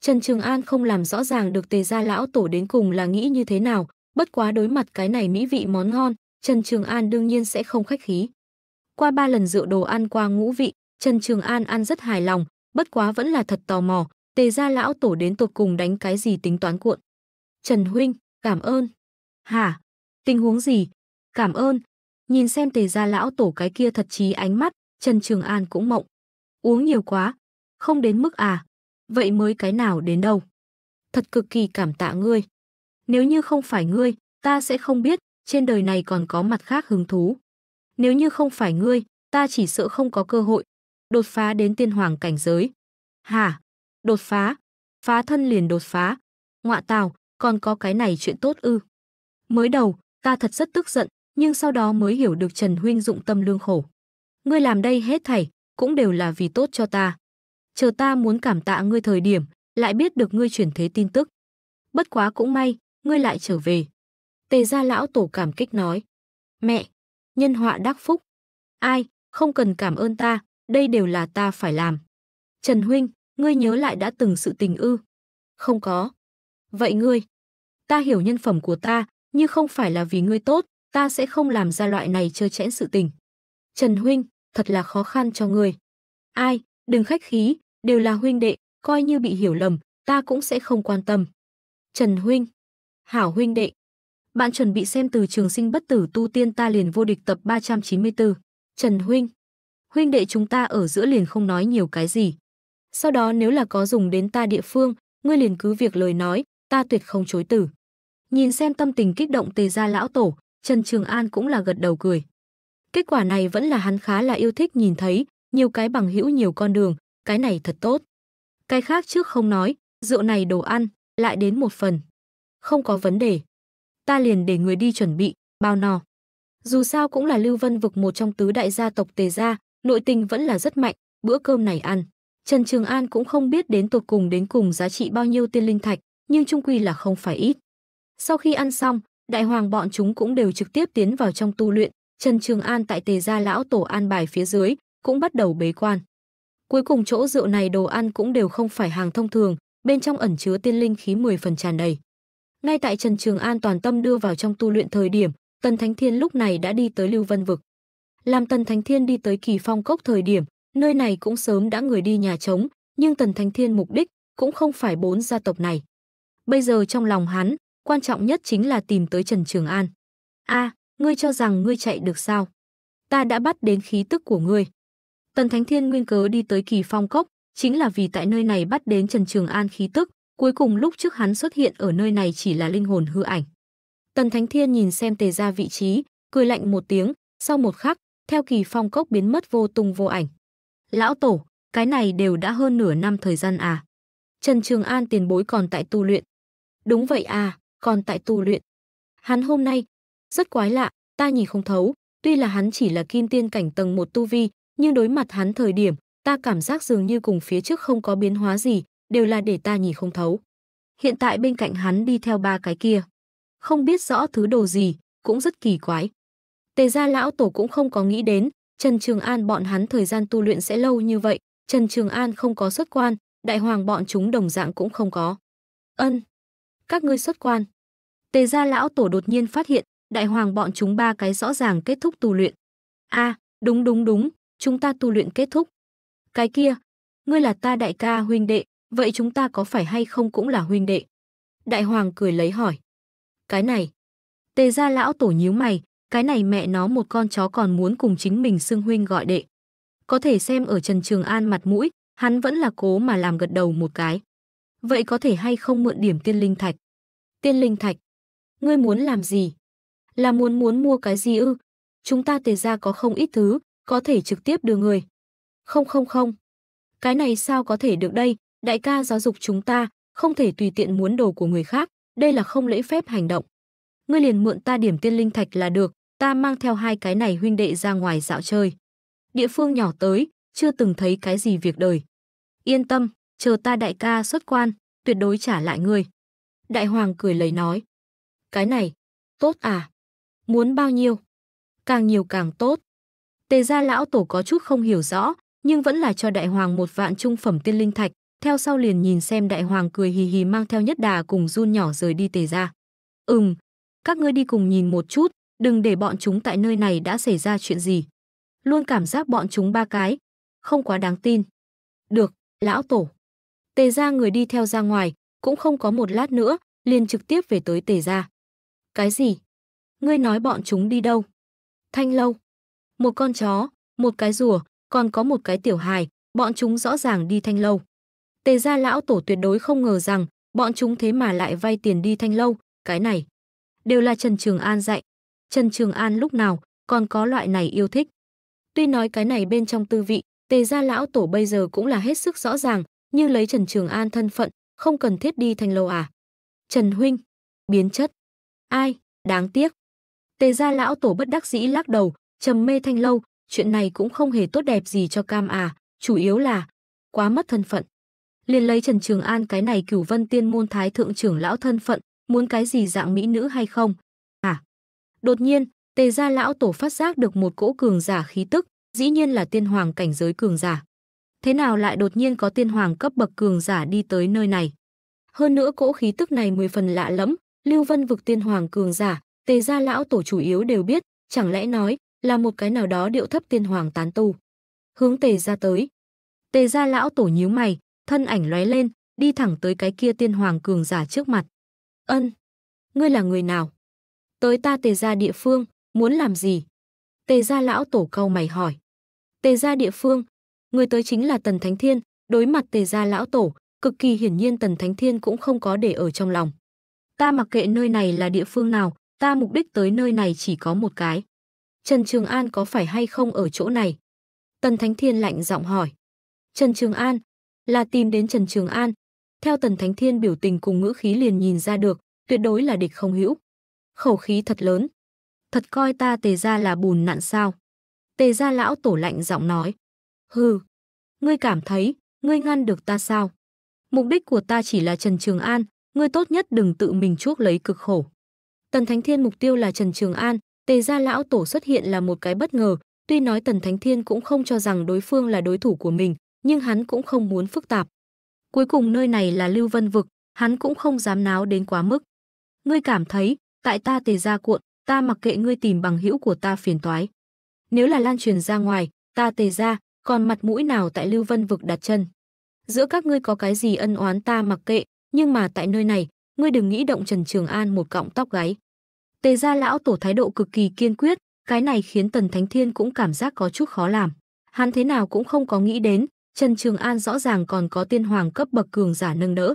Trần Trường An không làm rõ ràng được tề gia lão tổ đến cùng là nghĩ như thế nào, bất quá đối mặt cái này mỹ vị món ngon, Trần Trường An đương nhiên sẽ không khách khí. Qua ba lần rượu đồ ăn qua ngũ vị, Trần Trường An ăn rất hài lòng, bất quá vẫn là thật tò mò, tề gia lão tổ đến tột cùng đánh cái gì tính toán cuộn. Trần Huynh, cảm ơn. Hả? Tình huống gì? Cảm ơn. Nhìn xem tề gia lão tổ cái kia thật chí ánh mắt, Trần Trường An cũng mộng. Uống nhiều quá. Không đến mức à. Vậy mới cái nào đến đâu. Thật cực kỳ cảm tạ ngươi. Nếu như không phải ngươi, ta sẽ không biết, trên đời này còn có mặt khác hứng thú. Nếu như không phải ngươi, ta chỉ sợ không có cơ hội đột phá đến tiên hoàng cảnh giới. Hả? Đột phá? Phá thân liền đột phá. Ngọa tào, còn có cái này chuyện tốt ư? Mới đầu, ta thật rất tức giận, nhưng sau đó mới hiểu được Trần huynh dụng tâm lương khổ. Ngươi làm đây hết thảy, cũng đều là vì tốt cho ta. Chờ ta muốn cảm tạ ngươi thời điểm, lại biết được ngươi chuyển thế tin tức. Bất quá cũng may, ngươi lại trở về. Tề gia lão tổ cảm kích nói. Mẹ, nhân họa đắc phúc. Ai, không cần cảm ơn ta, đây đều là ta phải làm. Trần Huynh, ngươi nhớ lại đã từng sự tình ư. Không có. Vậy ngươi, ta hiểu nhân phẩm của ta, nhưng không phải là vì ngươi tốt, ta sẽ không làm ra loại này chơi chẽn sự tình. Trần Huynh, thật là khó khăn cho ngươi. Ai, đừng khách khí, đều là huynh đệ, coi như bị hiểu lầm, ta cũng sẽ không quan tâm. Trần Huynh, Hảo huynh đệ, bạn chuẩn bị xem từ trường sinh bất tử tu tiên ta liền vô địch tập 394. Trần Huynh. Huynh đệ chúng ta ở giữa liền không nói nhiều cái gì. Sau đó nếu là có dùng đến ta địa phương, ngươi liền cứ việc lời nói, ta tuyệt không chối từ. Nhìn xem tâm tình kích động tề ra lão tổ, Trần Trường An cũng là gật đầu cười. Kết quả này vẫn là hắn khá là yêu thích nhìn thấy, nhiều cái bằng hữu nhiều con đường, cái này thật tốt. Cái khác trước không nói, rượu này đồ ăn, lại đến một phần. Không có vấn đề ta liền để người đi chuẩn bị, bao no. Dù sao cũng là Lưu Vân vực một trong tứ đại gia tộc Tề gia, nội tình vẫn là rất mạnh, bữa cơm này ăn. Trần Trường An cũng không biết đến tột cùng đến cùng giá trị bao nhiêu tiên linh thạch, nhưng trung quy là không phải ít. Sau khi ăn xong, đại hoàng bọn chúng cũng đều trực tiếp tiến vào trong tu luyện, Trần Trường An tại Tề gia lão tổ an bài phía dưới, cũng bắt đầu bế quan. Cuối cùng chỗ rượu này đồ ăn cũng đều không phải hàng thông thường, bên trong ẩn chứa tiên linh khí 10 phần tràn đầy. Ngay tại Trần Trường An toàn tâm đưa vào trong tu luyện thời điểm, Tần Thánh Thiên lúc này đã đi tới Lưu Vân Vực. Làm Tần Thánh Thiên đi tới Kỳ Phong Cốc thời điểm, nơi này cũng sớm đã người đi nhà trống, nhưng Tần Thánh Thiên mục đích cũng không phải bốn gia tộc này. Bây giờ trong lòng hắn, quan trọng nhất chính là tìm tới Trần Trường An. A, à, ngươi cho rằng ngươi chạy được sao? Ta đã bắt đến khí tức của ngươi. Tần Thánh Thiên nguyên cớ đi tới Kỳ Phong Cốc, chính là vì tại nơi này bắt đến Trần Trường An khí tức, Cuối cùng lúc trước hắn xuất hiện ở nơi này chỉ là linh hồn hư ảnh. Tần Thánh Thiên nhìn xem Tề Gia vị trí, cười lạnh một tiếng, sau một khắc, theo kỳ phong cốc biến mất vô tung vô ảnh. Lão tổ, cái này đều đã hơn nửa năm thời gian à? Trần Trường An tiền bối còn tại tu luyện. Đúng vậy à, còn tại tu luyện. Hắn hôm nay, rất quái lạ, ta nhìn không thấu, tuy là hắn chỉ là kim tiên cảnh tầng một tu vi, nhưng đối mặt hắn thời điểm, ta cảm giác dường như cùng phía trước không có biến hóa gì, đều là để ta nhìn không thấu. Hiện tại bên cạnh hắn đi theo ba cái kia, không biết rõ thứ đồ gì, cũng rất kỳ quái. Tề gia lão tổ cũng không có nghĩ đến, Trần Trường An bọn hắn thời gian tu luyện sẽ lâu như vậy, Trần Trường An không có xuất quan, đại hoàng bọn chúng đồng dạng cũng không có. Ân, các ngươi xuất quan. Tề gia lão tổ đột nhiên phát hiện, đại hoàng bọn chúng ba cái rõ ràng kết thúc tu luyện. A, à, đúng đúng đúng, chúng ta tu luyện kết thúc. Cái kia, ngươi là ta đại ca huynh đệ, vậy chúng ta có phải hay không cũng là huynh đệ? Đại hoàng cười lấy hỏi. Cái này. Tề gia lão tổ nhíu mày, cái này mẹ nó một con chó còn muốn cùng chính mình xưng huynh gọi đệ. Có thể xem ở Trần Trường An mặt mũi, hắn vẫn là cố mà làm gật đầu một cái. Vậy có thể hay không mượn điểm tiên linh thạch? Tiên linh thạch? Ngươi muốn làm gì? Là muốn muốn mua cái gì ư? Chúng ta tề ra có không ít thứ, có thể trực tiếp đưa người. Không không không. Cái này sao có thể được đây? đại ca giáo dục chúng ta, không thể tùy tiện muốn đồ của người khác, đây là không lễ phép hành động. Ngươi liền mượn ta điểm tiên linh thạch là được, ta mang theo hai cái này huynh đệ ra ngoài dạo chơi. Địa phương nhỏ tới, chưa từng thấy cái gì việc đời. Yên tâm, chờ ta đại ca xuất quan, tuyệt đối trả lại ngươi. Đại hoàng cười lấy nói. Cái này, tốt à? Muốn bao nhiêu? Càng nhiều càng tốt. Tề gia lão tổ có chút không hiểu rõ, nhưng vẫn là cho đại hoàng một vạn trung phẩm tiên linh thạch, theo sau liền nhìn xem đại hoàng cười hì hì mang theo nhất đà cùng run nhỏ rời đi tề ra. Ừm, các ngươi đi cùng nhìn một chút, đừng để bọn chúng tại nơi này đã xảy ra chuyện gì. Luôn cảm giác bọn chúng ba cái, không quá đáng tin. Được, lão tổ. Tề ra người đi theo ra ngoài, cũng không có một lát nữa, liền trực tiếp về tới tề ra. Cái gì? Ngươi nói bọn chúng đi đâu? Thanh lâu. Một con chó, một cái rùa, còn có một cái tiểu hài, bọn chúng rõ ràng đi thanh lâu. Tề gia lão tổ tuyệt đối không ngờ rằng bọn chúng thế mà lại vay tiền đi thanh lâu, cái này đều là Trần Trường An dạy. Trần Trường An lúc nào còn có loại này yêu thích. Tuy nói cái này bên trong tư vị, tề gia lão tổ bây giờ cũng là hết sức rõ ràng, như lấy Trần Trường An thân phận, không cần thiết đi thanh lâu à. Trần Huynh, biến chất. Ai, đáng tiếc. Tề gia lão tổ bất đắc dĩ lắc đầu, trầm mê thanh lâu, chuyện này cũng không hề tốt đẹp gì cho cam à, chủ yếu là quá mất thân phận liền lấy Trần Trường An cái này cửu vân tiên môn thái thượng trưởng lão thân phận, muốn cái gì dạng mỹ nữ hay không? À! Đột nhiên, tề gia lão tổ phát giác được một cỗ cường giả khí tức, dĩ nhiên là tiên hoàng cảnh giới cường giả. Thế nào lại đột nhiên có tiên hoàng cấp bậc cường giả đi tới nơi này? Hơn nữa cỗ khí tức này mười phần lạ lẫm, Lưu Vân vực tiên hoàng cường giả, tề gia lão tổ chủ yếu đều biết, chẳng lẽ nói là một cái nào đó điệu thấp tiên hoàng tán tu. Hướng tề gia tới. Tề gia lão tổ nhíu mày, thân ảnh lóe lên, đi thẳng tới cái kia tiên hoàng cường giả trước mặt. Ân, ngươi là người nào? Tới ta tề gia địa phương, muốn làm gì? Tề gia lão tổ câu mày hỏi. Tề gia địa phương, người tới chính là Tần Thánh Thiên, đối mặt tề gia lão tổ, cực kỳ hiển nhiên Tần Thánh Thiên cũng không có để ở trong lòng. Ta mặc kệ nơi này là địa phương nào, ta mục đích tới nơi này chỉ có một cái. Trần Trường An có phải hay không ở chỗ này? Tần Thánh Thiên lạnh giọng hỏi. Trần Trường An, là tìm đến Trần Trường An. Theo Tần Thánh Thiên biểu tình cùng ngữ khí liền nhìn ra được, tuyệt đối là địch không hữu. Khẩu khí thật lớn. Thật coi ta tề ra là bùn nạn sao. Tề ra lão tổ lạnh giọng nói. Hừ, ngươi cảm thấy, ngươi ngăn được ta sao? Mục đích của ta chỉ là Trần Trường An, ngươi tốt nhất đừng tự mình chuốc lấy cực khổ. Tần Thánh Thiên mục tiêu là Trần Trường An, tề gia lão tổ xuất hiện là một cái bất ngờ, tuy nói Tần Thánh Thiên cũng không cho rằng đối phương là đối thủ của mình, nhưng hắn cũng không muốn phức tạp. Cuối cùng nơi này là Lưu Vân vực, hắn cũng không dám náo đến quá mức. Ngươi cảm thấy, tại ta tề ra cuộn, ta mặc kệ ngươi tìm bằng hữu của ta phiền toái. Nếu là lan truyền ra ngoài, ta tề ra, còn mặt mũi nào tại Lưu Vân vực đặt chân. Giữa các ngươi có cái gì ân oán ta mặc kệ, nhưng mà tại nơi này, ngươi đừng nghĩ động Trần Trường An một cọng tóc gáy. Tề gia lão tổ thái độ cực kỳ kiên quyết, cái này khiến Tần Thánh Thiên cũng cảm giác có chút khó làm. Hắn thế nào cũng không có nghĩ đến, Trần Trường An rõ ràng còn có tiên hoàng cấp bậc cường giả nâng đỡ.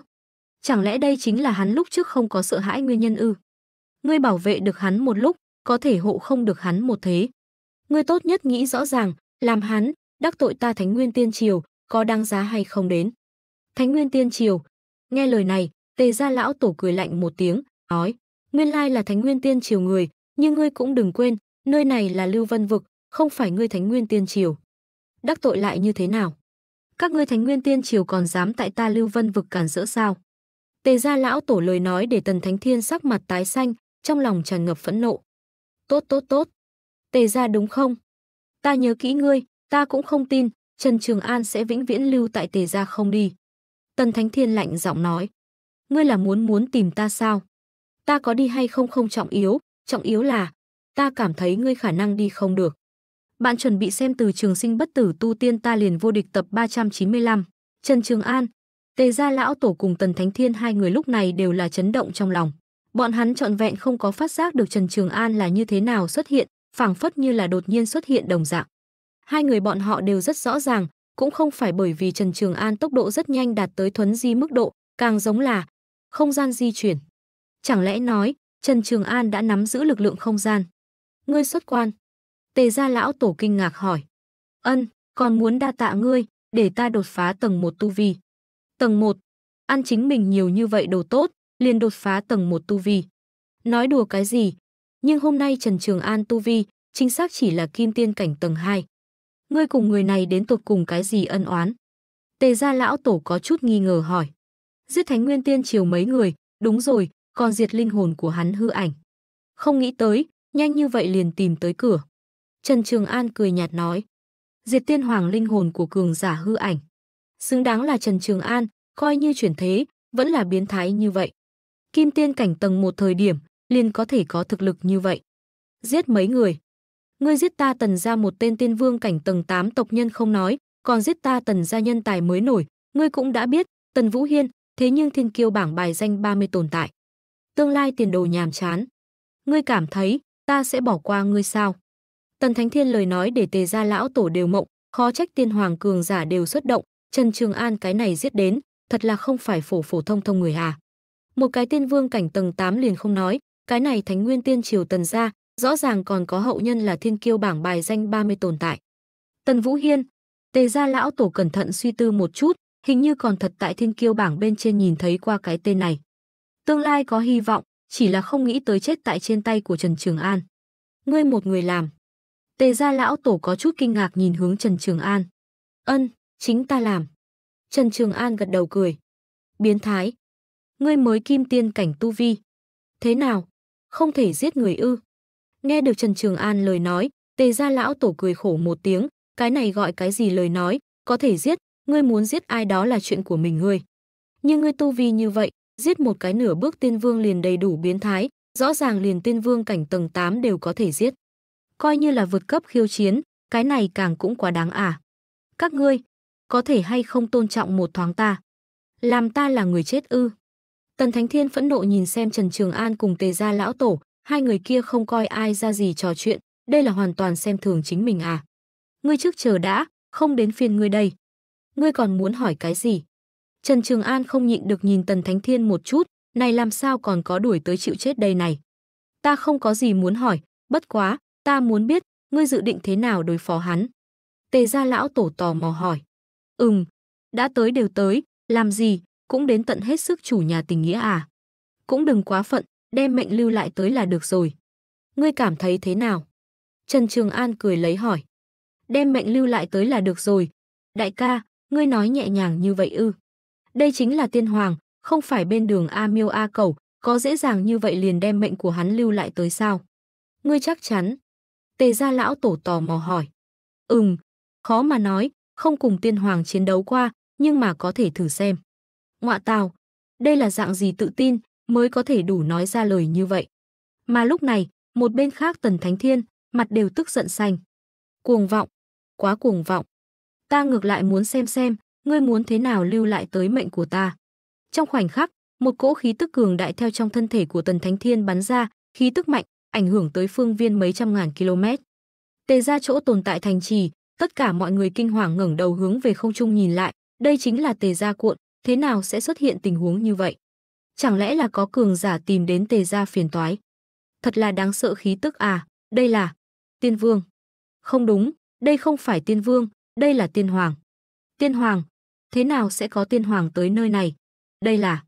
Chẳng lẽ đây chính là hắn lúc trước không có sợ hãi nguyên nhân ư? Ngươi bảo vệ được hắn một lúc, có thể hộ không được hắn một thế. Ngươi tốt nhất nghĩ rõ ràng, làm hắn, đắc tội ta Thánh Nguyên Tiên Triều, có đáng giá hay không đến. Thánh Nguyên Tiên Triều, nghe lời này, tề gia lão tổ cười lạnh một tiếng, nói, nguyên lai là Thánh Nguyên Tiên Triều người, nhưng ngươi cũng đừng quên, nơi này là Lưu Vân Vực, không phải ngươi Thánh Nguyên Tiên Triều. Đắc tội lại như thế nào? các ngươi thánh nguyên tiên triều còn dám tại ta lưu vân vực cản rỡ sao tề gia lão tổ lời nói để tần thánh thiên sắc mặt tái xanh trong lòng tràn ngập phẫn nộ tốt tốt tốt tề gia đúng không ta nhớ kỹ ngươi ta cũng không tin trần trường an sẽ vĩnh viễn lưu tại tề gia không đi tần thánh thiên lạnh giọng nói ngươi là muốn muốn tìm ta sao ta có đi hay không không trọng yếu trọng yếu là ta cảm thấy ngươi khả năng đi không được bạn chuẩn bị xem từ trường sinh bất tử tu tiên ta liền vô địch tập 395. Trần Trường An, Tề Gia lão tổ cùng Tần Thánh Thiên hai người lúc này đều là chấn động trong lòng. Bọn hắn trọn vẹn không có phát giác được Trần Trường An là như thế nào xuất hiện, phảng phất như là đột nhiên xuất hiện đồng dạng. Hai người bọn họ đều rất rõ ràng, cũng không phải bởi vì Trần Trường An tốc độ rất nhanh đạt tới thuấn di mức độ, càng giống là không gian di chuyển. Chẳng lẽ nói, Trần Trường An đã nắm giữ lực lượng không gian? Ngươi xuất quan. Tề gia lão tổ kinh ngạc hỏi. Ân, còn muốn đa tạ ngươi, để ta đột phá tầng 1 tu vi. Tầng 1, ăn chính mình nhiều như vậy đồ tốt, liền đột phá tầng 1 tu vi. Nói đùa cái gì? Nhưng hôm nay Trần Trường An tu vi, chính xác chỉ là kim tiên cảnh tầng 2. Ngươi cùng người này đến tột cùng cái gì ân oán? Tề gia lão tổ có chút nghi ngờ hỏi. Giết thánh nguyên tiên chiều mấy người, đúng rồi, còn diệt linh hồn của hắn hư ảnh. Không nghĩ tới, nhanh như vậy liền tìm tới cửa. Trần Trường An cười nhạt nói. Diệt tiên hoàng linh hồn của cường giả hư ảnh. Xứng đáng là Trần Trường An, coi như chuyển thế, vẫn là biến thái như vậy. Kim tiên cảnh tầng một thời điểm, liền có thể có thực lực như vậy. Giết mấy người. Ngươi giết ta tần ra một tên tiên vương cảnh tầng 8 tộc nhân không nói, còn giết ta tần gia nhân tài mới nổi, ngươi cũng đã biết, tần Vũ Hiên, thế nhưng thiên kiêu bảng bài danh 30 tồn tại. Tương lai tiền đồ nhàm chán. Ngươi cảm thấy, ta sẽ bỏ qua ngươi sao? Tần Thánh Thiên lời nói để Tề gia lão tổ đều mộng, khó trách tiên hoàng cường giả đều xuất động, Trần Trường An cái này giết đến, thật là không phải phổ phổ thông thông người à. Một cái tiên vương cảnh tầng 8 liền không nói, cái này Thánh Nguyên Tiên triều Tần gia, rõ ràng còn có hậu nhân là thiên kiêu bảng bài danh 30 tồn tại. Tần Vũ Hiên, Tề gia lão tổ cẩn thận suy tư một chút, hình như còn thật tại thiên kiêu bảng bên trên nhìn thấy qua cái tên này. Tương lai có hy vọng, chỉ là không nghĩ tới chết tại trên tay của Trần Trường An. Ngươi một người làm, Tề gia lão tổ có chút kinh ngạc nhìn hướng Trần Trường An. Ân, chính ta làm. Trần Trường An gật đầu cười. Biến thái. Ngươi mới kim tiên cảnh tu vi. Thế nào? Không thể giết người ư. Nghe được Trần Trường An lời nói, tề gia lão tổ cười khổ một tiếng. Cái này gọi cái gì lời nói, có thể giết, ngươi muốn giết ai đó là chuyện của mình ngươi. Nhưng ngươi tu vi như vậy, giết một cái nửa bước tiên vương liền đầy đủ biến thái, rõ ràng liền tiên vương cảnh tầng 8 đều có thể giết coi như là vượt cấp khiêu chiến, cái này càng cũng quá đáng À. Các ngươi, có thể hay không tôn trọng một thoáng ta? Làm ta là người chết ư? Tần Thánh Thiên phẫn nộ nhìn xem Trần Trường An cùng Tề Gia Lão Tổ, hai người kia không coi ai ra gì trò chuyện, đây là hoàn toàn xem thường chính mình à. Ngươi trước chờ đã, không đến phiên ngươi đây. Ngươi còn muốn hỏi cái gì? Trần Trường An không nhịn được nhìn Tần Thánh Thiên một chút, này làm sao còn có đuổi tới chịu chết đây này. Ta không có gì muốn hỏi, bất quá, Ta muốn biết, ngươi dự định thế nào đối phó hắn? Tề gia lão tổ tò mò hỏi. Ừm, đã tới đều tới, làm gì, cũng đến tận hết sức chủ nhà tình nghĩa à? Cũng đừng quá phận, đem mệnh lưu lại tới là được rồi. Ngươi cảm thấy thế nào? Trần Trường An cười lấy hỏi. Đem mệnh lưu lại tới là được rồi. Đại ca, ngươi nói nhẹ nhàng như vậy ư. Đây chính là tiên hoàng, không phải bên đường A miêu A cầu, có dễ dàng như vậy liền đem mệnh của hắn lưu lại tới sao? Ngươi chắc chắn, Tề gia lão tổ tò mò hỏi. Ừm, khó mà nói, không cùng tiên hoàng chiến đấu qua, nhưng mà có thể thử xem. Ngoạ tào, đây là dạng gì tự tin mới có thể đủ nói ra lời như vậy. Mà lúc này, một bên khác Tần Thánh Thiên, mặt đều tức giận xanh. Cuồng vọng, quá cuồng vọng. Ta ngược lại muốn xem xem, ngươi muốn thế nào lưu lại tới mệnh của ta. Trong khoảnh khắc, một cỗ khí tức cường đại theo trong thân thể của Tần Thánh Thiên bắn ra, khí tức mạnh, ảnh hưởng tới phương viên mấy trăm ngàn km. Tề ra chỗ tồn tại thành trì, tất cả mọi người kinh hoàng ngẩng đầu hướng về không trung nhìn lại, đây chính là tề gia cuộn, thế nào sẽ xuất hiện tình huống như vậy? Chẳng lẽ là có cường giả tìm đến tề gia phiền toái? Thật là đáng sợ khí tức à, đây là tiên vương. Không đúng, đây không phải tiên vương, đây là tiên hoàng. Tiên hoàng, thế nào sẽ có tiên hoàng tới nơi này? Đây là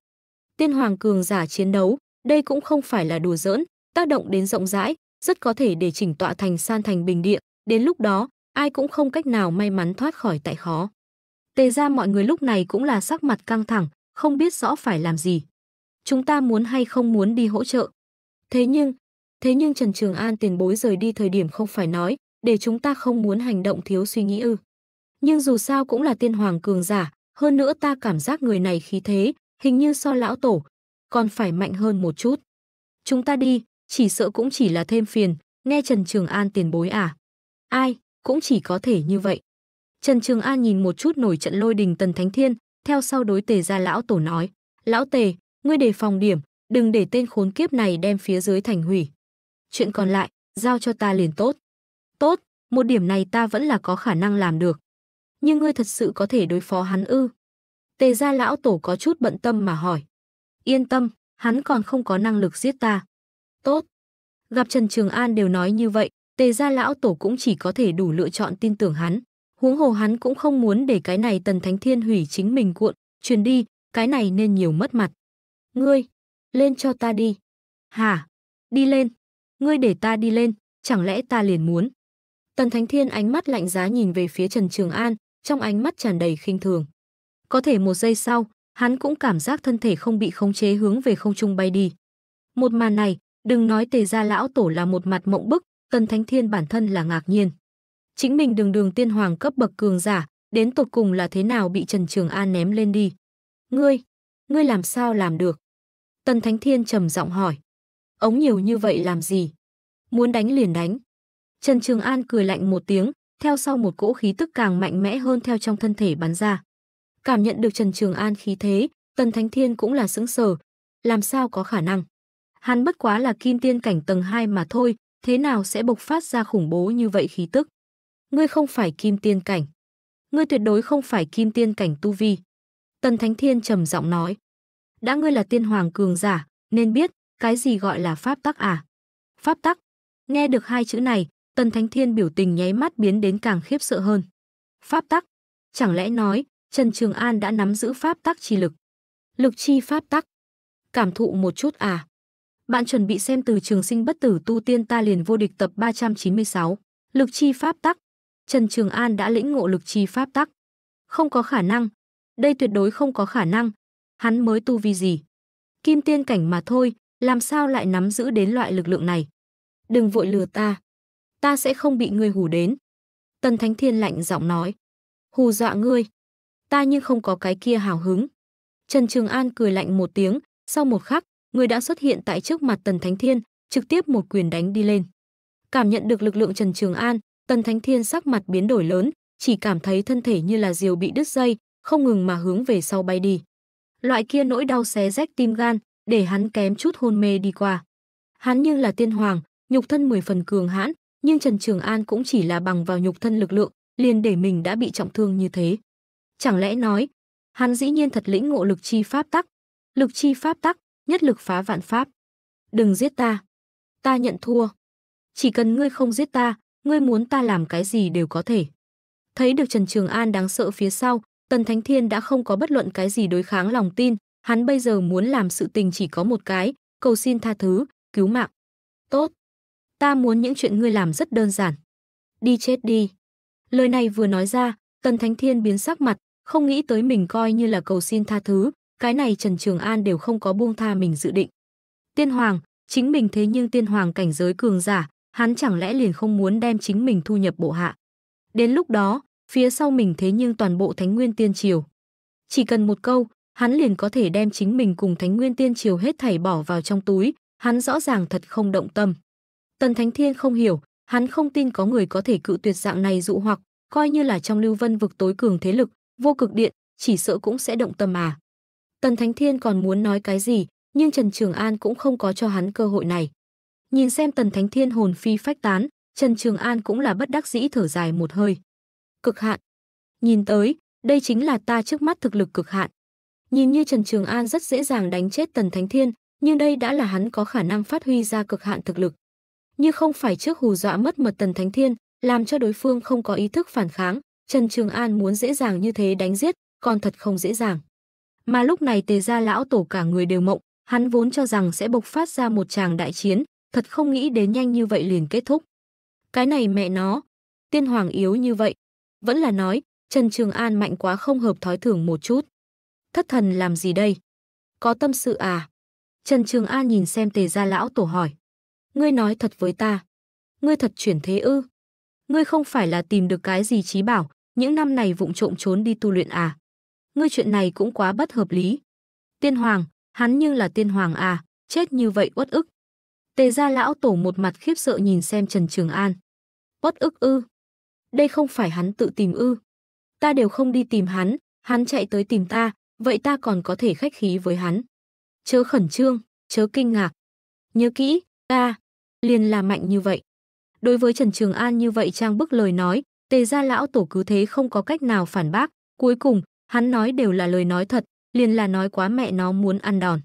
tiên hoàng cường giả chiến đấu, đây cũng không phải là đùa giỡn, tác động đến rộng rãi, rất có thể để chỉnh tọa thành san thành bình địa, đến lúc đó, ai cũng không cách nào may mắn thoát khỏi tại khó. Tề ra mọi người lúc này cũng là sắc mặt căng thẳng, không biết rõ phải làm gì. Chúng ta muốn hay không muốn đi hỗ trợ. Thế nhưng, thế nhưng Trần Trường An tiền bối rời đi thời điểm không phải nói, để chúng ta không muốn hành động thiếu suy nghĩ ư. Nhưng dù sao cũng là tiên hoàng cường giả, hơn nữa ta cảm giác người này khí thế, hình như so lão tổ, còn phải mạnh hơn một chút. Chúng ta đi, chỉ sợ cũng chỉ là thêm phiền, nghe Trần Trường An tiền bối à. Ai, cũng chỉ có thể như vậy. Trần Trường An nhìn một chút nổi trận lôi đình Tần Thánh Thiên, theo sau đối tề ra lão tổ nói. Lão tề, ngươi đề phòng điểm, đừng để tên khốn kiếp này đem phía dưới thành hủy. Chuyện còn lại, giao cho ta liền tốt. Tốt, một điểm này ta vẫn là có khả năng làm được. Nhưng ngươi thật sự có thể đối phó hắn ư. Tề gia lão tổ có chút bận tâm mà hỏi. Yên tâm, hắn còn không có năng lực giết ta. Tốt. Gặp Trần Trường An đều nói như vậy, tề gia lão tổ cũng chỉ có thể đủ lựa chọn tin tưởng hắn. Huống hồ hắn cũng không muốn để cái này tần thánh thiên hủy chính mình cuộn, truyền đi, cái này nên nhiều mất mặt. Ngươi, lên cho ta đi. Hả? Đi lên. Ngươi để ta đi lên, chẳng lẽ ta liền muốn? Tần Thánh Thiên ánh mắt lạnh giá nhìn về phía Trần Trường An, trong ánh mắt tràn đầy khinh thường. Có thể một giây sau, hắn cũng cảm giác thân thể không bị khống chế hướng về không trung bay đi. Một màn này, Đừng nói tề gia lão tổ là một mặt mộng bức, Tần Thánh Thiên bản thân là ngạc nhiên. Chính mình đường đường tiên hoàng cấp bậc cường giả, đến tột cùng là thế nào bị Trần Trường An ném lên đi. Ngươi, ngươi làm sao làm được? Tần Thánh Thiên trầm giọng hỏi. Ống nhiều như vậy làm gì? Muốn đánh liền đánh. Trần Trường An cười lạnh một tiếng, theo sau một cỗ khí tức càng mạnh mẽ hơn theo trong thân thể bắn ra. Cảm nhận được Trần Trường An khí thế, Tần Thánh Thiên cũng là sững sờ. Làm sao có khả năng? Hắn bất quá là kim tiên cảnh tầng 2 mà thôi, thế nào sẽ bộc phát ra khủng bố như vậy khí tức? Ngươi không phải kim tiên cảnh. Ngươi tuyệt đối không phải kim tiên cảnh tu vi. Tần Thánh Thiên trầm giọng nói. Đã ngươi là tiên hoàng cường giả, nên biết cái gì gọi là pháp tắc à? Pháp tắc. Nghe được hai chữ này, Tần Thánh Thiên biểu tình nháy mắt biến đến càng khiếp sợ hơn. Pháp tắc. Chẳng lẽ nói, Trần Trường An đã nắm giữ pháp tắc chi lực. Lực chi pháp tắc. Cảm thụ một chút à. Bạn chuẩn bị xem từ trường sinh bất tử tu tiên ta liền vô địch tập 396. Lực chi pháp tắc. Trần Trường An đã lĩnh ngộ lực chi pháp tắc. Không có khả năng. Đây tuyệt đối không có khả năng. Hắn mới tu vi gì? Kim tiên cảnh mà thôi, làm sao lại nắm giữ đến loại lực lượng này? Đừng vội lừa ta. Ta sẽ không bị người hù đến. Tần Thánh Thiên lạnh giọng nói. Hù dọa ngươi. Ta nhưng không có cái kia hào hứng. Trần Trường An cười lạnh một tiếng, sau một khắc, người đã xuất hiện tại trước mặt Tần Thánh Thiên, trực tiếp một quyền đánh đi lên. Cảm nhận được lực lượng Trần Trường An, Tần Thánh Thiên sắc mặt biến đổi lớn, chỉ cảm thấy thân thể như là diều bị đứt dây, không ngừng mà hướng về sau bay đi. Loại kia nỗi đau xé rách tim gan, để hắn kém chút hôn mê đi qua. Hắn như là tiên hoàng, nhục thân mười phần cường hãn, nhưng Trần Trường An cũng chỉ là bằng vào nhục thân lực lượng, liền để mình đã bị trọng thương như thế. Chẳng lẽ nói, hắn dĩ nhiên thật lĩnh ngộ lực chi pháp tắc. Lực chi pháp tắc, nhất lực phá vạn pháp. Đừng giết ta. Ta nhận thua. Chỉ cần ngươi không giết ta, ngươi muốn ta làm cái gì đều có thể. Thấy được Trần Trường An đáng sợ phía sau, Tần Thánh Thiên đã không có bất luận cái gì đối kháng lòng tin, hắn bây giờ muốn làm sự tình chỉ có một cái, cầu xin tha thứ, cứu mạng. Tốt. Ta muốn những chuyện ngươi làm rất đơn giản. Đi chết đi. Lời này vừa nói ra, Tần Thánh Thiên biến sắc mặt, không nghĩ tới mình coi như là cầu xin tha thứ, cái này Trần Trường An đều không có buông tha mình dự định. Tiên Hoàng, chính mình thế nhưng Tiên Hoàng cảnh giới cường giả, hắn chẳng lẽ liền không muốn đem chính mình thu nhập bộ hạ. Đến lúc đó, phía sau mình thế nhưng toàn bộ Thánh Nguyên Tiên Triều. Chỉ cần một câu, hắn liền có thể đem chính mình cùng Thánh Nguyên Tiên Triều hết thảy bỏ vào trong túi, hắn rõ ràng thật không động tâm. Tần Thánh Thiên không hiểu, hắn không tin có người có thể cự tuyệt dạng này dụ hoặc, coi như là trong lưu vân vực tối cường thế lực, vô cực điện, chỉ sợ cũng sẽ động tâm à. Tần Thánh Thiên còn muốn nói cái gì, nhưng Trần Trường An cũng không có cho hắn cơ hội này. Nhìn xem Tần Thánh Thiên hồn phi phách tán, Trần Trường An cũng là bất đắc dĩ thở dài một hơi. Cực hạn. Nhìn tới, đây chính là ta trước mắt thực lực cực hạn. Nhìn như Trần Trường An rất dễ dàng đánh chết Tần Thánh Thiên, nhưng đây đã là hắn có khả năng phát huy ra cực hạn thực lực. Như không phải trước hù dọa mất mật Tần Thánh Thiên, làm cho đối phương không có ý thức phản kháng, Trần Trường An muốn dễ dàng như thế đánh giết, còn thật không dễ dàng. Mà lúc này tề gia lão tổ cả người đều mộng, hắn vốn cho rằng sẽ bộc phát ra một tràng đại chiến, thật không nghĩ đến nhanh như vậy liền kết thúc. Cái này mẹ nó, tiên hoàng yếu như vậy. Vẫn là nói, Trần Trường An mạnh quá không hợp thói thường một chút. Thất thần làm gì đây? Có tâm sự à? Trần Trường An nhìn xem tề gia lão tổ hỏi. Ngươi nói thật với ta. Ngươi thật chuyển thế ư? Ngươi không phải là tìm được cái gì trí bảo, những năm này vụng trộm trốn đi tu luyện à? ngươi chuyện này cũng quá bất hợp lý. Tiên hoàng, hắn nhưng là tiên hoàng à, chết như vậy uất ức. Tề gia lão tổ một mặt khiếp sợ nhìn xem Trần Trường An. Uất ức ư? Đây không phải hắn tự tìm ư? Ta đều không đi tìm hắn, hắn chạy tới tìm ta, vậy ta còn có thể khách khí với hắn. Chớ khẩn trương, chớ kinh ngạc. Nhớ kỹ, ta liền là mạnh như vậy. Đối với Trần Trường An như vậy trang bức lời nói, Tề gia lão tổ cứ thế không có cách nào phản bác, cuối cùng hắn nói đều là lời nói thật, liền là nói quá mẹ nó muốn ăn đòn.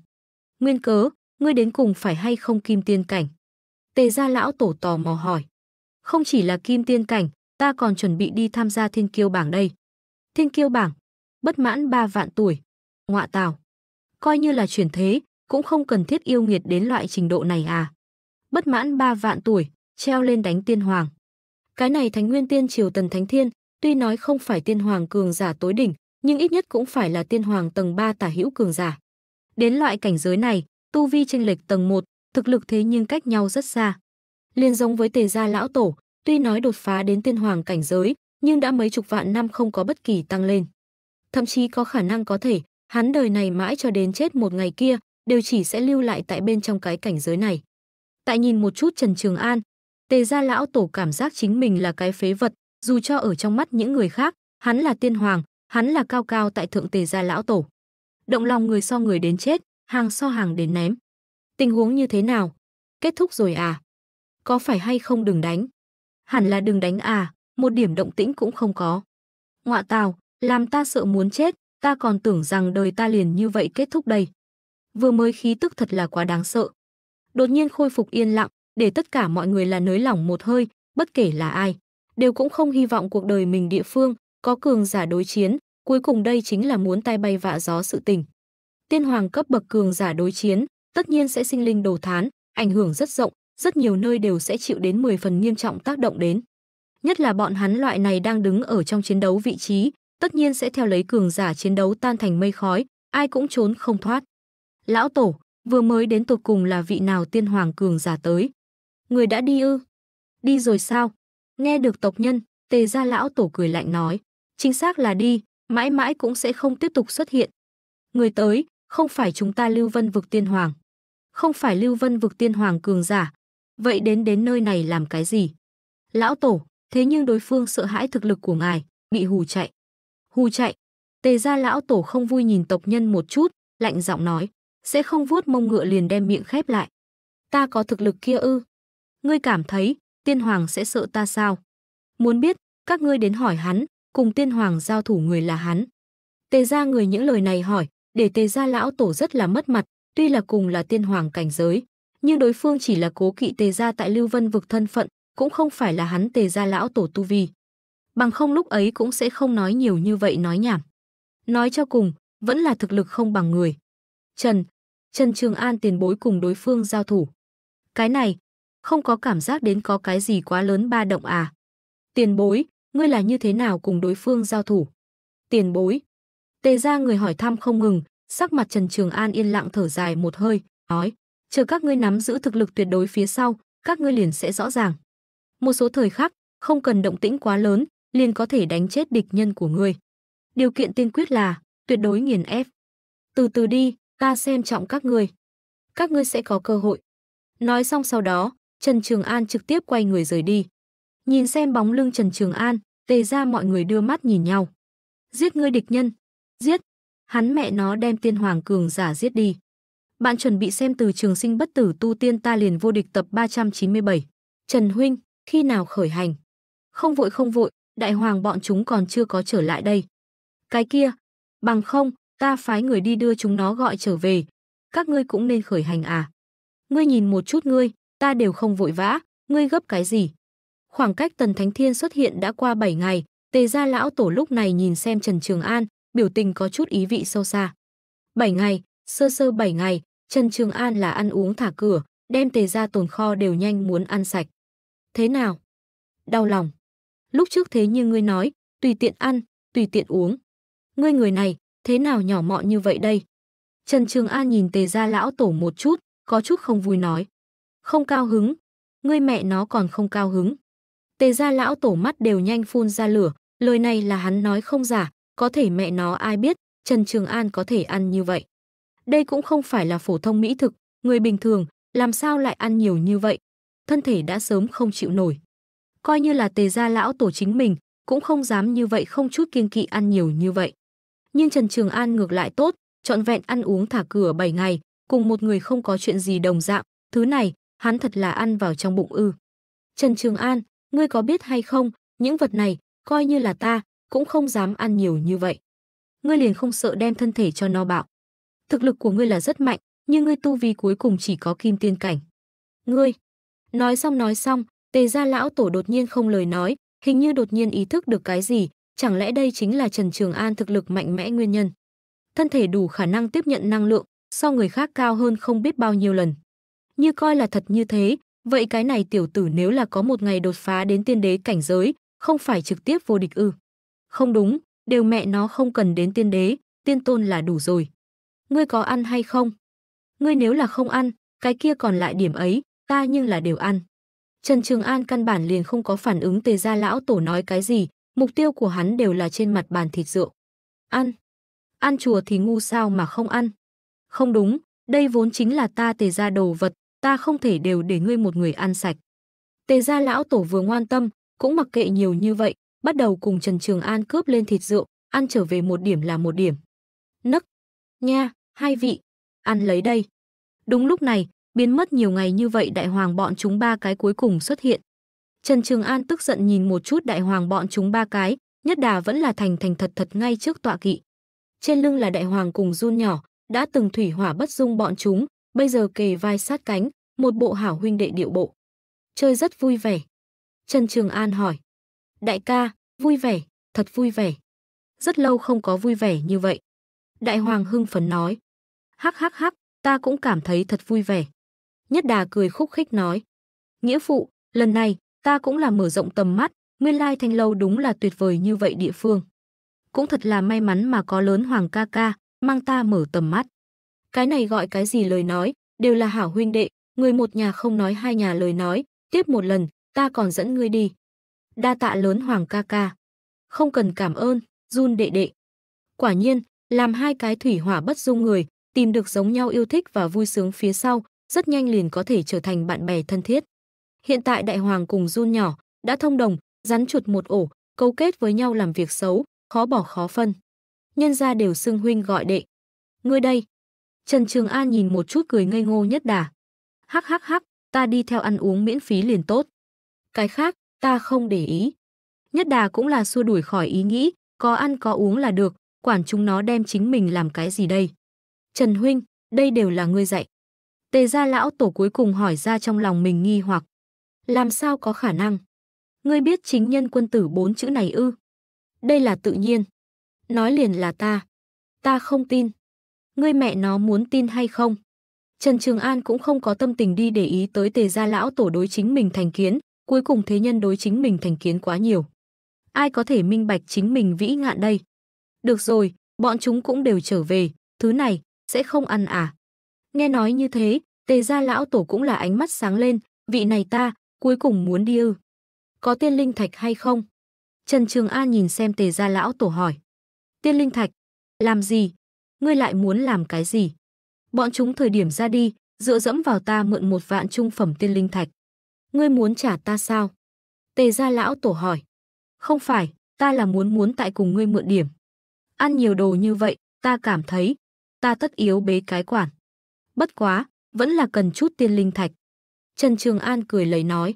Nguyên cớ, ngươi đến cùng phải hay không kim tiên cảnh? Tề gia lão tổ tò mò hỏi. Không chỉ là kim tiên cảnh, ta còn chuẩn bị đi tham gia thiên kiêu bảng đây. Thiên kiêu bảng, bất mãn ba vạn tuổi, ngọa tào. Coi như là chuyển thế, cũng không cần thiết yêu nghiệt đến loại trình độ này à. Bất mãn ba vạn tuổi, treo lên đánh tiên hoàng. Cái này thánh nguyên tiên triều tần thánh thiên, tuy nói không phải tiên hoàng cường giả tối đỉnh, nhưng ít nhất cũng phải là tiên hoàng tầng 3 tả hữu cường giả. Đến loại cảnh giới này, tu vi chênh lệch tầng 1, thực lực thế nhưng cách nhau rất xa. Liên giống với Tề gia lão tổ, tuy nói đột phá đến tiên hoàng cảnh giới, nhưng đã mấy chục vạn năm không có bất kỳ tăng lên. Thậm chí có khả năng có thể, hắn đời này mãi cho đến chết một ngày kia, đều chỉ sẽ lưu lại tại bên trong cái cảnh giới này. Tại nhìn một chút Trần Trường An, Tề gia lão tổ cảm giác chính mình là cái phế vật, dù cho ở trong mắt những người khác, hắn là tiên hoàng, hắn là cao cao tại thượng tề gia lão tổ động lòng người so người đến chết hàng so hàng đến ném tình huống như thế nào kết thúc rồi à có phải hay không đừng đánh hẳn là đừng đánh à một điểm động tĩnh cũng không có ngọa tào làm ta sợ muốn chết ta còn tưởng rằng đời ta liền như vậy kết thúc đây vừa mới khí tức thật là quá đáng sợ đột nhiên khôi phục yên lặng để tất cả mọi người là nới lỏng một hơi bất kể là ai đều cũng không hy vọng cuộc đời mình địa phương có cường giả đối chiến, cuối cùng đây chính là muốn tai bay vạ gió sự tình. Tiên hoàng cấp bậc cường giả đối chiến, tất nhiên sẽ sinh linh đồ thán, ảnh hưởng rất rộng, rất nhiều nơi đều sẽ chịu đến 10 phần nghiêm trọng tác động đến. Nhất là bọn hắn loại này đang đứng ở trong chiến đấu vị trí, tất nhiên sẽ theo lấy cường giả chiến đấu tan thành mây khói, ai cũng trốn không thoát. Lão tổ, vừa mới đến tột cùng là vị nào tiên hoàng cường giả tới? Người đã đi ư? Đi rồi sao? Nghe được tộc nhân, tề gia lão tổ cười lạnh nói chính xác là đi, mãi mãi cũng sẽ không tiếp tục xuất hiện. Người tới, không phải chúng ta Lưu Vân vực tiên hoàng. Không phải Lưu Vân vực tiên hoàng cường giả. Vậy đến đến nơi này làm cái gì? Lão tổ, thế nhưng đối phương sợ hãi thực lực của ngài, bị hù chạy. Hù chạy. Tề gia lão tổ không vui nhìn tộc nhân một chút, lạnh giọng nói, sẽ không vuốt mông ngựa liền đem miệng khép lại. Ta có thực lực kia ư? Ngươi cảm thấy, tiên hoàng sẽ sợ ta sao? Muốn biết, các ngươi đến hỏi hắn, cùng tiên hoàng giao thủ người là hắn. Tề gia người những lời này hỏi, để tề gia lão tổ rất là mất mặt, tuy là cùng là tiên hoàng cảnh giới, nhưng đối phương chỉ là cố kỵ tề gia tại Lưu Vân vực thân phận, cũng không phải là hắn tề gia lão tổ tu vi. Bằng không lúc ấy cũng sẽ không nói nhiều như vậy nói nhảm. Nói cho cùng, vẫn là thực lực không bằng người. Trần, Trần Trường An tiền bối cùng đối phương giao thủ. Cái này, không có cảm giác đến có cái gì quá lớn ba động à. Tiền bối, ngươi là như thế nào cùng đối phương giao thủ? Tiền bối. Tề ra người hỏi thăm không ngừng, sắc mặt Trần Trường An yên lặng thở dài một hơi, nói, chờ các ngươi nắm giữ thực lực tuyệt đối phía sau, các ngươi liền sẽ rõ ràng. Một số thời khắc, không cần động tĩnh quá lớn, liền có thể đánh chết địch nhân của ngươi. Điều kiện tiên quyết là tuyệt đối nghiền ép. Từ từ đi, ta xem trọng các ngươi. Các ngươi sẽ có cơ hội. Nói xong sau đó, Trần Trường An trực tiếp quay người rời đi. Nhìn xem bóng lưng Trần Trường An, tề ra mọi người đưa mắt nhìn nhau. Giết ngươi địch nhân. Giết. Hắn mẹ nó đem tiên hoàng cường giả giết đi. Bạn chuẩn bị xem từ trường sinh bất tử tu tiên ta liền vô địch tập 397. Trần Huynh, khi nào khởi hành? Không vội không vội, đại hoàng bọn chúng còn chưa có trở lại đây. Cái kia, bằng không, ta phái người đi đưa chúng nó gọi trở về. Các ngươi cũng nên khởi hành à? Ngươi nhìn một chút ngươi, ta đều không vội vã, ngươi gấp cái gì? Khoảng cách Tần Thánh Thiên xuất hiện đã qua 7 ngày, Tề gia lão tổ lúc này nhìn xem Trần Trường An, biểu tình có chút ý vị sâu xa. 7 ngày, sơ sơ 7 ngày, Trần Trường An là ăn uống thả cửa, đem Tề gia tồn kho đều nhanh muốn ăn sạch. Thế nào? Đau lòng. Lúc trước thế như ngươi nói, tùy tiện ăn, tùy tiện uống. Ngươi người này, thế nào nhỏ mọn như vậy đây? Trần Trường An nhìn Tề gia lão tổ một chút, có chút không vui nói. Không cao hứng. Ngươi mẹ nó còn không cao hứng. Tề gia lão tổ mắt đều nhanh phun ra lửa, lời này là hắn nói không giả, có thể mẹ nó ai biết, Trần Trường An có thể ăn như vậy. Đây cũng không phải là phổ thông mỹ thực, người bình thường, làm sao lại ăn nhiều như vậy. Thân thể đã sớm không chịu nổi. Coi như là tề gia lão tổ chính mình, cũng không dám như vậy không chút kiên kỵ ăn nhiều như vậy. Nhưng Trần Trường An ngược lại tốt, trọn vẹn ăn uống thả cửa 7 ngày, cùng một người không có chuyện gì đồng dạng, thứ này, hắn thật là ăn vào trong bụng ư. Trần Trường An, ngươi có biết hay không, những vật này, coi như là ta, cũng không dám ăn nhiều như vậy. Ngươi liền không sợ đem thân thể cho no bạo. Thực lực của ngươi là rất mạnh, nhưng ngươi tu vi cuối cùng chỉ có kim tiên cảnh. Ngươi, nói xong nói xong, tề gia lão tổ đột nhiên không lời nói, hình như đột nhiên ý thức được cái gì, chẳng lẽ đây chính là Trần Trường An thực lực mạnh mẽ nguyên nhân. Thân thể đủ khả năng tiếp nhận năng lượng, so người khác cao hơn không biết bao nhiêu lần. Như coi là thật như thế, Vậy cái này tiểu tử nếu là có một ngày đột phá đến tiên đế cảnh giới, không phải trực tiếp vô địch ư? Không đúng, đều mẹ nó không cần đến tiên đế, tiên tôn là đủ rồi. Ngươi có ăn hay không? Ngươi nếu là không ăn, cái kia còn lại điểm ấy, ta nhưng là đều ăn. Trần Trường An căn bản liền không có phản ứng tề gia lão tổ nói cái gì, mục tiêu của hắn đều là trên mặt bàn thịt rượu. Ăn. Ăn chùa thì ngu sao mà không ăn. Không đúng, đây vốn chính là ta tề gia đồ vật, ta không thể đều để ngươi một người ăn sạch. Tề gia lão tổ vừa ngoan tâm, cũng mặc kệ nhiều như vậy, bắt đầu cùng Trần Trường An cướp lên thịt rượu, ăn trở về một điểm là một điểm. Nấc, nha, hai vị, ăn lấy đây. Đúng lúc này, biến mất nhiều ngày như vậy đại hoàng bọn chúng ba cái cuối cùng xuất hiện. Trần Trường An tức giận nhìn một chút đại hoàng bọn chúng ba cái, nhất đà vẫn là thành thành thật thật ngay trước tọa kỵ. Trên lưng là đại hoàng cùng run nhỏ, đã từng thủy hỏa bất dung bọn chúng, bây giờ kề vai sát cánh, một bộ hảo huynh đệ điệu bộ. Chơi rất vui vẻ. Trần Trường An hỏi. Đại ca, vui vẻ, thật vui vẻ. Rất lâu không có vui vẻ như vậy. Đại Hoàng hưng phấn nói. Hắc hắc hắc, ta cũng cảm thấy thật vui vẻ. Nhất đà cười khúc khích nói. Nghĩa phụ, lần này, ta cũng là mở rộng tầm mắt, nguyên lai thanh lâu đúng là tuyệt vời như vậy địa phương. Cũng thật là may mắn mà có lớn Hoàng ca ca, mang ta mở tầm mắt. Cái này gọi cái gì lời nói, đều là hảo huynh đệ, người một nhà không nói hai nhà lời nói, tiếp một lần, ta còn dẫn ngươi đi. Đa tạ lớn hoàng ca ca. Không cần cảm ơn, run đệ đệ. Quả nhiên, làm hai cái thủy hỏa bất dung người, tìm được giống nhau yêu thích và vui sướng phía sau, rất nhanh liền có thể trở thành bạn bè thân thiết. Hiện tại đại hoàng cùng run nhỏ, đã thông đồng, rắn chuột một ổ, câu kết với nhau làm việc xấu, khó bỏ khó phân. Nhân ra đều xưng huynh gọi đệ. Ngươi đây, Trần Trường An nhìn một chút cười ngây ngô nhất đà. Hắc hắc hắc, ta đi theo ăn uống miễn phí liền tốt. Cái khác, ta không để ý. Nhất đà cũng là xua đuổi khỏi ý nghĩ, có ăn có uống là được, quản chúng nó đem chính mình làm cái gì đây. Trần Huynh, đây đều là ngươi dạy. Tề gia lão tổ cuối cùng hỏi ra trong lòng mình nghi hoặc. Làm sao có khả năng? Ngươi biết chính nhân quân tử bốn chữ này ư? Đây là tự nhiên. Nói liền là ta. Ta không tin ngươi mẹ nó muốn tin hay không? Trần Trường An cũng không có tâm tình đi để ý tới tề gia lão tổ đối chính mình thành kiến, cuối cùng thế nhân đối chính mình thành kiến quá nhiều. Ai có thể minh bạch chính mình vĩ ngạn đây? Được rồi, bọn chúng cũng đều trở về, thứ này, sẽ không ăn à? Nghe nói như thế, tề gia lão tổ cũng là ánh mắt sáng lên, vị này ta, cuối cùng muốn đi ư. Có tiên linh thạch hay không? Trần Trường An nhìn xem tề gia lão tổ hỏi. Tiên linh thạch, làm gì, ngươi lại muốn làm cái gì? Bọn chúng thời điểm ra đi, dựa dẫm vào ta mượn một vạn trung phẩm tiên linh thạch. Ngươi muốn trả ta sao? Tề gia lão tổ hỏi. Không phải, ta là muốn muốn tại cùng ngươi mượn điểm. Ăn nhiều đồ như vậy, ta cảm thấy, ta tất yếu bế cái quản. Bất quá, vẫn là cần chút tiên linh thạch. Trần Trường An cười lấy nói.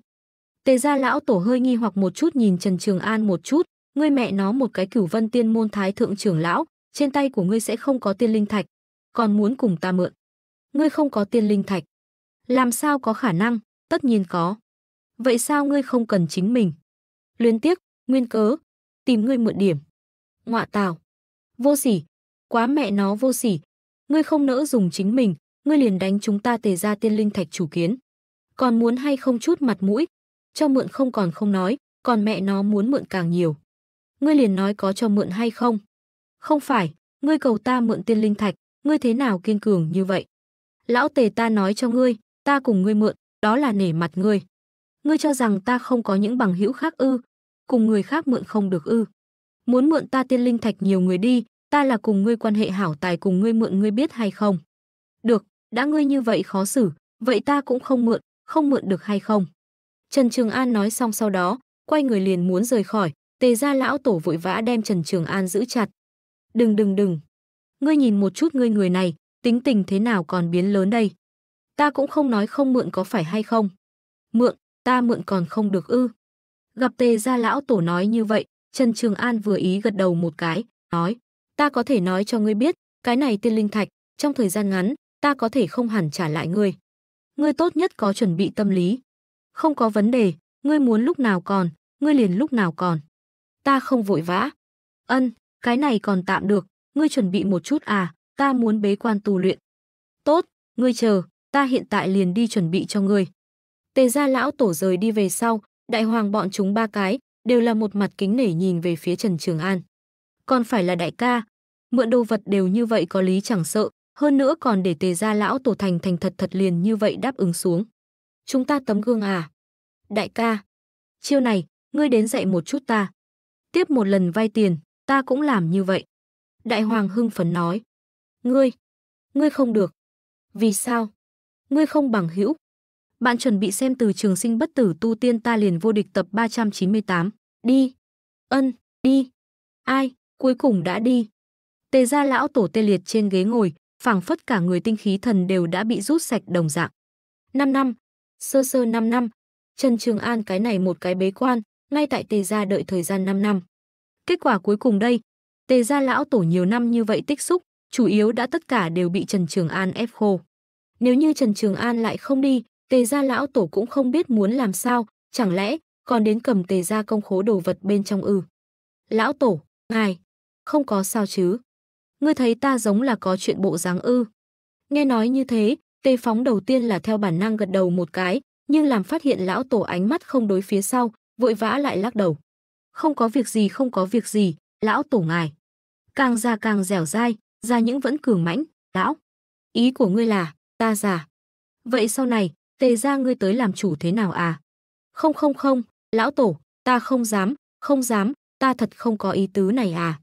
Tề gia lão tổ hơi nghi hoặc một chút nhìn Trần Trường An một chút, ngươi mẹ nó một cái cửu vân tiên môn thái thượng trưởng lão, trên tay của ngươi sẽ không có tiên linh thạch, còn muốn cùng ta mượn. Ngươi không có tiên linh thạch. Làm sao có khả năng, tất nhiên có. Vậy sao ngươi không cần chính mình? Luyến tiếc, nguyên cớ, tìm ngươi mượn điểm. Ngoạ tào. Vô sỉ. Quá mẹ nó vô sỉ. Ngươi không nỡ dùng chính mình, ngươi liền đánh chúng ta tề ra tiên linh thạch chủ kiến. Còn muốn hay không chút mặt mũi, cho mượn không còn không nói, còn mẹ nó muốn mượn càng nhiều. Ngươi liền nói có cho mượn hay không. Không phải, ngươi cầu ta mượn tiên linh thạch, ngươi thế nào kiên cường như vậy? Lão tề ta nói cho ngươi, ta cùng ngươi mượn, đó là nể mặt ngươi. Ngươi cho rằng ta không có những bằng hữu khác ư, cùng người khác mượn không được ư. Muốn mượn ta tiên linh thạch nhiều người đi, ta là cùng ngươi quan hệ hảo tài cùng ngươi mượn ngươi biết hay không? Được, đã ngươi như vậy khó xử, vậy ta cũng không mượn, không mượn được hay không? Trần Trường An nói xong sau đó, quay người liền muốn rời khỏi, tề ra lão tổ vội vã đem Trần Trường An giữ chặt, Đừng đừng đừng. Ngươi nhìn một chút ngươi người này, tính tình thế nào còn biến lớn đây. Ta cũng không nói không mượn có phải hay không. Mượn, ta mượn còn không được ư. Gặp tề gia lão tổ nói như vậy, Trần Trường An vừa ý gật đầu một cái, nói, ta có thể nói cho ngươi biết, cái này tiên linh thạch, trong thời gian ngắn, ta có thể không hẳn trả lại ngươi. Ngươi tốt nhất có chuẩn bị tâm lý. Không có vấn đề, ngươi muốn lúc nào còn, ngươi liền lúc nào còn. Ta không vội vã. Ân, cái này còn tạm được, ngươi chuẩn bị một chút à, ta muốn bế quan tù luyện. Tốt, ngươi chờ, ta hiện tại liền đi chuẩn bị cho ngươi. Tề gia lão tổ rời đi về sau, đại hoàng bọn chúng ba cái, đều là một mặt kính nể nhìn về phía Trần Trường An. Còn phải là đại ca, mượn đồ vật đều như vậy có lý chẳng sợ, hơn nữa còn để tề gia lão tổ thành thành thật thật liền như vậy đáp ứng xuống. Chúng ta tấm gương à? Đại ca, chiêu này, ngươi đến dạy một chút ta. Tiếp một lần vay tiền, ta cũng làm như vậy. Đại hoàng hưng phấn nói. Ngươi, ngươi không được. Vì sao? Ngươi không bằng hữu. Bạn chuẩn bị xem từ trường sinh bất tử tu tiên ta liền vô địch tập 398. Đi. Ân, đi. Ai, cuối cùng đã đi. Tề gia lão tổ tê liệt trên ghế ngồi, phảng phất cả người tinh khí thần đều đã bị rút sạch đồng dạng. 5 năm, sơ sơ 5 năm, Trần Trường An cái này một cái bế quan, ngay tại tề gia đợi thời gian 5 năm. Kết quả cuối cùng đây, Tề gia lão tổ nhiều năm như vậy tích xúc, chủ yếu đã tất cả đều bị Trần Trường An ép khô. Nếu như Trần Trường An lại không đi, Tề gia lão tổ cũng không biết muốn làm sao, chẳng lẽ còn đến cầm Tề gia công khố đồ vật bên trong ư? Lão tổ, ngài, không có sao chứ? Ngươi thấy ta giống là có chuyện bộ dáng ư? Nghe nói như thế, Tề Phóng đầu tiên là theo bản năng gật đầu một cái, nhưng làm phát hiện lão tổ ánh mắt không đối phía sau, vội vã lại lắc đầu. Không có việc gì không có việc gì, lão tổ ngài. Càng già càng dẻo dai, ra những vẫn cường mãnh, lão. Ý của ngươi là, ta già. Vậy sau này, tề ra ngươi tới làm chủ thế nào à? Không không không, lão tổ, ta không dám, không dám, ta thật không có ý tứ này à.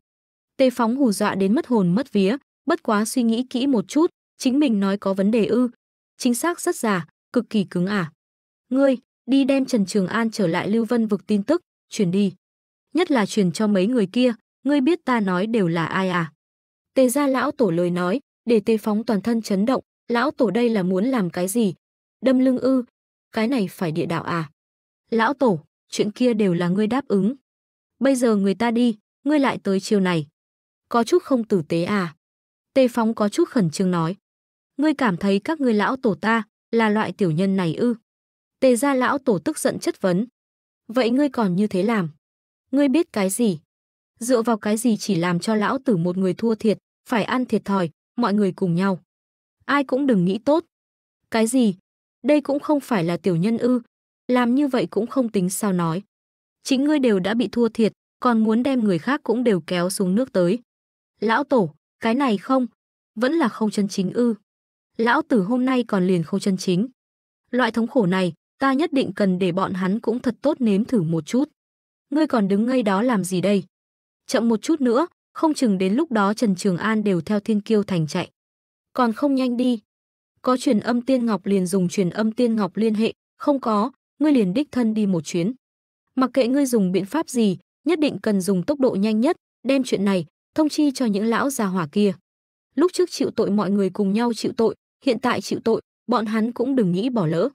Tề phóng hù dọa đến mất hồn mất vía, bất quá suy nghĩ kỹ một chút, chính mình nói có vấn đề ư. Chính xác rất già, cực kỳ cứng à. Ngươi, đi đem Trần Trường An trở lại Lưu Vân vực tin tức, chuyển đi nhất là truyền cho mấy người kia, ngươi biết ta nói đều là ai à? Tề gia lão tổ lời nói, để tề phóng toàn thân chấn động, lão tổ đây là muốn làm cái gì? Đâm lưng ư, cái này phải địa đạo à? Lão tổ, chuyện kia đều là ngươi đáp ứng. Bây giờ người ta đi, ngươi lại tới chiều này. Có chút không tử tế à? Tề phóng có chút khẩn trương nói. Ngươi cảm thấy các ngươi lão tổ ta là loại tiểu nhân này ư? Tề gia lão tổ tức giận chất vấn. Vậy ngươi còn như thế làm? Ngươi biết cái gì? Dựa vào cái gì chỉ làm cho lão tử một người thua thiệt, phải ăn thiệt thòi, mọi người cùng nhau. Ai cũng đừng nghĩ tốt. Cái gì? Đây cũng không phải là tiểu nhân ư. Làm như vậy cũng không tính sao nói. Chính ngươi đều đã bị thua thiệt, còn muốn đem người khác cũng đều kéo xuống nước tới. Lão tổ, cái này không, vẫn là không chân chính ư. Lão tử hôm nay còn liền không chân chính. Loại thống khổ này, ta nhất định cần để bọn hắn cũng thật tốt nếm thử một chút ngươi còn đứng ngay đó làm gì đây? Chậm một chút nữa, không chừng đến lúc đó Trần Trường An đều theo Thiên Kiêu Thành chạy. Còn không nhanh đi. Có truyền âm Tiên Ngọc liền dùng truyền âm Tiên Ngọc liên hệ, không có, ngươi liền đích thân đi một chuyến. Mặc kệ ngươi dùng biện pháp gì, nhất định cần dùng tốc độ nhanh nhất, đem chuyện này, thông chi cho những lão già hỏa kia. Lúc trước chịu tội mọi người cùng nhau chịu tội, hiện tại chịu tội, bọn hắn cũng đừng nghĩ bỏ lỡ.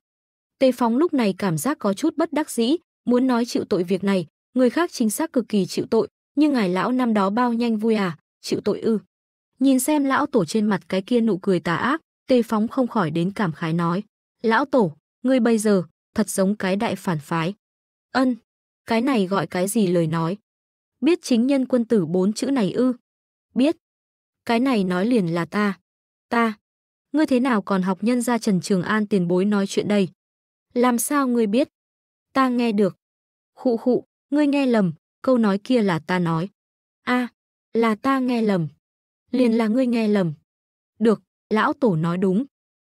Tề Phóng lúc này cảm giác có chút bất đắc dĩ, muốn nói chịu tội việc này, người khác chính xác cực kỳ chịu tội, nhưng ngài lão năm đó bao nhanh vui à, chịu tội ư. Nhìn xem lão tổ trên mặt cái kia nụ cười tà ác, tê Phóng không khỏi đến cảm khái nói. Lão tổ, ngươi bây giờ, thật giống cái đại phản phái. Ân, cái này gọi cái gì lời nói? Biết chính nhân quân tử bốn chữ này ư? Biết. Cái này nói liền là ta. Ta. Ngươi thế nào còn học nhân gia Trần Trường An tiền bối nói chuyện đây? Làm sao ngươi biết? Ta nghe được. Khụ khụ, Ngươi nghe lầm, câu nói kia là ta nói. a là ta nghe lầm. Liền là ngươi nghe lầm. Được, lão tổ nói đúng.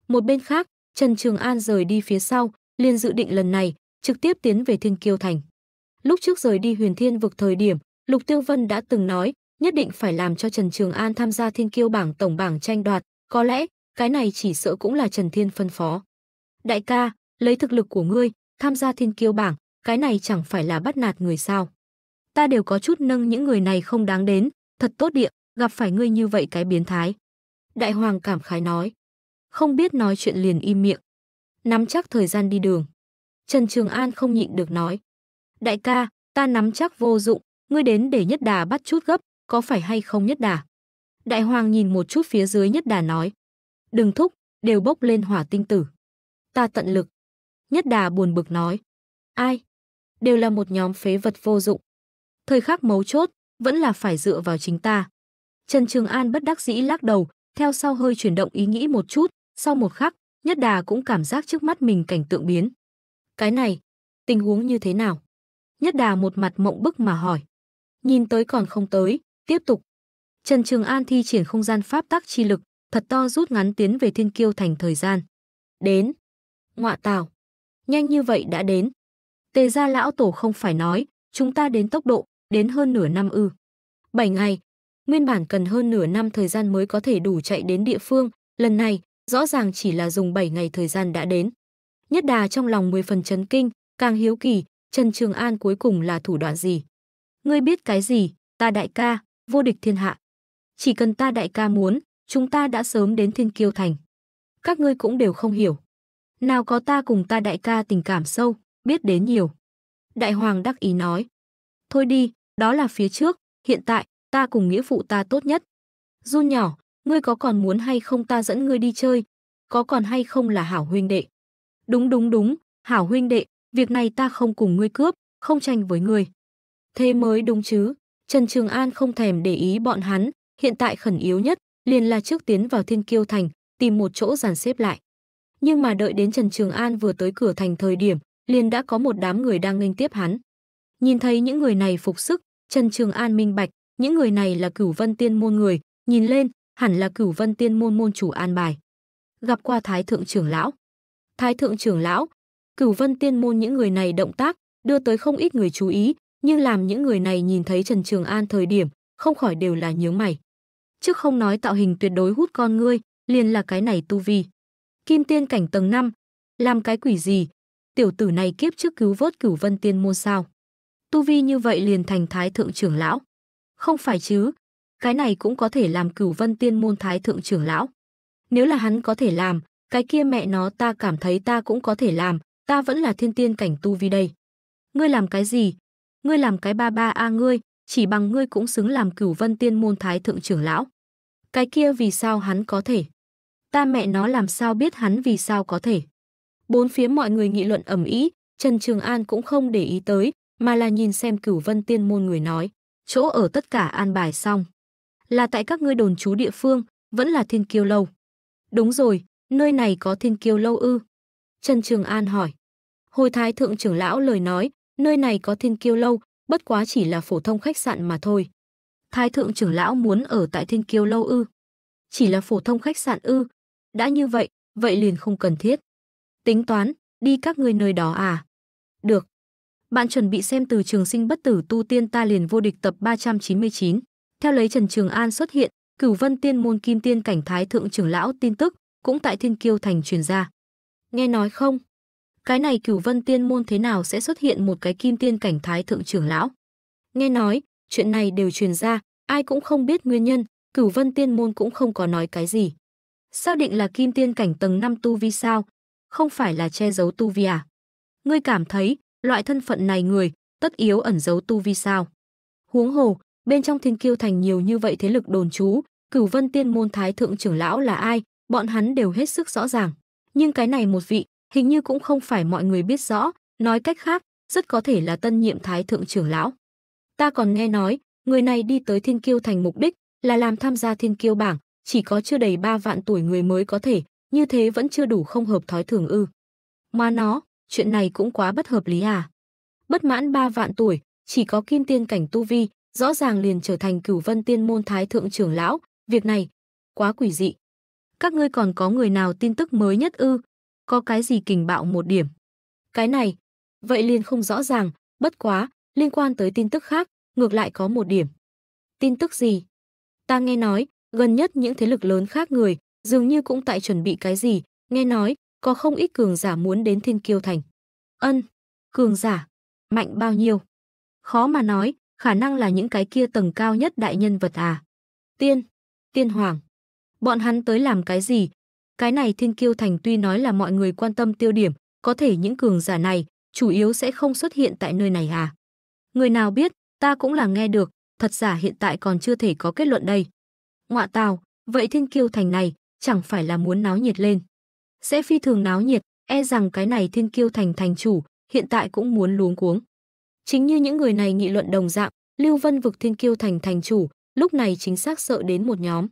Một bên khác, Trần Trường An rời đi phía sau, liền dự định lần này, trực tiếp tiến về Thiên Kiêu Thành. Lúc trước rời đi huyền thiên vực thời điểm, Lục Tiêu Vân đã từng nói, nhất định phải làm cho Trần Trường An tham gia Thiên Kiêu bảng tổng bảng tranh đoạt, có lẽ, cái này chỉ sợ cũng là Trần Thiên phân phó. Đại ca, lấy thực lực của ngươi, tham gia Thiên Kiêu bảng, cái này chẳng phải là bắt nạt người sao. Ta đều có chút nâng những người này không đáng đến, thật tốt địa, gặp phải ngươi như vậy cái biến thái. Đại hoàng cảm khái nói. Không biết nói chuyện liền im miệng. Nắm chắc thời gian đi đường. Trần Trường An không nhịn được nói. Đại ca, ta nắm chắc vô dụng, ngươi đến để nhất đà bắt chút gấp, có phải hay không nhất đà? Đại hoàng nhìn một chút phía dưới nhất đà nói. Đừng thúc, đều bốc lên hỏa tinh tử. Ta tận lực. Nhất đà buồn bực nói. Ai, đều là một nhóm phế vật vô dụng. Thời khắc mấu chốt, vẫn là phải dựa vào chính ta. Trần Trường An bất đắc dĩ lắc đầu, theo sau hơi chuyển động ý nghĩ một chút, sau một khắc, Nhất Đà cũng cảm giác trước mắt mình cảnh tượng biến. Cái này, tình huống như thế nào? Nhất Đà một mặt mộng bức mà hỏi. Nhìn tới còn không tới, tiếp tục. Trần Trường An thi triển không gian pháp tắc chi lực, thật to rút ngắn tiến về Thiên Kiêu thành thời gian. Đến. Ngọa Tào. Nhanh như vậy đã đến. Tề gia lão tổ không phải nói, chúng ta đến tốc độ, đến hơn nửa năm ư. Bảy ngày, nguyên bản cần hơn nửa năm thời gian mới có thể đủ chạy đến địa phương, lần này, rõ ràng chỉ là dùng bảy ngày thời gian đã đến. Nhất đà trong lòng mười phần chấn kinh, càng hiếu kỳ, Trần Trường An cuối cùng là thủ đoạn gì. Ngươi biết cái gì, ta đại ca, vô địch thiên hạ. Chỉ cần ta đại ca muốn, chúng ta đã sớm đến thiên kiêu thành. Các ngươi cũng đều không hiểu. Nào có ta cùng ta đại ca tình cảm sâu, biết đến nhiều. Đại hoàng đắc ý nói, thôi đi, đó là phía trước, hiện tại, ta cùng nghĩa phụ ta tốt nhất. Du nhỏ, ngươi có còn muốn hay không ta dẫn ngươi đi chơi, có còn hay không là hảo huynh đệ. Đúng đúng đúng, hảo huynh đệ, việc này ta không cùng ngươi cướp, không tranh với ngươi. Thế mới đúng chứ, Trần Trường An không thèm để ý bọn hắn, hiện tại khẩn yếu nhất liền là trước tiến vào Thiên Kiêu Thành, tìm một chỗ dàn xếp lại. Nhưng mà đợi đến Trần Trường An vừa tới cửa thành thời điểm, liền đã có một đám người đang nghênh tiếp hắn. Nhìn thấy những người này phục sức, Trần Trường An minh bạch, những người này là Cửu Vân Tiên môn người, nhìn lên, hẳn là Cửu Vân Tiên môn môn chủ an bài. Gặp qua Thái thượng trưởng lão. Thái thượng trưởng lão, Cửu Vân Tiên môn những người này động tác, đưa tới không ít người chú ý, nhưng làm những người này nhìn thấy Trần Trường An thời điểm, không khỏi đều là nhướng mày. Chứ không nói tạo hình tuyệt đối hút con ngươi, liền là cái này tu vi. Kim tiên cảnh tầng 5, làm cái quỷ gì, tiểu tử này kiếp trước cứu vớt cửu vân tiên môn sao. Tu vi như vậy liền thành thái thượng trưởng lão. Không phải chứ, cái này cũng có thể làm cửu vân tiên môn thái thượng trưởng lão. Nếu là hắn có thể làm, cái kia mẹ nó ta cảm thấy ta cũng có thể làm, ta vẫn là thiên tiên cảnh tu vi đây. Ngươi làm cái gì? Ngươi làm cái ba ba a ngươi, chỉ bằng ngươi cũng xứng làm cửu vân tiên môn thái thượng trưởng lão. Cái kia vì sao hắn có thể? Ta mẹ nó làm sao biết hắn vì sao có thể? Bốn phía mọi người nghị luận ầm ĩ, Trần Trường An cũng không để ý tới, mà là nhìn xem Cửu Vân Tiên môn người nói, chỗ ở tất cả an bài xong, là tại các ngươi đồn trú địa phương, vẫn là Thiên Kiêu lâu. Đúng rồi, nơi này có Thiên Kiêu lâu ư? Trần Trường An hỏi. Hồi thái thượng trưởng lão lời nói, nơi này có Thiên Kiêu lâu, bất quá chỉ là phổ thông khách sạn mà thôi. Thái thượng trưởng lão muốn ở tại Thiên Kiêu lâu ư? Chỉ là phổ thông khách sạn ư? Đã như vậy, vậy liền không cần thiết. Tính toán, đi các ngươi nơi đó à? Được. Bạn chuẩn bị xem từ trường sinh bất tử tu tiên ta liền vô địch tập 399. Theo lấy Trần Trường An xuất hiện, cửu vân tiên môn kim tiên cảnh thái thượng trưởng lão tin tức cũng tại thiên kiêu thành truyền ra. Nghe nói không? Cái này cửu vân tiên môn thế nào sẽ xuất hiện một cái kim tiên cảnh thái thượng trưởng lão? Nghe nói, chuyện này đều truyền ra, ai cũng không biết nguyên nhân, cửu vân tiên môn cũng không có nói cái gì. Xác định là kim tiên cảnh tầng 5 tu vi sao, không phải là che giấu tu vi à? Ngươi cảm thấy, loại thân phận này người, tất yếu ẩn giấu tu vi sao? Huống hồ, bên trong thiên kiêu thành nhiều như vậy thế lực đồn trú, cửu vân tiên môn thái thượng trưởng lão là ai, bọn hắn đều hết sức rõ ràng. Nhưng cái này một vị, hình như cũng không phải mọi người biết rõ, nói cách khác, rất có thể là tân nhiệm thái thượng trưởng lão. Ta còn nghe nói, người này đi tới thiên kiêu thành mục đích là làm tham gia thiên kiêu bảng, chỉ có chưa đầy 3 vạn tuổi người mới có thể như thế vẫn chưa đủ không hợp thói thường ư. Mà nó, chuyện này cũng quá bất hợp lý à. Bất mãn ba vạn tuổi, chỉ có kim tiên cảnh tu vi, rõ ràng liền trở thành cửu vân tiên môn thái thượng trưởng lão, việc này, quá quỷ dị. Các ngươi còn có người nào tin tức mới nhất ư, có cái gì kình bạo một điểm. Cái này, vậy liền không rõ ràng, bất quá, liên quan tới tin tức khác, ngược lại có một điểm. Tin tức gì? Ta nghe nói, gần nhất những thế lực lớn khác người, dường như cũng tại chuẩn bị cái gì, nghe nói có không ít cường giả muốn đến Thiên Kiêu Thành. Ân, cường giả, mạnh bao nhiêu? Khó mà nói, khả năng là những cái kia tầng cao nhất đại nhân vật à. Tiên, tiên hoàng. Bọn hắn tới làm cái gì? Cái này Thiên Kiêu Thành tuy nói là mọi người quan tâm tiêu điểm, có thể những cường giả này chủ yếu sẽ không xuất hiện tại nơi này à? Người nào biết, ta cũng là nghe được, thật giả hiện tại còn chưa thể có kết luận đây. Ngoạ tào, vậy Thiên Kiêu Thành này chẳng phải là muốn náo nhiệt lên. Sẽ phi thường náo nhiệt, e rằng cái này thiên kiêu thành thành chủ, hiện tại cũng muốn luống cuống. Chính như những người này nghị luận đồng dạng, Lưu Vân vực thiên kiêu thành thành chủ, lúc này chính xác sợ đến một nhóm.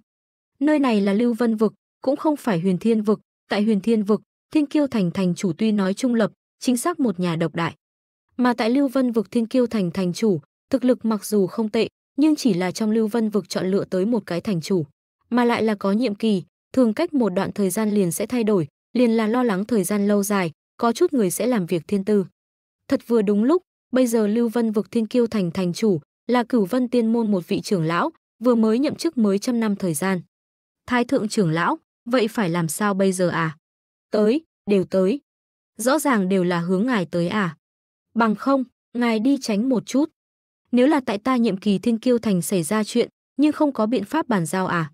Nơi này là Lưu Vân vực, cũng không phải Huyền Thiên vực, tại Huyền Thiên vực, thiên kiêu thành thành chủ tuy nói trung lập, chính xác một nhà độc đại. Mà tại Lưu Vân vực thiên kiêu thành thành chủ, thực lực mặc dù không tệ, nhưng chỉ là trong Lưu Vân vực chọn lựa tới một cái thành chủ, mà lại là có nhiệm kỳ, thường cách một đoạn thời gian liền sẽ thay đổi, liền là lo lắng thời gian lâu dài, có chút người sẽ làm việc thiên tư. Thật vừa đúng lúc, bây giờ Lưu Vân vực Thiên Kiêu thành thành chủ, là Cửu Vân Tiên môn một vị trưởng lão, vừa mới nhậm chức mới trăm năm thời gian. Thái thượng trưởng lão, vậy phải làm sao bây giờ à? Tới, đều tới. Rõ ràng đều là hướng ngài tới à? Bằng không, ngài đi tránh một chút. Nếu là tại ta nhiệm kỳ Thiên Kiêu thành xảy ra chuyện, nhưng không có biện pháp bàn giao à?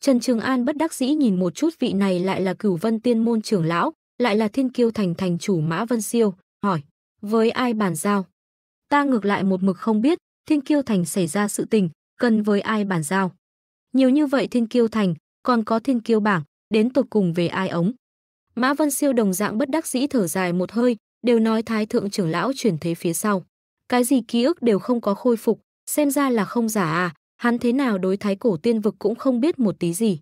Trần Trường An bất đắc dĩ nhìn một chút vị này lại là cửu vân tiên môn trưởng lão, lại là thiên kiêu thành thành chủ Mã Vân Siêu, hỏi, với ai bàn giao? Ta ngược lại một mực không biết, thiên kiêu thành xảy ra sự tình, cần với ai bàn giao? Nhiều như vậy thiên kiêu thành, còn có thiên kiêu bảng, đến tột cùng về ai ống? Mã Vân Siêu đồng dạng bất đắc dĩ thở dài một hơi, đều nói thái thượng trưởng lão chuyển thế phía sau. Cái gì ký ức đều không có khôi phục, xem ra là không giả à, Hắn thế nào đối thái cổ tiên vực cũng không biết một tí gì.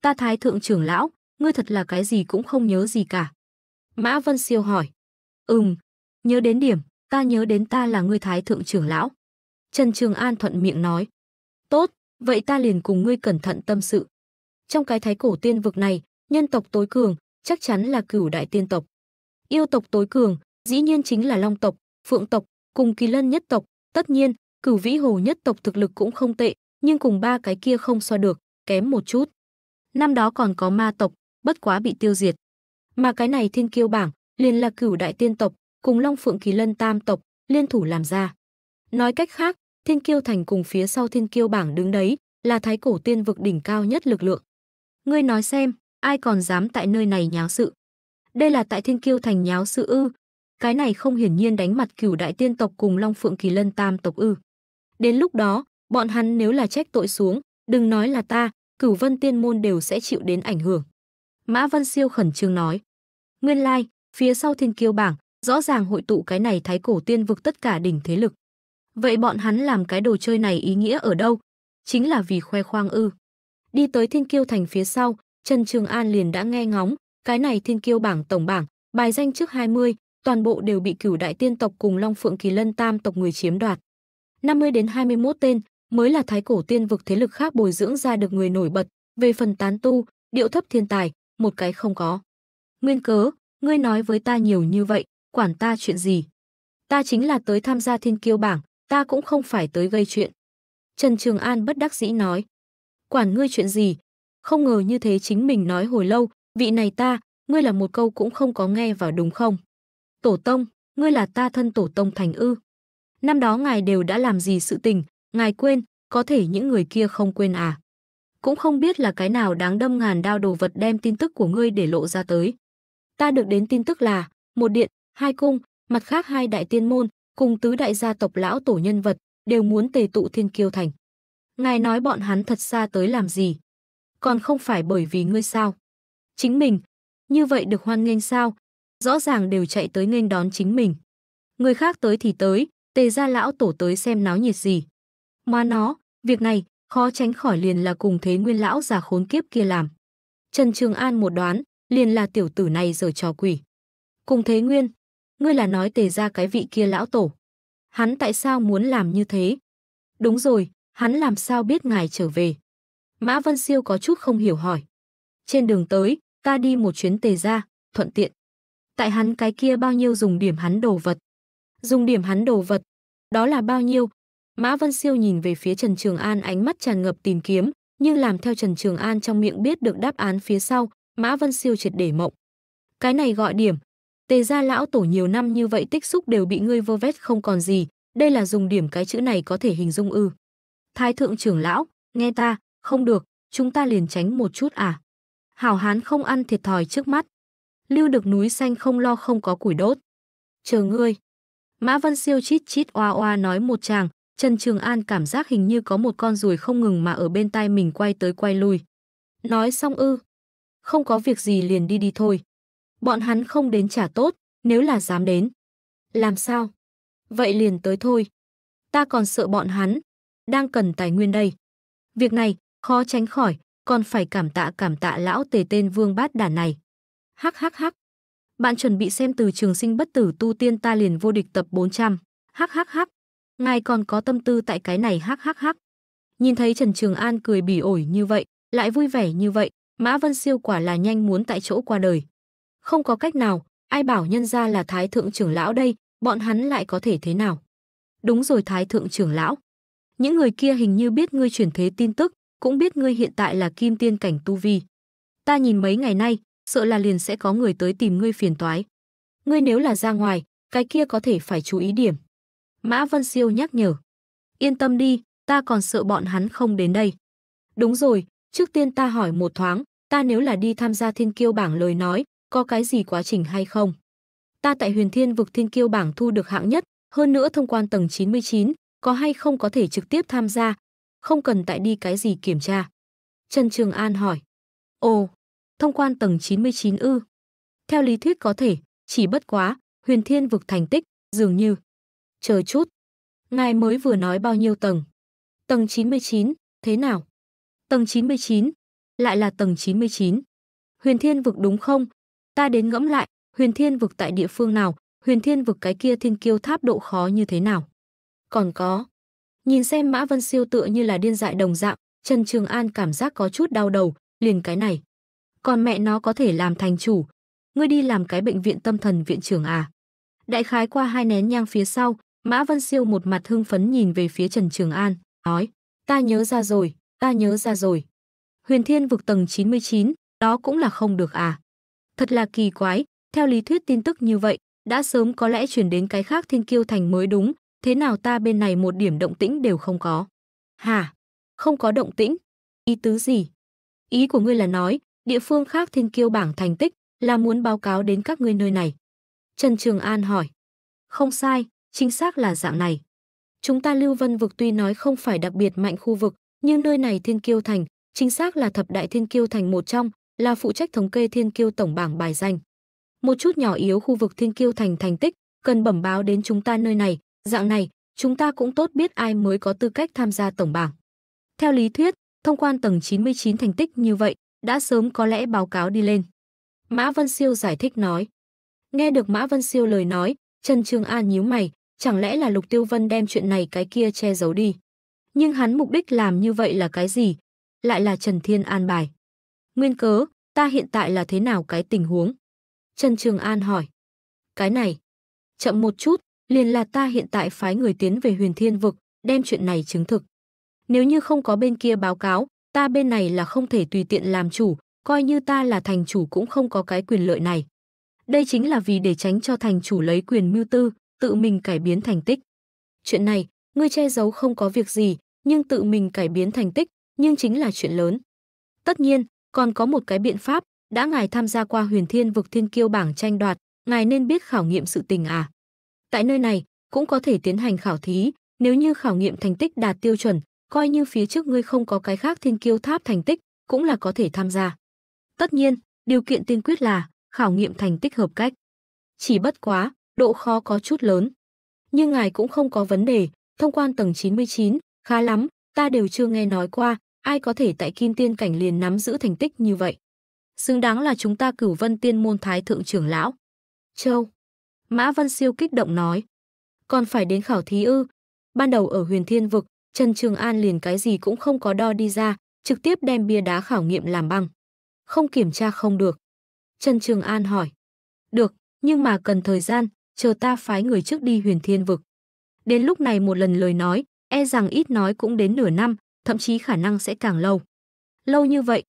Ta thái thượng trưởng lão, ngươi thật là cái gì cũng không nhớ gì cả. Mã Vân Siêu hỏi. Ừm, nhớ đến điểm, ta nhớ đến ta là ngươi thái thượng trưởng lão. Trần Trường An thuận miệng nói. Tốt, vậy ta liền cùng ngươi cẩn thận tâm sự. Trong cái thái cổ tiên vực này, nhân tộc tối cường, chắc chắn là cửu đại tiên tộc. Yêu tộc tối cường, dĩ nhiên chính là long tộc, phượng tộc, cùng kỳ lân nhất tộc. Tất nhiên, Cửu Vĩ Hồ nhất tộc thực lực cũng không tệ, nhưng cùng ba cái kia không so được, kém một chút. Năm đó còn có ma tộc, bất quá bị tiêu diệt. Mà cái này thiên kiêu bảng, liền là cửu đại tiên tộc, cùng Long Phượng Kỳ Lân Tam tộc, liên thủ làm ra. Nói cách khác, thiên kiêu thành cùng phía sau thiên kiêu bảng đứng đấy, là thái cổ tiên vực đỉnh cao nhất lực lượng. Ngươi nói xem, ai còn dám tại nơi này nháo sự. Đây là tại thiên kiêu thành nháo sự ư. Cái này không hiển nhiên đánh mặt cửu đại tiên tộc cùng Long Phượng Kỳ Lân Tam tộc ư. Đến lúc đó, bọn hắn nếu là trách tội xuống, đừng nói là ta, cửu vân tiên môn đều sẽ chịu đến ảnh hưởng. Mã Văn Siêu khẩn trương nói. Nguyên lai, like, phía sau thiên kiêu bảng, rõ ràng hội tụ cái này thái cổ tiên vực tất cả đỉnh thế lực. Vậy bọn hắn làm cái đồ chơi này ý nghĩa ở đâu? Chính là vì khoe khoang ư. Đi tới thiên kiêu thành phía sau, Trần Trường An liền đã nghe ngóng, cái này thiên kiêu bảng tổng bảng, bài danh trước 20, toàn bộ đều bị cửu đại tiên tộc cùng Long Phượng Kỳ Lân Tam tộc người chiếm đoạt. 50 đến 21 tên mới là thái cổ tiên vực thế lực khác bồi dưỡng ra được người nổi bật, về phần tán tu, điệu thấp thiên tài, một cái không có. Nguyên cớ, ngươi nói với ta nhiều như vậy, quản ta chuyện gì? Ta chính là tới tham gia thiên kiêu bảng, ta cũng không phải tới gây chuyện. Trần Trường An bất đắc dĩ nói. Quản ngươi chuyện gì? Không ngờ như thế chính mình nói hồi lâu, vị này ta, ngươi là một câu cũng không có nghe vào đúng không? Tổ tông, ngươi là ta thân tổ tông thành ư năm đó ngài đều đã làm gì sự tình, ngài quên, có thể những người kia không quên à. Cũng không biết là cái nào đáng đâm ngàn đao đồ vật đem tin tức của ngươi để lộ ra tới. Ta được đến tin tức là, một điện, hai cung, mặt khác hai đại tiên môn, cùng tứ đại gia tộc lão tổ nhân vật, đều muốn tề tụ thiên kiêu thành. Ngài nói bọn hắn thật xa tới làm gì? Còn không phải bởi vì ngươi sao? Chính mình, như vậy được hoan nghênh sao? Rõ ràng đều chạy tới nghênh đón chính mình. Người khác tới thì tới, tề gia lão tổ tới xem náo nhiệt gì. Mà nó, việc này, khó tránh khỏi liền là cùng thế nguyên lão già khốn kiếp kia làm. Trần Trường An một đoán, liền là tiểu tử này giờ trò quỷ. Cùng thế nguyên, ngươi là nói tề ra cái vị kia lão tổ. Hắn tại sao muốn làm như thế? Đúng rồi, hắn làm sao biết ngài trở về? Mã Vân Siêu có chút không hiểu hỏi. Trên đường tới, ta đi một chuyến tề ra, thuận tiện. Tại hắn cái kia bao nhiêu dùng điểm hắn đồ vật dùng điểm hắn đồ vật. Đó là bao nhiêu? Mã Vân Siêu nhìn về phía Trần Trường An ánh mắt tràn ngập tìm kiếm, nhưng làm theo Trần Trường An trong miệng biết được đáp án phía sau, Mã Vân Siêu triệt để mộng. Cái này gọi điểm. Tề gia lão tổ nhiều năm như vậy tích xúc đều bị ngươi vơ vét không còn gì, đây là dùng điểm cái chữ này có thể hình dung ư. Thái thượng trưởng lão, nghe ta, không được, chúng ta liền tránh một chút à. Hảo hán không ăn thiệt thòi trước mắt. Lưu được núi xanh không lo không có củi đốt. Chờ ngươi, Mã Văn Siêu chít chít oa oa nói một chàng, Trần Trường An cảm giác hình như có một con ruồi không ngừng mà ở bên tai mình quay tới quay lui. Nói xong ư. Không có việc gì liền đi đi thôi. Bọn hắn không đến trả tốt, nếu là dám đến. Làm sao? Vậy liền tới thôi. Ta còn sợ bọn hắn. Đang cần tài nguyên đây. Việc này, khó tránh khỏi, còn phải cảm tạ cảm tạ lão tề tên vương bát đản này. Hắc hắc hắc, bạn chuẩn bị xem từ trường sinh bất tử tu tiên ta liền vô địch tập 400. Hắc hắc hắc. Ngài còn có tâm tư tại cái này hắc hắc hắc. Nhìn thấy Trần Trường An cười bỉ ổi như vậy, lại vui vẻ như vậy, Mã Vân Siêu quả là nhanh muốn tại chỗ qua đời. Không có cách nào, ai bảo nhân ra là thái thượng trưởng lão đây, bọn hắn lại có thể thế nào? Đúng rồi thái thượng trưởng lão. Những người kia hình như biết ngươi chuyển thế tin tức, cũng biết ngươi hiện tại là kim tiên cảnh tu vi. Ta nhìn mấy ngày nay, sợ là liền sẽ có người tới tìm ngươi phiền toái. Ngươi nếu là ra ngoài, cái kia có thể phải chú ý điểm. Mã Vân Siêu nhắc nhở. Yên tâm đi, ta còn sợ bọn hắn không đến đây. Đúng rồi, trước tiên ta hỏi một thoáng, ta nếu là đi tham gia thiên kiêu bảng lời nói, có cái gì quá trình hay không? Ta tại huyền thiên vực thiên kiêu bảng thu được hạng nhất, hơn nữa thông quan tầng 99, có hay không có thể trực tiếp tham gia, không cần tại đi cái gì kiểm tra. Trần Trường An hỏi. Ồ, thông quan tầng 99 ư. Theo lý thuyết có thể, chỉ bất quá, huyền thiên vực thành tích, dường như. Chờ chút, ngài mới vừa nói bao nhiêu tầng? Tầng 99, thế nào? Tầng 99, lại là tầng 99. Huyền thiên vực đúng không? Ta đến ngẫm lại, huyền thiên vực tại địa phương nào, huyền thiên vực cái kia thiên kiêu tháp độ khó như thế nào? Còn có, nhìn xem Mã Vân Siêu tựa như là điên dại đồng dạng, Trần Trường An cảm giác có chút đau đầu, liền cái này còn mẹ nó có thể làm thành chủ. Ngươi đi làm cái bệnh viện tâm thần viện trưởng à? Đại khái qua hai nén nhang phía sau, Mã Vân Siêu một mặt hưng phấn nhìn về phía Trần Trường An, nói, ta nhớ ra rồi, ta nhớ ra rồi. Huyền Thiên vực tầng 99, đó cũng là không được à. Thật là kỳ quái, theo lý thuyết tin tức như vậy, đã sớm có lẽ chuyển đến cái khác thiên kiêu thành mới đúng, thế nào ta bên này một điểm động tĩnh đều không có. Hả? Không có động tĩnh? Ý tứ gì? Ý của ngươi là nói, địa phương khác thiên kiêu bảng thành tích là muốn báo cáo đến các ngươi nơi này. Trần Trường An hỏi. Không sai, chính xác là dạng này. Chúng ta lưu vân vực tuy nói không phải đặc biệt mạnh khu vực, nhưng nơi này thiên kiêu thành, chính xác là thập đại thiên kiêu thành một trong, là phụ trách thống kê thiên kiêu tổng bảng bài danh. Một chút nhỏ yếu khu vực thiên kiêu thành thành tích, cần bẩm báo đến chúng ta nơi này, dạng này, chúng ta cũng tốt biết ai mới có tư cách tham gia tổng bảng. Theo lý thuyết, thông quan tầng 99 thành tích như vậy, đã sớm có lẽ báo cáo đi lên. Mã Vân Siêu giải thích nói. Nghe được Mã Vân Siêu lời nói, Trần Trường An nhíu mày, chẳng lẽ là Lục Tiêu Vân đem chuyện này cái kia che giấu đi. Nhưng hắn mục đích làm như vậy là cái gì? Lại là Trần Thiên an bài. Nguyên cớ, ta hiện tại là thế nào cái tình huống? Trần Trường An hỏi. Cái này, chậm một chút, liền là ta hiện tại phái người tiến về huyền thiên vực, đem chuyện này chứng thực. Nếu như không có bên kia báo cáo, ta bên này là không thể tùy tiện làm chủ, coi như ta là thành chủ cũng không có cái quyền lợi này. Đây chính là vì để tránh cho thành chủ lấy quyền mưu tư, tự mình cải biến thành tích. Chuyện này, ngươi che giấu không có việc gì, nhưng tự mình cải biến thành tích, nhưng chính là chuyện lớn. Tất nhiên, còn có một cái biện pháp, đã ngài tham gia qua huyền thiên vực thiên kiêu bảng tranh đoạt, ngài nên biết khảo nghiệm sự tình à. Tại nơi này, cũng có thể tiến hành khảo thí, nếu như khảo nghiệm thành tích đạt tiêu chuẩn, coi như phía trước ngươi không có cái khác thiên kiêu tháp thành tích, cũng là có thể tham gia. Tất nhiên, điều kiện tiên quyết là khảo nghiệm thành tích hợp cách. Chỉ bất quá, độ khó có chút lớn. Nhưng ngài cũng không có vấn đề, thông quan tầng 99, khá lắm, ta đều chưa nghe nói qua, ai có thể tại kim tiên cảnh liền nắm giữ thành tích như vậy. Xứng đáng là chúng ta cửu vân tiên môn thái thượng trưởng lão. Châu. Mã vân Siêu kích động nói. Còn phải đến khảo thí ư. Ban đầu ở huyền thiên vực, Trần Trường An liền cái gì cũng không có đo đi ra, trực tiếp đem bia đá khảo nghiệm làm băng. Không kiểm tra không được. Trần Trường An hỏi. Được, nhưng mà cần thời gian, chờ ta phái người trước đi huyền thiên vực. Đến lúc này một lần lời nói, e rằng ít nói cũng đến nửa năm, thậm chí khả năng sẽ càng lâu. Lâu như vậy,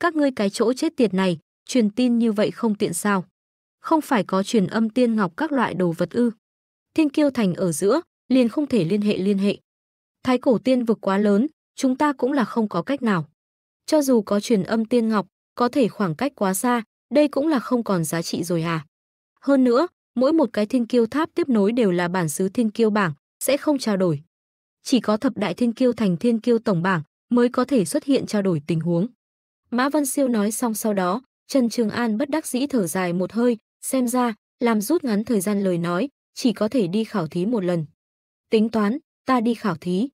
các ngươi cái chỗ chết tiệt này, truyền tin như vậy không tiện sao. Không phải có truyền âm tiên ngọc các loại đồ vật ư. Thiên kiêu thành ở giữa, liền không thể liên hệ liên hệ. Thái cổ tiên vực quá lớn, chúng ta cũng là không có cách nào. Cho dù có truyền âm tiên ngọc, có thể khoảng cách quá xa, đây cũng là không còn giá trị rồi à. Hơn nữa, mỗi một cái thiên kiêu tháp tiếp nối đều là bản xứ thiên kiêu bảng, sẽ không trao đổi. Chỉ có thập đại thiên kiêu thành thiên kiêu tổng bảng mới có thể xuất hiện trao đổi tình huống. Mã Văn Siêu nói xong sau đó, Trần Trường An bất đắc dĩ thở dài một hơi, xem ra, làm rút ngắn thời gian lời nói, chỉ có thể đi khảo thí một lần. Tính toán, ta đi khảo thí.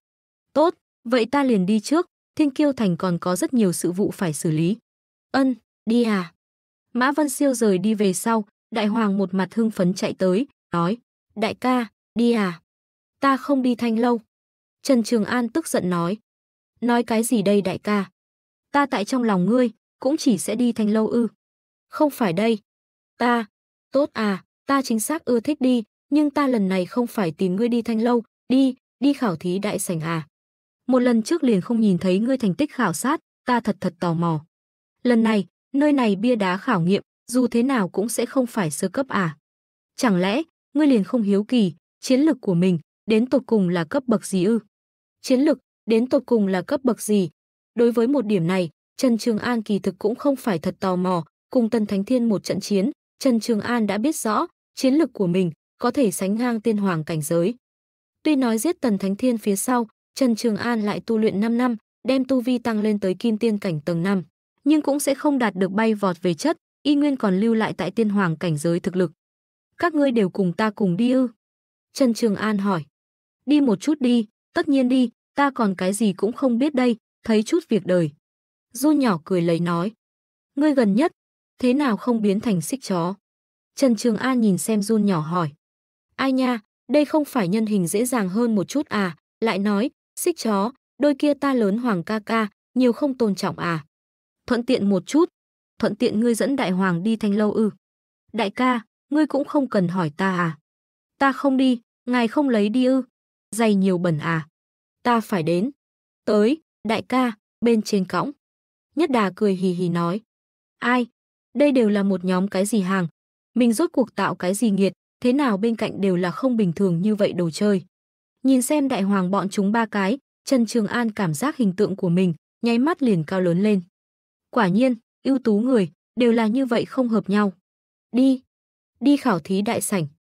Tốt, vậy ta liền đi trước, Thiên Kiêu Thành còn có rất nhiều sự vụ phải xử lý. Ân, đi à? Mã Vân Siêu rời đi về sau, Đại Hoàng một mặt hưng phấn chạy tới, nói, Đại ca, đi à? Ta không đi thanh lâu. Trần Trường An tức giận nói, Nói cái gì đây đại ca? Ta tại trong lòng ngươi, cũng chỉ sẽ đi thanh lâu ư. Không phải đây. Ta, tốt à, ta chính xác ưa thích đi, nhưng ta lần này không phải tìm ngươi đi thanh lâu, đi, đi khảo thí đại sảnh à? Một lần trước liền không nhìn thấy ngươi thành tích khảo sát, ta thật thật tò mò. Lần này, nơi này bia đá khảo nghiệm, dù thế nào cũng sẽ không phải sơ cấp à? Chẳng lẽ, ngươi liền không hiếu kỳ, chiến lực của mình, đến tột cùng là cấp bậc gì ư? Chiến lực, đến tột cùng là cấp bậc gì? Đối với một điểm này, Trần Trường An kỳ thực cũng không phải thật tò mò, cùng Tân Thánh Thiên một trận chiến, Trần Trường An đã biết rõ, chiến lực của mình có thể sánh ngang tiên hoàng cảnh giới. Tuy nói giết Tần Thánh Thiên phía sau, Trần Trường An lại tu luyện 5 năm, đem tu vi tăng lên tới kim tiên cảnh tầng 5, nhưng cũng sẽ không đạt được bay vọt về chất, y nguyên còn lưu lại tại tiên hoàng cảnh giới thực lực. Các ngươi đều cùng ta cùng đi ư? Trần Trường An hỏi. Đi một chút đi, tất nhiên đi, ta còn cái gì cũng không biết đây, thấy chút việc đời. Du nhỏ cười lấy nói. Ngươi gần nhất, thế nào không biến thành xích chó? Trần Trường An nhìn xem Du nhỏ hỏi. Ai nha, đây không phải nhân hình dễ dàng hơn một chút à, lại nói, xích chó, đôi kia ta lớn hoàng ca ca, nhiều không tôn trọng à. Thuận tiện một chút, thuận tiện ngươi dẫn đại hoàng đi thanh lâu ư. Đại ca, ngươi cũng không cần hỏi ta à. Ta không đi, ngài không lấy đi ư. dày nhiều bẩn à. Ta phải đến. Tới, đại ca, bên trên cõng. Nhất đà cười hì hì nói. Ai? Đây đều là một nhóm cái gì hàng? Mình rốt cuộc tạo cái gì nghiệt, thế nào bên cạnh đều là không bình thường như vậy đồ chơi. Nhìn xem đại hoàng bọn chúng ba cái, Trần Trường An cảm giác hình tượng của mình, nháy mắt liền cao lớn lên. Quả nhiên, ưu tú người, đều là như vậy không hợp nhau. Đi, đi khảo thí đại sảnh.